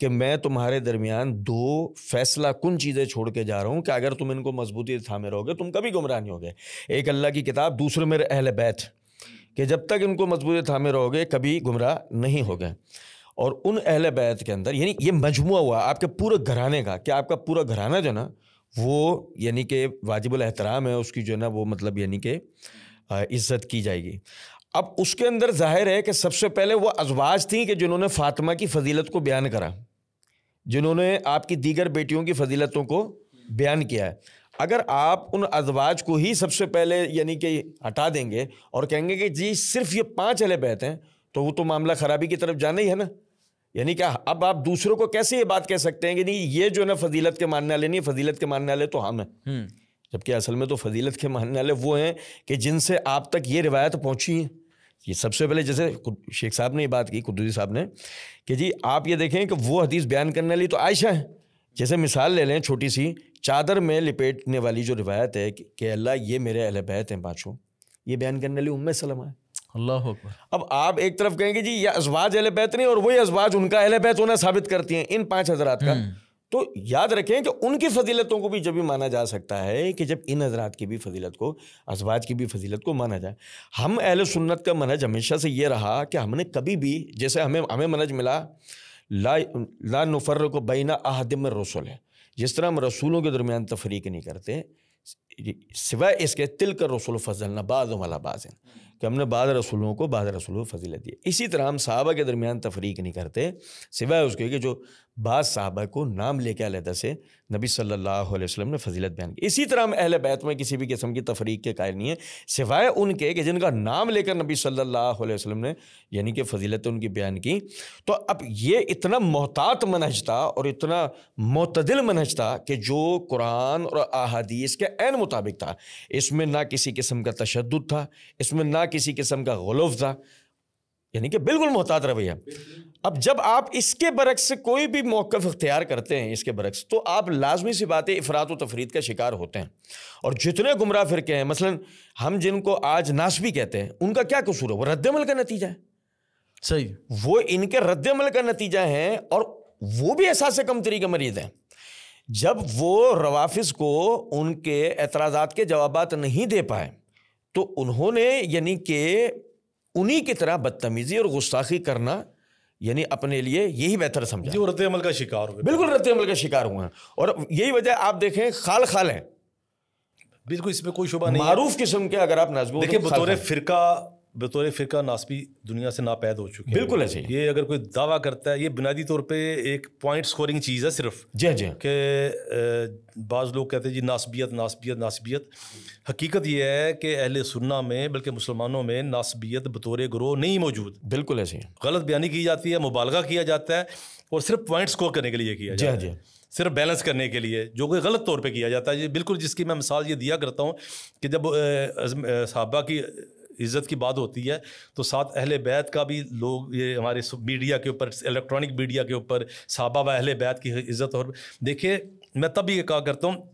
कि मैं तुम्हारे दरमियान दो फैसला कुन चीज़ें छोड़ के जा रहा हूँ कि अगर तुम इनको मजबूती से थामे रहोगे तुम कभी गुमराह नहीं होगे एक अल्लाह की किताब दूसरे मेरे अहल बैत कि जब तक इनको मजबूती थामे रहोगे कभी गुमराह नहीं हो गए और उन अहल बैत के अंदर यानी ये मजमू हुआ आपके पूरे घराने का कि आपका पूरा घराना जो ना वो यानी कि वाजिबल एहतराम है उसकी जो है ना वो मतलब यानी कि इज़्ज़त की जाएगी अब उसके अंदर जाहिर है कि सबसे पहले वो अजवाज थी कि जिन्होंने फातिमा की फजीलत को बयान करा जिन्होंने आपकी दीगर बेटियों की फजीलतों को बयान किया है अगर आप उन अजवाज को ही सबसे पहले यानी कि हटा देंगे और कहेंगे कि जी सिर्फ ये पांच अले बैत हैं तो वो तो मामला खराबी की तरफ जाना ही है ना यानी कि अब आप दूसरों को कैसे ये बात कह सकते हैं कि नहीं ये जो है ना फजीलत के मानने वाले नहीं फजीलत के मानने वाले तो हम हैं हम्म। जबकि असल में तो फजीलत के मानने वाले वो हैं कि जिनसे आप तक ये रिवायत पहुंची है ये सबसे पहले जैसे शेख साहब ने ये बात की कुदूजी साहब ने कि जी आप ये देखें कि वो हदीस बयान करने वाली तो आयशा है जैसे मिसाल ले लें छोटी सी चादर में लपेटने वाली जो रिवायत है कि अल्लाह ये मेरे अहल बैत हैं पाँचों ये बयान करने वाली उम्म सलमा है अल्लाह अब आप एक तरफ कहेंगे जी ये अजवाज अहल बैत नहीं और वही अजवाज उनका अहल बैत होना साबित करती हैं इन पाँच हजरात का हम्म। तो याद रखें कि उनकी फजीलतों को भी जब भी माना जा सकता है कि जब इन हजरात की भी फजीलत को असबाज की भी फजीलत को माना जाए हम अहल सुन्नत का मनज हमेशा से ये रहा कि हमने कभी भी जैसे हमें हमें मनज मिला ला ला नफर को बैना आहदम रसूल है जिस तरह हम रसूलों के दरमियान तफरीक नहीं करते सिवाय इसके तिल कर रसूल फजलना बाज़ वाला बाज़ है कि हमने बाद रसूलों को बाद रसूल फजीलत दी इसी तरह हम साहबा के दरमियान तफरीक नहीं करते सिवाय उसके कि जो बाद साहबा को नाम लेके अलहदा से नबी सल्लल्लाहु अलैहि वसल्लम ने फजीलत बयान की इसी तरह हम अहल बैत में किसी भी किस्म की तफरीक के कायल नहीं है सिवाय उनके कि जिनका नाम लेकर नबी सल्लल्लाहु अलैहि वसल्लम ने यानी कि फजीलत उनकी बयान की तो अब ये इतना मोहतात मनहज था और इतना मतदिल मनहज था कि जो कुरान और अहादीस के ऐन मुताबिक था इसमें ना किसी किस्म का तशद था इसमें ना किसी किस्म का गलफ़ था यानी कि बिल्कुल मोहतात रवैया अब जब आप इसके बरक्स कोई भी मौक़ अख्तियार करते हैं इसके बरक्स तो आप लाजमी सी बातें अफरात व तफरीद का शिकार होते हैं और जितने गुमराह फिरके हैं मसलन हम जिनको आज नासबी कहते हैं उनका क्या कसूर है वो रद्दमल का नतीजा है सही वो इनके रद्दमल का नतीजा है और वो भी एहसास कम के मरीज हैं जब वो रवाफिस को उनके एतराज़ात के जवाब नहीं दे पाए तो उन्होंने यानी कि उन्हीं की तरह बदतमीज़ी और गुस्ताखी करना यानी अपने लिए यही बेहतर समझा जो रद्द अमल का शिकार हुए बिल्कुल रद्द अमल का शिकार हुए हैं और यही वजह आप देखें खाल खाल हैं बिल्कुल इसमें कोई शुभ नहीं मारूफ किस्म के अगर आप नाजबू तो देखिए बतौर फिरका बतौर फ़िरका नासबी दुनिया से नापैद हो चुकी है बिल्कुल ऐसे ये अगर कोई दावा करता है ये बुनियादी तौर पे एक पॉइंट स्कोरिंग चीज़ है सिर्फ जी हाँ, जी हाँ। के बाज़ लोग कहते हैं जी नासबियत नासबियत नासबियत हकीकत ये है कि अहल सुन्ना में बल्कि मुसलमानों में नासबियत बतौर ग्रोह नहीं मौजूद बिल्कुल ऐसे गलत बयानी की जाती है मुबालगा किया जाता है और सिर्फ पॉइंट स्कोर करने के लिए किया हाँ, जाता है सिर्फ बैलेंस करने के लिए जो कि गलत तौर पे किया जाता है ये बिल्कुल जिसकी मैं मिसाल ये दिया करता हूँ कि जब सहाबा की इज़्ज़त की बात होती है तो साथ अहल बैत का भी लोग ये हमारे मीडिया के ऊपर इलेक्ट्रॉनिक मीडिया के ऊपर साहबा व अहल बैत की इज़्ज़त और देखिए मैं तब भी ये कहा करता हूँ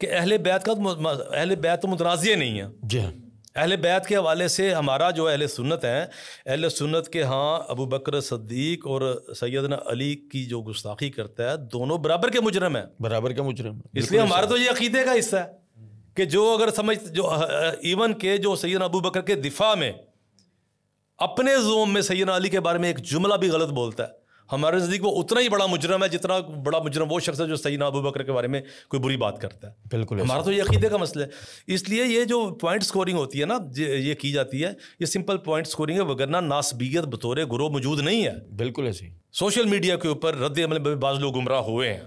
कि अहल बैत का तो अहल बैत तो मुतनाज़ नहीं है जी हाँ अहल बैत के हवाले से हमारा जो अहल सुन्नत है अहल सुन्नत के हाँ अबू बकर सद्दीक और सैदन अली की जो गुस्ताखी करता है दोनों बराबर के मुजरम है बराबर के मुजरम इसलिए हमारा तो ये अकीदे का हिस्सा है कि जो अगर समझ जो इवन के जो सैद अबू बकर के दिफा में अपने जोम में सैदना अली के बारे में एक जुमला भी गलत बोलता है हमारे नज़दीक वो उतना ही बड़ा मुजरम है जितना बड़ा मुजरम वो शख्स है जो सही अबू बकर के बारे में कोई बुरी बात करता है बिल्कुल हमारा तो ये अकीदे का मसला है इसलिए ये जो पॉइंट स्कोरिंग होती है ना ये की जाती है ये सिंपल पॉइंट स्कोरिंग है वगरना नासबियत बतौर ग्रोह मौजूद नहीं है बिल्कुल ऐसी सोशल मीडिया के ऊपर रद्द अमल में बाज़ लोग गुमराह हुए हैं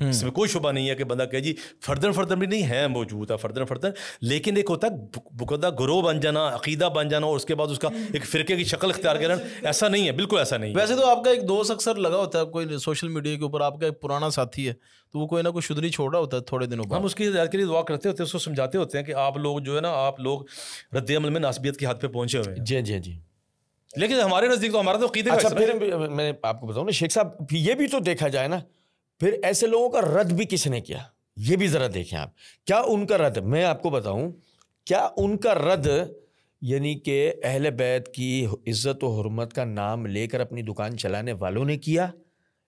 हम्म। इसमें कोई शुभा नहीं है कि बंदा कहे जी फर्दन फर्दन भी नहीं है मौजूद है हाँ, फर्दन फर्दन लेकिन एक होता है बुकदा ग्रोह बन जाना अकीदा बन जाना और उसके बाद उसका हम्म। एक फिरके की शक्ल अख्तियार करना ऐसा नहीं है बिल्कुल ऐसा नहीं वैसे तो आपका एक दोस्त अक्सर लगा होता है कोई सोशल मीडिया के ऊपर आपका एक पुराना साथी है तो वो कोई ना कोई शुदरी छोड़ रहा होता है थोड़े दिनों बाद हम उसकी हिदायत के लिए दुआ करते होते हैं उसको समझाते होते हैं कि आप लोग जो है ना आप लोग रद्द अमल में नासबियत के हाथ पे पहुंचे हुए हैं जी जी जी लेकिन हमारे नज़दीक तो हमारा तो अच्छा फिर मैं आपको बताऊँ ना शेख साहब ये भी तो देखा जाए ना फिर ऐसे लोगों का रद्द भी किसने किया ये भी ज़रा देखें आप क्या उनका रद्द मैं आपको बताऊं क्या उनका रद्द यानी कि अहल बैत की इज़्ज़त और हरमत का नाम लेकर अपनी दुकान चलाने वालों ने किया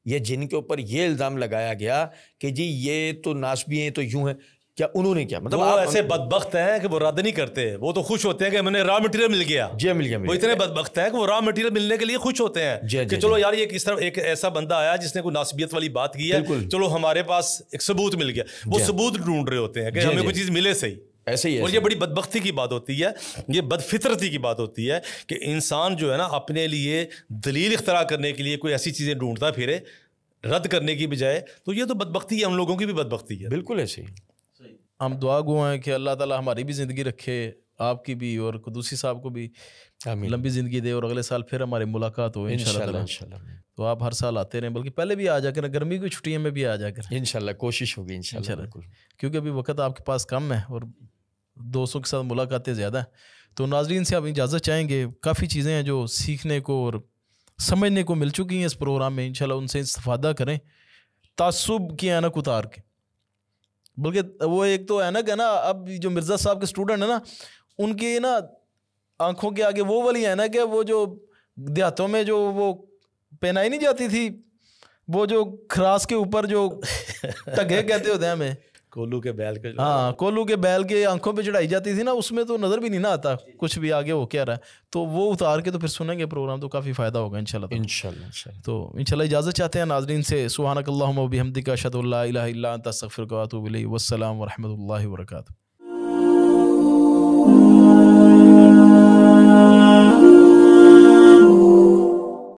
या जिनके ऊपर ये इल्ज़ाम लगाया गया कि जी ये तो नासबी हैं तो यूं हैं क्या उन्होंने क्या मतलब वो ऐसे बदबخت हैं कि वो रद्द नहीं करते वो तो खुश होते हैं कि मैंने रॉ मटेरियल मिल गया जी मिल गया मिल वो इतने बदबخت हैं कि वो रॉ मटेरियल मिलने के लिए खुश होते हैं जे, कि जे, चलो जे, यार ये किस तरह एक ऐसा बंदा आया जिसने कोई नासबियत वाली बात की है चलो हमारे पास एक सबूत मिल गया वो सबूत ढूंढ रहे होते हैं कि हमें कोई चीज़ मिले सही ऐसे ही और ये बड़ी बदबख्ती की बात होती है ये बदफितरती की बात होती है कि इंसान जो है ना अपने लिए दलील इख्तरा करने के लिए कोई ऐसी चीज़ें ढूंढता फिरे रद्द करने की बजाय तो ये तो बदबख्ती है उन लोगों की भी बदबख्ती है बिल्कुल ऐसे ही हम दुआ गो हैं कि अल्लाह ताला हमारी भी ज़िंदगी रखे आपकी भी और कुदूसी साहब को भी लंबी ज़िंदगी दे और अगले साल फिर हमारी मुलाकात हो इन तो आप हर साल आते रहें बल्कि पहले भी आ जाकर गर्मी की छुट्टियों में भी आ जाकर इन कोशिश होगी इन क्योंकि अभी वक्त आपके पास कम है और दोस्तों के साथ मुलाकातें ज़्यादा हैं तो नाजरीन से आप इजाज़त चाहेंगे काफ़ी चीज़ें हैं जो सीखने को और समझने को मिल चुकी हैं इस प्रोग्राम में इनशाला उनसे इस्तादा करें तसुब की अनक उतार के बल्कि वो एक तो है ना ना अब जो मिर्ज़ा साहब के स्टूडेंट है ना उनकी ना आंखों के आगे वो वाली है ना कि वो जो देहातों में जो वो पहनाई नहीं जाती थी वो जो खरास के ऊपर जो तगे कहते होते हैं हमें कोलू के बैल के हाँ कोलू के बैल के आंखों पे चढ़ाई जाती थी ना उसमें तो नज़र भी नहीं ना आता कुछ भी आगे हो क्या रहा है तो वो उतार के तो फिर सुनेंगे प्रोग्राम तो काफ़ी फ़ायदा होगा इंशाल्लाह इनशाला तो इंशाल्लाह इजाज़त चाहते हैं नाजरीन से सुहानकल्लाबी का शतल्ला तसफ़िर वातुबली वरहमल वर्का